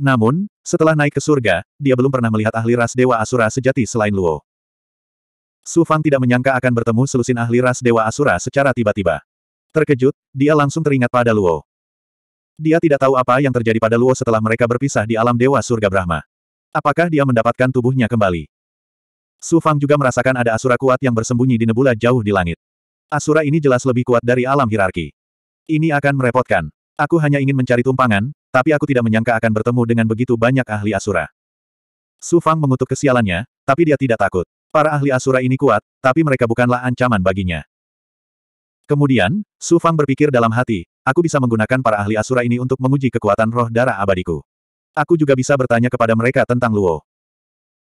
Namun, setelah naik ke surga, dia belum pernah melihat ahli ras Dewa Asura sejati selain Luo. Su Fang tidak menyangka akan bertemu selusin ahli ras Dewa Asura secara tiba-tiba. Terkejut, dia langsung teringat pada Luo. Dia tidak tahu apa yang terjadi pada Luo setelah mereka berpisah di alam Dewa Surga Brahma. Apakah dia mendapatkan tubuhnya kembali? Su Fang juga merasakan ada Asura kuat yang bersembunyi di nebula jauh di langit. Asura ini jelas lebih kuat dari alam hierarki. Ini akan merepotkan. Aku hanya ingin mencari tumpangan, tapi aku tidak menyangka akan bertemu dengan begitu banyak ahli Asura. Su Fang mengutuk kesialannya, tapi dia tidak takut. Para ahli Asura ini kuat, tapi mereka bukanlah ancaman baginya. Kemudian, Su Fang berpikir dalam hati, aku bisa menggunakan para ahli Asura ini untuk menguji kekuatan roh darah abadiku. Aku juga bisa bertanya kepada mereka tentang Luo.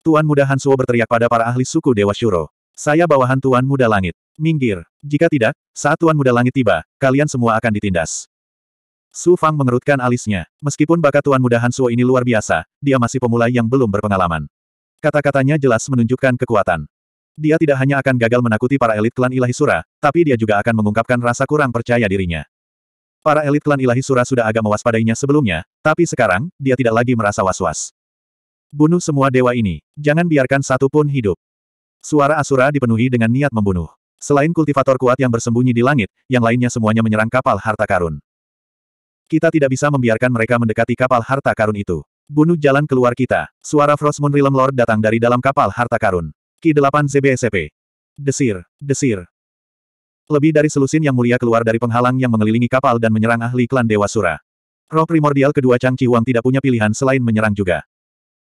Tuan Muda Han Suo berteriak pada para ahli suku Dewa Shuro. Saya bawahan Tuan Muda Langit. Minggir. Jika tidak, saat Tuan Muda Langit tiba, kalian semua akan ditindas. Su Fang mengerutkan alisnya. Meskipun bakat Tuan Muda Suo ini luar biasa, dia masih pemula yang belum berpengalaman. Kata-katanya jelas menunjukkan kekuatan. Dia tidak hanya akan gagal menakuti para elit klan Ilahi Sura, tapi dia juga akan mengungkapkan rasa kurang percaya dirinya. Para elit klan Ilahi Sura sudah agak mewaspadainya sebelumnya, tapi sekarang, dia tidak lagi merasa was-was. Bunuh semua dewa ini, jangan biarkan satu pun hidup. Suara Asura dipenuhi dengan niat membunuh. Selain kultivator kuat yang bersembunyi di langit, yang lainnya semuanya menyerang kapal harta karun. Kita tidak bisa membiarkan mereka mendekati kapal harta karun itu. Bunuh jalan keluar kita. Suara Frostmoon Realm Lord datang dari dalam kapal harta karun. Ki 8 ZBSP. Desir, desir. Lebih dari selusin yang mulia keluar dari penghalang yang mengelilingi kapal dan menyerang ahli klan Dewa Sura. Roh primordial kedua Chang Chi Huang tidak punya pilihan selain menyerang juga.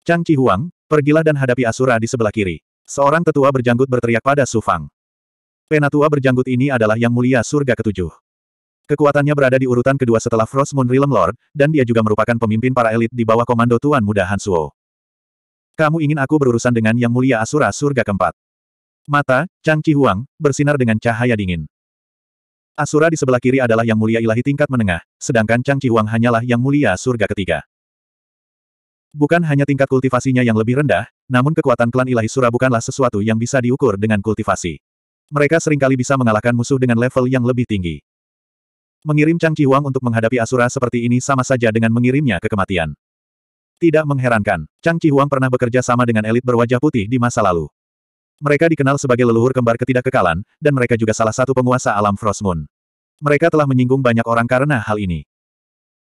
Chang Chi Huang, pergilah dan hadapi Asura di sebelah kiri. Seorang tetua berjanggut berteriak pada Su Fang. Penatua berjanggut ini adalah Yang Mulia Surga Ketujuh. Kekuatannya berada di urutan kedua setelah Frost Moon Realm Lord, dan dia juga merupakan pemimpin para elit di bawah komando Tuan Muda Hansuo. Kamu ingin aku berurusan dengan Yang Mulia Asura Surga keempat. Mata, Chang Chi Huang, bersinar dengan cahaya dingin. Asura di sebelah kiri adalah Yang Mulia Ilahi tingkat menengah, sedangkan Chang Chi Huang hanyalah Yang Mulia Surga ketiga. Bukan hanya tingkat kultivasinya yang lebih rendah, namun kekuatan klan Ilahi Sura bukanlah sesuatu yang bisa diukur dengan kultivasi. Mereka seringkali bisa mengalahkan musuh dengan level yang lebih tinggi. Mengirim Chang Chiwang untuk menghadapi Asura seperti ini sama saja dengan mengirimnya ke kematian. Tidak mengherankan, Chang Chiwang pernah bekerja sama dengan elit berwajah putih di masa lalu. Mereka dikenal sebagai leluhur kembar ketidakkekalan, dan mereka juga salah satu penguasa alam Frost Moon. Mereka telah menyinggung banyak orang karena hal ini.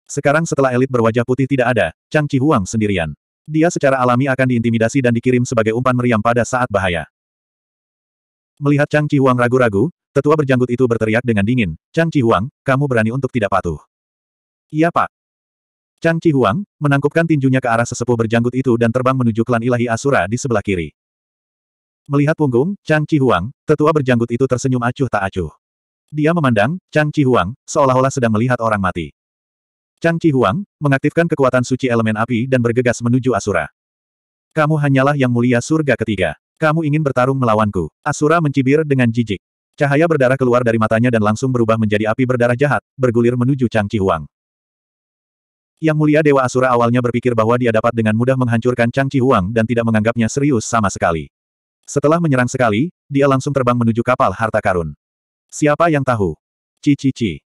Sekarang setelah elit berwajah putih tidak ada, Chang Chihuang sendirian. Dia secara alami akan diintimidasi dan dikirim sebagai umpan meriam pada saat bahaya. Melihat Chang Chihuang ragu-ragu, Tetua berjanggut itu berteriak dengan dingin, Chang Chihuang, kamu berani untuk tidak patuh. Iya pak. Chang Chihuang, menangkupkan tinjunya ke arah sesepuh berjanggut itu dan terbang menuju klan ilahi Asura di sebelah kiri. Melihat punggung, Chang Chihuang, tetua berjanggut itu tersenyum acuh tak acuh. Dia memandang, Chang Chihuang, seolah-olah sedang melihat orang mati. Chang Chihuang, mengaktifkan kekuatan suci elemen api dan bergegas menuju Asura. Kamu hanyalah yang mulia surga ketiga. Kamu ingin bertarung melawanku. Asura mencibir dengan jijik. Cahaya berdarah keluar dari matanya dan langsung berubah menjadi api berdarah jahat, bergulir menuju Chang Chihuang. Yang mulia Dewa Asura awalnya berpikir bahwa dia dapat dengan mudah menghancurkan Chang Chihuang dan tidak menganggapnya serius sama sekali. Setelah menyerang sekali, dia langsung terbang menuju kapal harta karun. Siapa yang tahu? Cici-ci.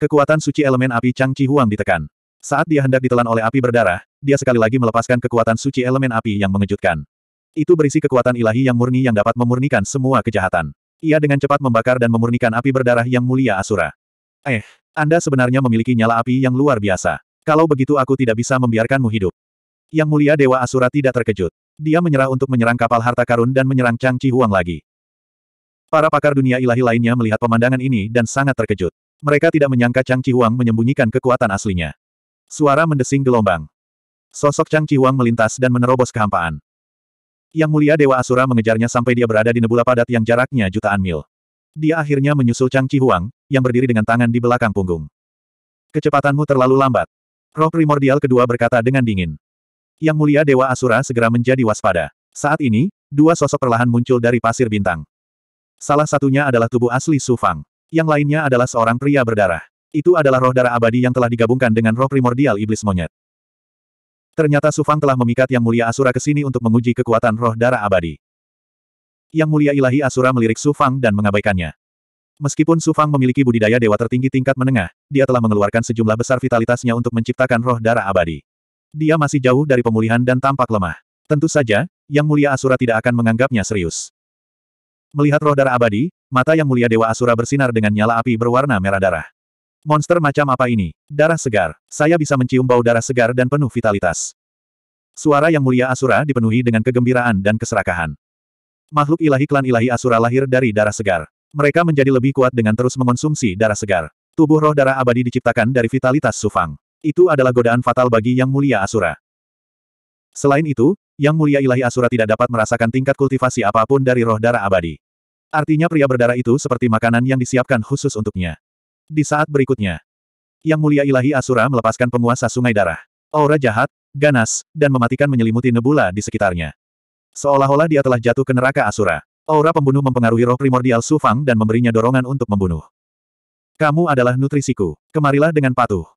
Kekuatan suci elemen api Chang Chihuang ditekan. Saat dia hendak ditelan oleh api berdarah, dia sekali lagi melepaskan kekuatan suci elemen api yang mengejutkan. Itu berisi kekuatan ilahi yang murni yang dapat memurnikan semua kejahatan. Ia dengan cepat membakar dan memurnikan api berdarah yang mulia Asura. Eh, Anda sebenarnya memiliki nyala api yang luar biasa. Kalau begitu aku tidak bisa membiarkanmu hidup. Yang mulia Dewa Asura tidak terkejut. Dia menyerah untuk menyerang kapal harta karun dan menyerang Chang Chi Huang lagi. Para pakar dunia ilahi lainnya melihat pemandangan ini dan sangat terkejut. Mereka tidak menyangka Chang Chi Huang menyembunyikan kekuatan aslinya. Suara mendesing gelombang. Sosok Chang Chi Huang melintas dan menerobos kehampaan. Yang mulia Dewa Asura mengejarnya sampai dia berada di nebula padat yang jaraknya jutaan mil. Dia akhirnya menyusul Chang Chi Huang, yang berdiri dengan tangan di belakang punggung. Kecepatanmu terlalu lambat. Roh primordial kedua berkata dengan dingin. Yang mulia Dewa Asura segera menjadi waspada. Saat ini, dua sosok perlahan muncul dari pasir bintang. Salah satunya adalah tubuh asli Su Fang. Yang lainnya adalah seorang pria berdarah. Itu adalah roh darah abadi yang telah digabungkan dengan roh primordial iblis monyet. Ternyata Sufang telah memikat Yang Mulia Asura ke sini untuk menguji kekuatan roh darah abadi. Yang Mulia Ilahi Asura melirik Sufang dan mengabaikannya. Meskipun Sufang memiliki budidaya dewa tertinggi tingkat menengah, dia telah mengeluarkan sejumlah besar vitalitasnya untuk menciptakan roh darah abadi. Dia masih jauh dari pemulihan dan tampak lemah. Tentu saja, Yang Mulia Asura tidak akan menganggapnya serius. Melihat roh darah abadi, mata Yang Mulia Dewa Asura bersinar dengan nyala api berwarna merah darah. Monster macam apa ini? Darah segar. Saya bisa mencium bau darah segar dan penuh vitalitas. Suara yang mulia Asura dipenuhi dengan kegembiraan dan keserakahan. Makhluk ilahi klan ilahi Asura lahir dari darah segar. Mereka menjadi lebih kuat dengan terus mengonsumsi darah segar. Tubuh roh darah abadi diciptakan dari vitalitas Sufang. Itu adalah godaan fatal bagi Yang Mulia Asura. Selain itu, Yang Mulia Ilahi Asura tidak dapat merasakan tingkat kultivasi apapun dari roh darah abadi. Artinya pria berdarah itu seperti makanan yang disiapkan khusus untuknya. Di saat berikutnya, Yang Mulia Ilahi Asura melepaskan penguasa sungai darah. Aura jahat, ganas, dan mematikan menyelimuti nebula di sekitarnya. Seolah-olah dia telah jatuh ke neraka Asura. Aura pembunuh mempengaruhi roh primordial Sufang dan memberinya dorongan untuk membunuh. Kamu adalah nutrisiku. Kemarilah dengan patuh.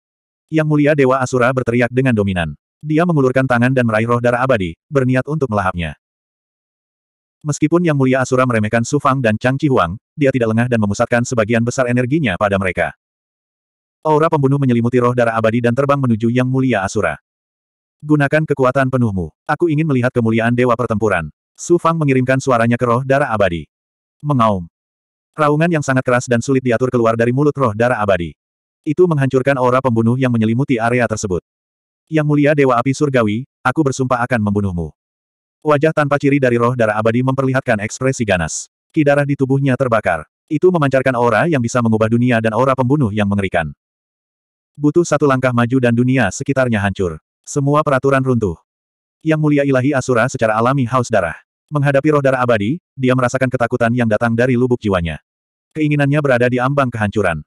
Yang Mulia Dewa Asura berteriak dengan dominan. Dia mengulurkan tangan dan meraih roh darah abadi, berniat untuk melahapnya. Meskipun Yang Mulia Asura meremehkan Su Fang dan Chang Chi Huang, dia tidak lengah dan memusatkan sebagian besar energinya pada mereka. Aura pembunuh menyelimuti roh darah abadi dan terbang menuju Yang Mulia Asura. Gunakan kekuatan penuhmu. Aku ingin melihat kemuliaan Dewa Pertempuran. Su Fang mengirimkan suaranya ke roh darah abadi. Mengaum. Raungan yang sangat keras dan sulit diatur keluar dari mulut roh darah abadi. Itu menghancurkan aura pembunuh yang menyelimuti area tersebut. Yang mulia Dewa Api Surgawi, aku bersumpah akan membunuhmu. Wajah tanpa ciri dari roh darah abadi memperlihatkan ekspresi ganas. Ki darah di tubuhnya terbakar. Itu memancarkan aura yang bisa mengubah dunia dan aura pembunuh yang mengerikan. Butuh satu langkah maju dan dunia sekitarnya hancur. Semua peraturan runtuh. Yang mulia ilahi Asura secara alami haus darah. Menghadapi roh darah abadi, dia merasakan ketakutan yang datang dari lubuk jiwanya. Keinginannya berada di ambang kehancuran.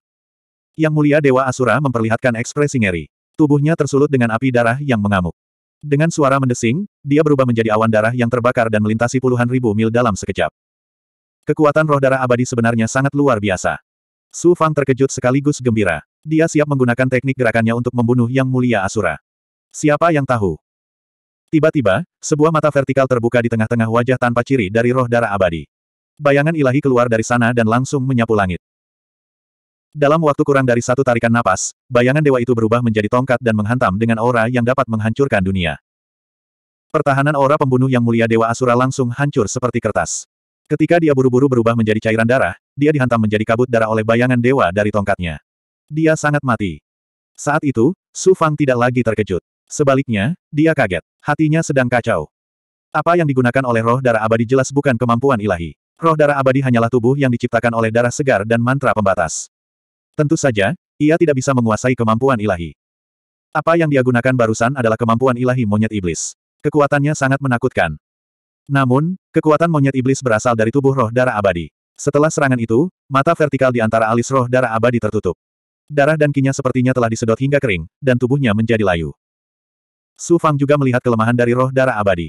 Yang mulia Dewa Asura memperlihatkan ekspresi ngeri. Tubuhnya tersulut dengan api darah yang mengamuk. Dengan suara mendesing, dia berubah menjadi awan darah yang terbakar dan melintasi puluhan ribu mil dalam sekejap. Kekuatan roh darah abadi sebenarnya sangat luar biasa. Su Fang terkejut sekaligus gembira. Dia siap menggunakan teknik gerakannya untuk membunuh Yang Mulia Asura. Siapa yang tahu? Tiba-tiba, sebuah mata vertikal terbuka di tengah-tengah wajah tanpa ciri dari roh darah abadi. Bayangan ilahi keluar dari sana dan langsung menyapu langit. Dalam waktu kurang dari satu tarikan napas, bayangan dewa itu berubah menjadi tongkat dan menghantam dengan aura yang dapat menghancurkan dunia. Pertahanan aura pembunuh yang mulia Dewa Asura langsung hancur seperti kertas. Ketika dia buru-buru berubah menjadi cairan darah, dia dihantam menjadi kabut darah oleh bayangan dewa dari tongkatnya. Dia sangat mati. Saat itu, Su Fang tidak lagi terkejut. Sebaliknya, dia kaget. Hatinya sedang kacau. Apa yang digunakan oleh roh darah abadi jelas bukan kemampuan ilahi. Roh darah abadi hanyalah tubuh yang diciptakan oleh darah segar dan mantra pembatas. Tentu saja, ia tidak bisa menguasai kemampuan ilahi. Apa yang dia gunakan barusan adalah kemampuan ilahi monyet iblis. Kekuatannya sangat menakutkan. Namun, kekuatan monyet iblis berasal dari tubuh roh darah abadi. Setelah serangan itu, mata vertikal di antara alis roh darah abadi tertutup. Darah dan kinya sepertinya telah disedot hingga kering, dan tubuhnya menjadi layu. Su Fang juga melihat kelemahan dari roh darah abadi.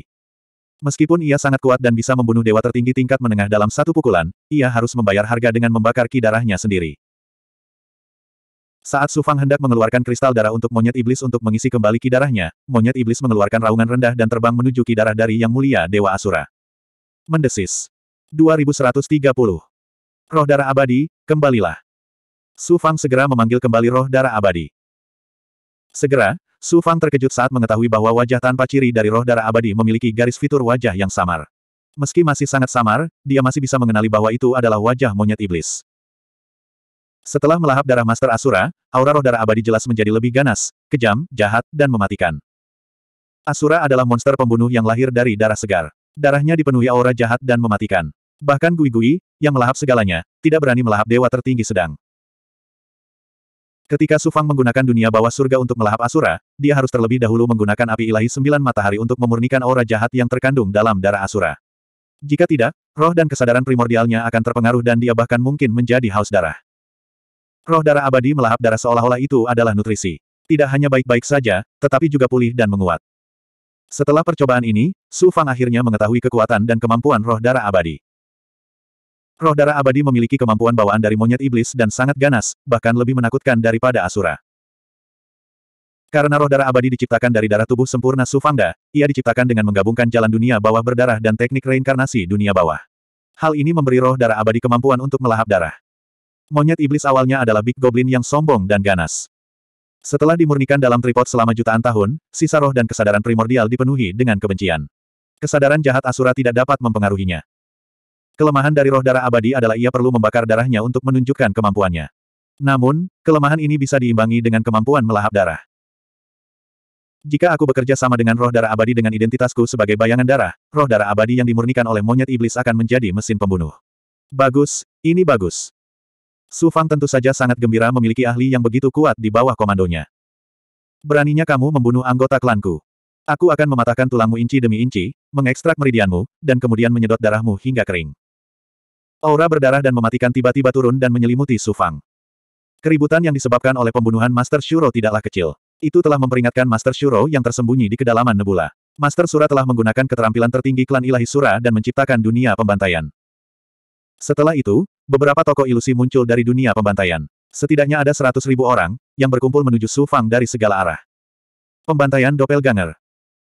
Meskipun ia sangat kuat dan bisa membunuh dewa tertinggi tingkat menengah dalam satu pukulan, ia harus membayar harga dengan membakar ki darahnya sendiri. Saat Sufang hendak mengeluarkan kristal darah untuk monyet iblis untuk mengisi kembali ki darahnya, monyet iblis mengeluarkan raungan rendah dan terbang menuju ki dari Yang Mulia Dewa Asura. Mendesis. 2130. Roh darah abadi, kembalilah. Sufang segera memanggil kembali roh darah abadi. Segera, Sufang terkejut saat mengetahui bahwa wajah tanpa ciri dari roh darah abadi memiliki garis fitur wajah yang samar. Meski masih sangat samar, dia masih bisa mengenali bahwa itu adalah wajah monyet iblis. Setelah melahap darah Master Asura, aura roh darah abadi jelas menjadi lebih ganas, kejam, jahat, dan mematikan. Asura adalah monster pembunuh yang lahir dari darah segar. Darahnya dipenuhi aura jahat dan mematikan. Bahkan Gui-Gui, yang melahap segalanya, tidak berani melahap dewa tertinggi sedang. Ketika Sufang menggunakan dunia bawah surga untuk melahap Asura, dia harus terlebih dahulu menggunakan api ilahi sembilan matahari untuk memurnikan aura jahat yang terkandung dalam darah Asura. Jika tidak, roh dan kesadaran primordialnya akan terpengaruh dan dia bahkan mungkin menjadi haus darah. Roh darah abadi melahap darah seolah-olah itu adalah nutrisi. Tidak hanya baik-baik saja, tetapi juga pulih dan menguat. Setelah percobaan ini, Su Fang akhirnya mengetahui kekuatan dan kemampuan roh darah abadi. Roh darah abadi memiliki kemampuan bawaan dari monyet iblis dan sangat ganas, bahkan lebih menakutkan daripada Asura. Karena roh darah abadi diciptakan dari darah tubuh sempurna Su Fangda, ia diciptakan dengan menggabungkan jalan dunia bawah berdarah dan teknik reinkarnasi dunia bawah. Hal ini memberi roh darah abadi kemampuan untuk melahap darah. Monyet iblis awalnya adalah Big Goblin yang sombong dan ganas. Setelah dimurnikan dalam tripod selama jutaan tahun, sisa roh dan kesadaran primordial dipenuhi dengan kebencian. Kesadaran jahat Asura tidak dapat mempengaruhinya. Kelemahan dari roh darah abadi adalah ia perlu membakar darahnya untuk menunjukkan kemampuannya. Namun, kelemahan ini bisa diimbangi dengan kemampuan melahap darah. Jika aku bekerja sama dengan roh darah abadi dengan identitasku sebagai bayangan darah, roh darah abadi yang dimurnikan oleh monyet iblis akan menjadi mesin pembunuh. Bagus, ini bagus. Su Fang tentu saja sangat gembira memiliki ahli yang begitu kuat di bawah komandonya. Beraninya kamu membunuh anggota klanku. Aku akan mematahkan tulangmu inci demi inci, mengekstrak meridianmu, dan kemudian menyedot darahmu hingga kering. Aura berdarah dan mematikan tiba-tiba turun dan menyelimuti Su Fang. Keributan yang disebabkan oleh pembunuhan Master Shuro tidaklah kecil. Itu telah memperingatkan Master Shuro yang tersembunyi di kedalaman nebula. Master Sura telah menggunakan keterampilan tertinggi klan Ilahi Sura dan menciptakan dunia pembantaian. Setelah itu, beberapa tokoh ilusi muncul dari dunia pembantaian. Setidaknya ada seratus ribu orang, yang berkumpul menuju Su Fang dari segala arah. Pembantaian Doppelganger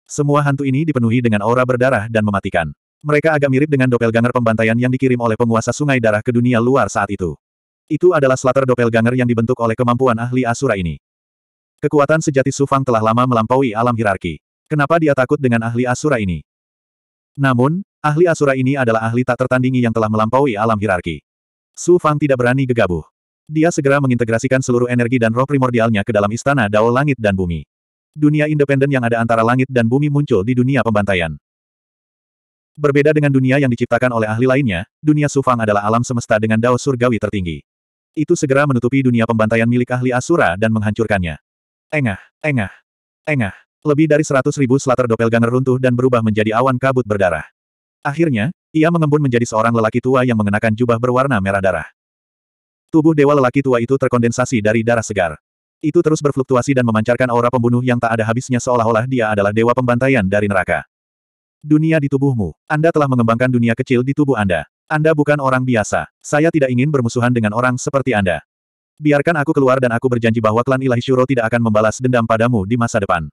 Semua hantu ini dipenuhi dengan aura berdarah dan mematikan. Mereka agak mirip dengan doppelganger pembantaian yang dikirim oleh penguasa sungai darah ke dunia luar saat itu. Itu adalah slater doppelganger yang dibentuk oleh kemampuan ahli asura ini. Kekuatan sejati Su Fang telah lama melampaui alam hierarki. Kenapa dia takut dengan ahli asura ini? Namun, Ahli Asura ini adalah ahli tak tertandingi yang telah melampaui alam hierarki. Su Fang tidak berani gegabah. Dia segera mengintegrasikan seluruh energi dan roh primordialnya ke dalam istana Dao Langit dan Bumi. Dunia independen yang ada antara langit dan bumi muncul di dunia pembantaian. Berbeda dengan dunia yang diciptakan oleh ahli lainnya, dunia Su Fang adalah alam semesta dengan Dao Surgawi tertinggi. Itu segera menutupi dunia pembantaian milik ahli Asura dan menghancurkannya. Engah, engah, engah. Lebih dari seratus ribu selater doppelganger runtuh dan berubah menjadi awan kabut berdarah. Akhirnya, ia mengembun menjadi seorang lelaki tua yang mengenakan jubah berwarna merah darah. Tubuh dewa lelaki tua itu terkondensasi dari darah segar. Itu terus berfluktuasi dan memancarkan aura pembunuh yang tak ada habisnya seolah-olah dia adalah dewa pembantaian dari neraka. Dunia di tubuhmu. Anda telah mengembangkan dunia kecil di tubuh Anda. Anda bukan orang biasa. Saya tidak ingin bermusuhan dengan orang seperti Anda. Biarkan aku keluar dan aku berjanji bahwa klan Ilahi Shuro tidak akan membalas dendam padamu di masa depan.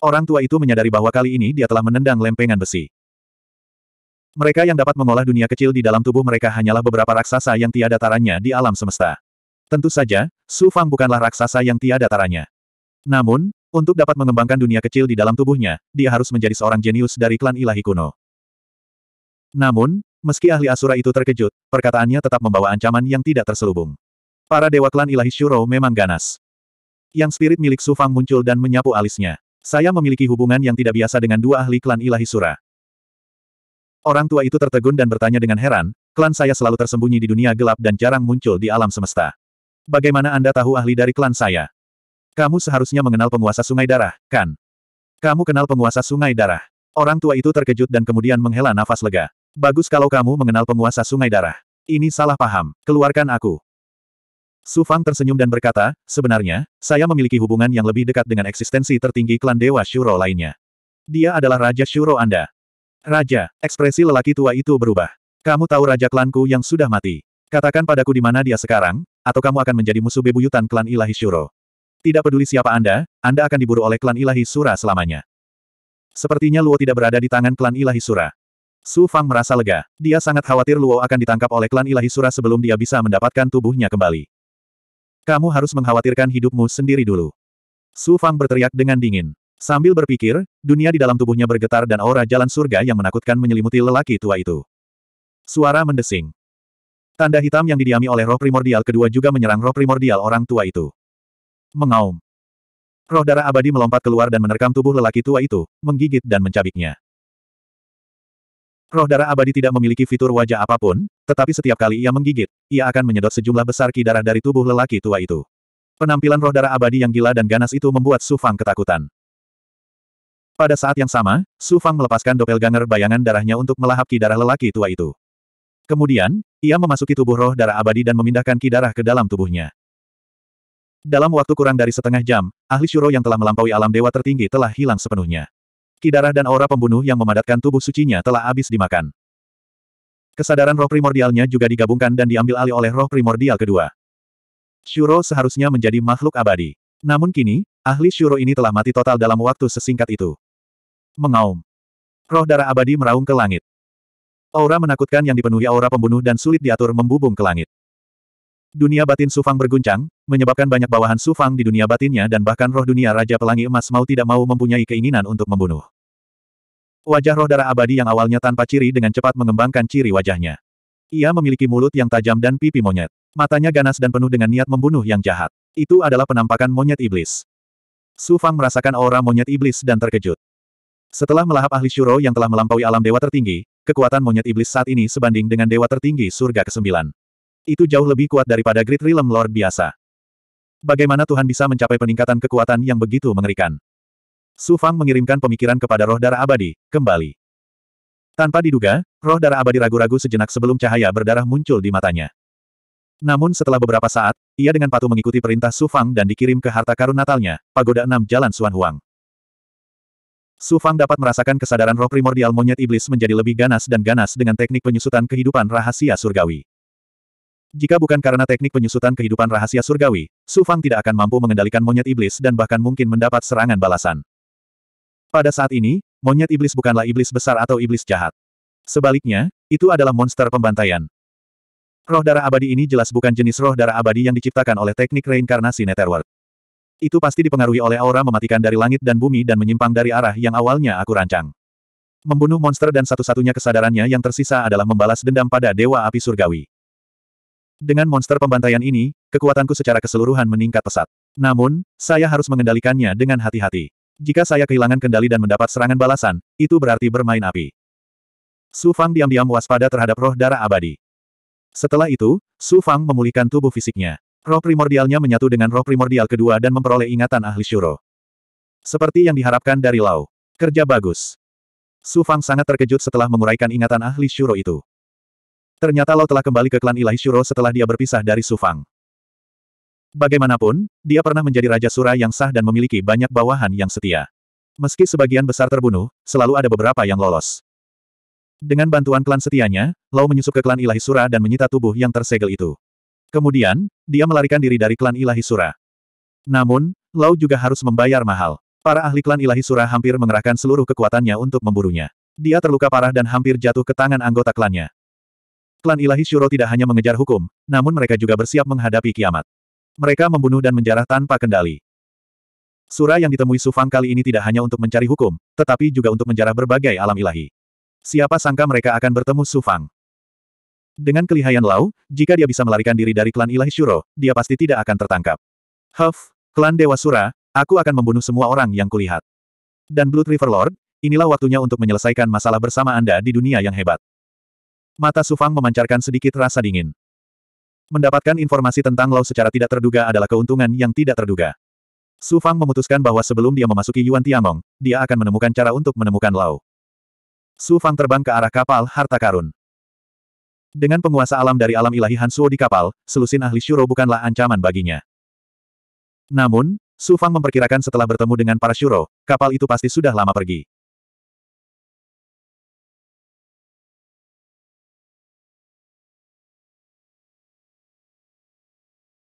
Orang tua itu menyadari bahwa kali ini dia telah menendang lempengan besi. Mereka yang dapat mengolah dunia kecil di dalam tubuh mereka hanyalah beberapa raksasa yang tiada taranya di alam semesta. Tentu saja, Su Fang bukanlah raksasa yang tiada taranya. Namun, untuk dapat mengembangkan dunia kecil di dalam tubuhnya, dia harus menjadi seorang jenius dari klan ilahi kuno. Namun, meski ahli Asura itu terkejut, perkataannya tetap membawa ancaman yang tidak terselubung. Para dewa klan ilahi Shuro memang ganas. Yang spirit milik Su Fang muncul dan menyapu alisnya. Saya memiliki hubungan yang tidak biasa dengan dua ahli klan ilahi Sura. Orang tua itu tertegun dan bertanya dengan heran, klan saya selalu tersembunyi di dunia gelap dan jarang muncul di alam semesta. Bagaimana Anda tahu ahli dari klan saya? Kamu seharusnya mengenal penguasa sungai darah, kan? Kamu kenal penguasa sungai darah. Orang tua itu terkejut dan kemudian menghela nafas lega. Bagus kalau kamu mengenal penguasa sungai darah. Ini salah paham, keluarkan aku. Su Fang tersenyum dan berkata, sebenarnya, saya memiliki hubungan yang lebih dekat dengan eksistensi tertinggi klan Dewa Shuro lainnya. Dia adalah Raja Shuro Anda. Raja, ekspresi lelaki tua itu berubah. Kamu tahu raja klanku yang sudah mati. Katakan padaku di mana dia sekarang, atau kamu akan menjadi musuh bebuyutan klan ilahi Shuro. Tidak peduli siapa Anda, Anda akan diburu oleh klan ilahi Sura selamanya. Sepertinya Luo tidak berada di tangan klan ilahi Sura. Su Fang merasa lega. Dia sangat khawatir Luo akan ditangkap oleh klan ilahi Sura sebelum dia bisa mendapatkan tubuhnya kembali. Kamu harus mengkhawatirkan hidupmu sendiri dulu. Su Fang berteriak dengan dingin. Sambil berpikir, dunia di dalam tubuhnya bergetar dan aura jalan surga yang menakutkan menyelimuti lelaki tua itu. Suara mendesing. Tanda hitam yang didiami oleh roh primordial kedua juga menyerang roh primordial orang tua itu. Mengaum. Roh darah abadi melompat keluar dan menerkam tubuh lelaki tua itu, menggigit dan mencabiknya. Roh darah abadi tidak memiliki fitur wajah apapun, tetapi setiap kali ia menggigit, ia akan menyedot sejumlah besar ki darah dari tubuh lelaki tua itu. Penampilan roh darah abadi yang gila dan ganas itu membuat Sufang ketakutan. Pada saat yang sama, Su Fang melepaskan doppelganger bayangan darahnya untuk melahap ki darah lelaki tua itu. Kemudian, ia memasuki tubuh roh darah abadi dan memindahkan ki darah ke dalam tubuhnya. Dalam waktu kurang dari setengah jam, ahli Shuro yang telah melampaui alam dewa tertinggi telah hilang sepenuhnya. Ki darah dan aura pembunuh yang memadatkan tubuh sucinya telah habis dimakan. Kesadaran roh primordialnya juga digabungkan dan diambil alih oleh roh primordial kedua. Shuro seharusnya menjadi makhluk abadi. Namun kini, ahli Shuro ini telah mati total dalam waktu sesingkat itu mengaum. Roh darah abadi meraung ke langit. Aura menakutkan yang dipenuhi aura pembunuh dan sulit diatur membubung ke langit. Dunia batin Sufang berguncang, menyebabkan banyak bawahan Sufang di dunia batinnya dan bahkan roh dunia Raja Pelangi Emas mau tidak mau mempunyai keinginan untuk membunuh. Wajah roh darah abadi yang awalnya tanpa ciri dengan cepat mengembangkan ciri wajahnya. Ia memiliki mulut yang tajam dan pipi monyet. Matanya ganas dan penuh dengan niat membunuh yang jahat. Itu adalah penampakan monyet iblis. Sufang merasakan aura monyet iblis dan terkejut. Setelah melahap ahli syuro yang telah melampaui alam dewa tertinggi, kekuatan monyet iblis saat ini sebanding dengan dewa tertinggi surga ke-9. Itu jauh lebih kuat daripada Great Realm Lord biasa. Bagaimana Tuhan bisa mencapai peningkatan kekuatan yang begitu mengerikan? Su Fang mengirimkan pemikiran kepada roh darah abadi, kembali. Tanpa diduga, roh darah abadi ragu-ragu sejenak sebelum cahaya berdarah muncul di matanya. Namun setelah beberapa saat, ia dengan patuh mengikuti perintah Su Fang dan dikirim ke harta karun natalnya, Pagoda Enam Jalan Suan Huang. Su Fang dapat merasakan kesadaran roh primordial monyet iblis menjadi lebih ganas dan ganas dengan teknik penyusutan kehidupan rahasia surgawi. Jika bukan karena teknik penyusutan kehidupan rahasia surgawi, Su Fang tidak akan mampu mengendalikan monyet iblis dan bahkan mungkin mendapat serangan balasan. Pada saat ini, monyet iblis bukanlah iblis besar atau iblis jahat. Sebaliknya, itu adalah monster pembantaian. Roh darah abadi ini jelas bukan jenis roh darah abadi yang diciptakan oleh teknik reinkarnasi netherworld. Itu pasti dipengaruhi oleh aura mematikan dari langit dan bumi dan menyimpang dari arah yang awalnya aku rancang. Membunuh monster dan satu-satunya kesadarannya yang tersisa adalah membalas dendam pada Dewa Api Surgawi. Dengan monster pembantaian ini, kekuatanku secara keseluruhan meningkat pesat. Namun, saya harus mengendalikannya dengan hati-hati. Jika saya kehilangan kendali dan mendapat serangan balasan, itu berarti bermain api. Su Fang diam-diam waspada terhadap roh darah abadi. Setelah itu, Su Fang memulihkan tubuh fisiknya. Roh primordialnya menyatu dengan roh primordial kedua dan memperoleh ingatan ahli Shuro. Seperti yang diharapkan dari Lau. Kerja bagus. Su Fang sangat terkejut setelah menguraikan ingatan ahli Shuro itu. Ternyata Lau telah kembali ke klan ilahi Shuro setelah dia berpisah dari Su Fang. Bagaimanapun, dia pernah menjadi Raja Sura yang sah dan memiliki banyak bawahan yang setia. Meski sebagian besar terbunuh, selalu ada beberapa yang lolos. Dengan bantuan klan setianya, Lau menyusup ke klan ilahi Sura dan menyita tubuh yang tersegel itu. Kemudian, dia melarikan diri dari klan Ilahi Sura. Namun, Lau juga harus membayar mahal. Para ahli klan Ilahi Sura hampir mengerahkan seluruh kekuatannya untuk memburunya. Dia terluka parah dan hampir jatuh ke tangan anggota klannya. Klan Ilahi Shuro tidak hanya mengejar hukum, namun mereka juga bersiap menghadapi kiamat. Mereka membunuh dan menjarah tanpa kendali. Sura yang ditemui Sufang kali ini tidak hanya untuk mencari hukum, tetapi juga untuk menjarah berbagai alam ilahi. Siapa sangka mereka akan bertemu Sufang. Dengan kelihayan Lau, jika dia bisa melarikan diri dari klan ilahi Shuro, dia pasti tidak akan tertangkap. Huff, klan Dewa Sura, aku akan membunuh semua orang yang kulihat. Dan Blood River Lord, inilah waktunya untuk menyelesaikan masalah bersama Anda di dunia yang hebat. Mata Sufang memancarkan sedikit rasa dingin. Mendapatkan informasi tentang Lau secara tidak terduga adalah keuntungan yang tidak terduga. Sufang memutuskan bahwa sebelum dia memasuki Yuan Tianmeng, dia akan menemukan cara untuk menemukan Lau. Sufang terbang ke arah kapal harta karun. Dengan penguasa alam dari alam ilahi Hansuo di kapal, selusin ahli Shuro bukanlah ancaman baginya. Namun, Su Fang memperkirakan setelah bertemu dengan para Shuro, kapal itu pasti sudah lama pergi.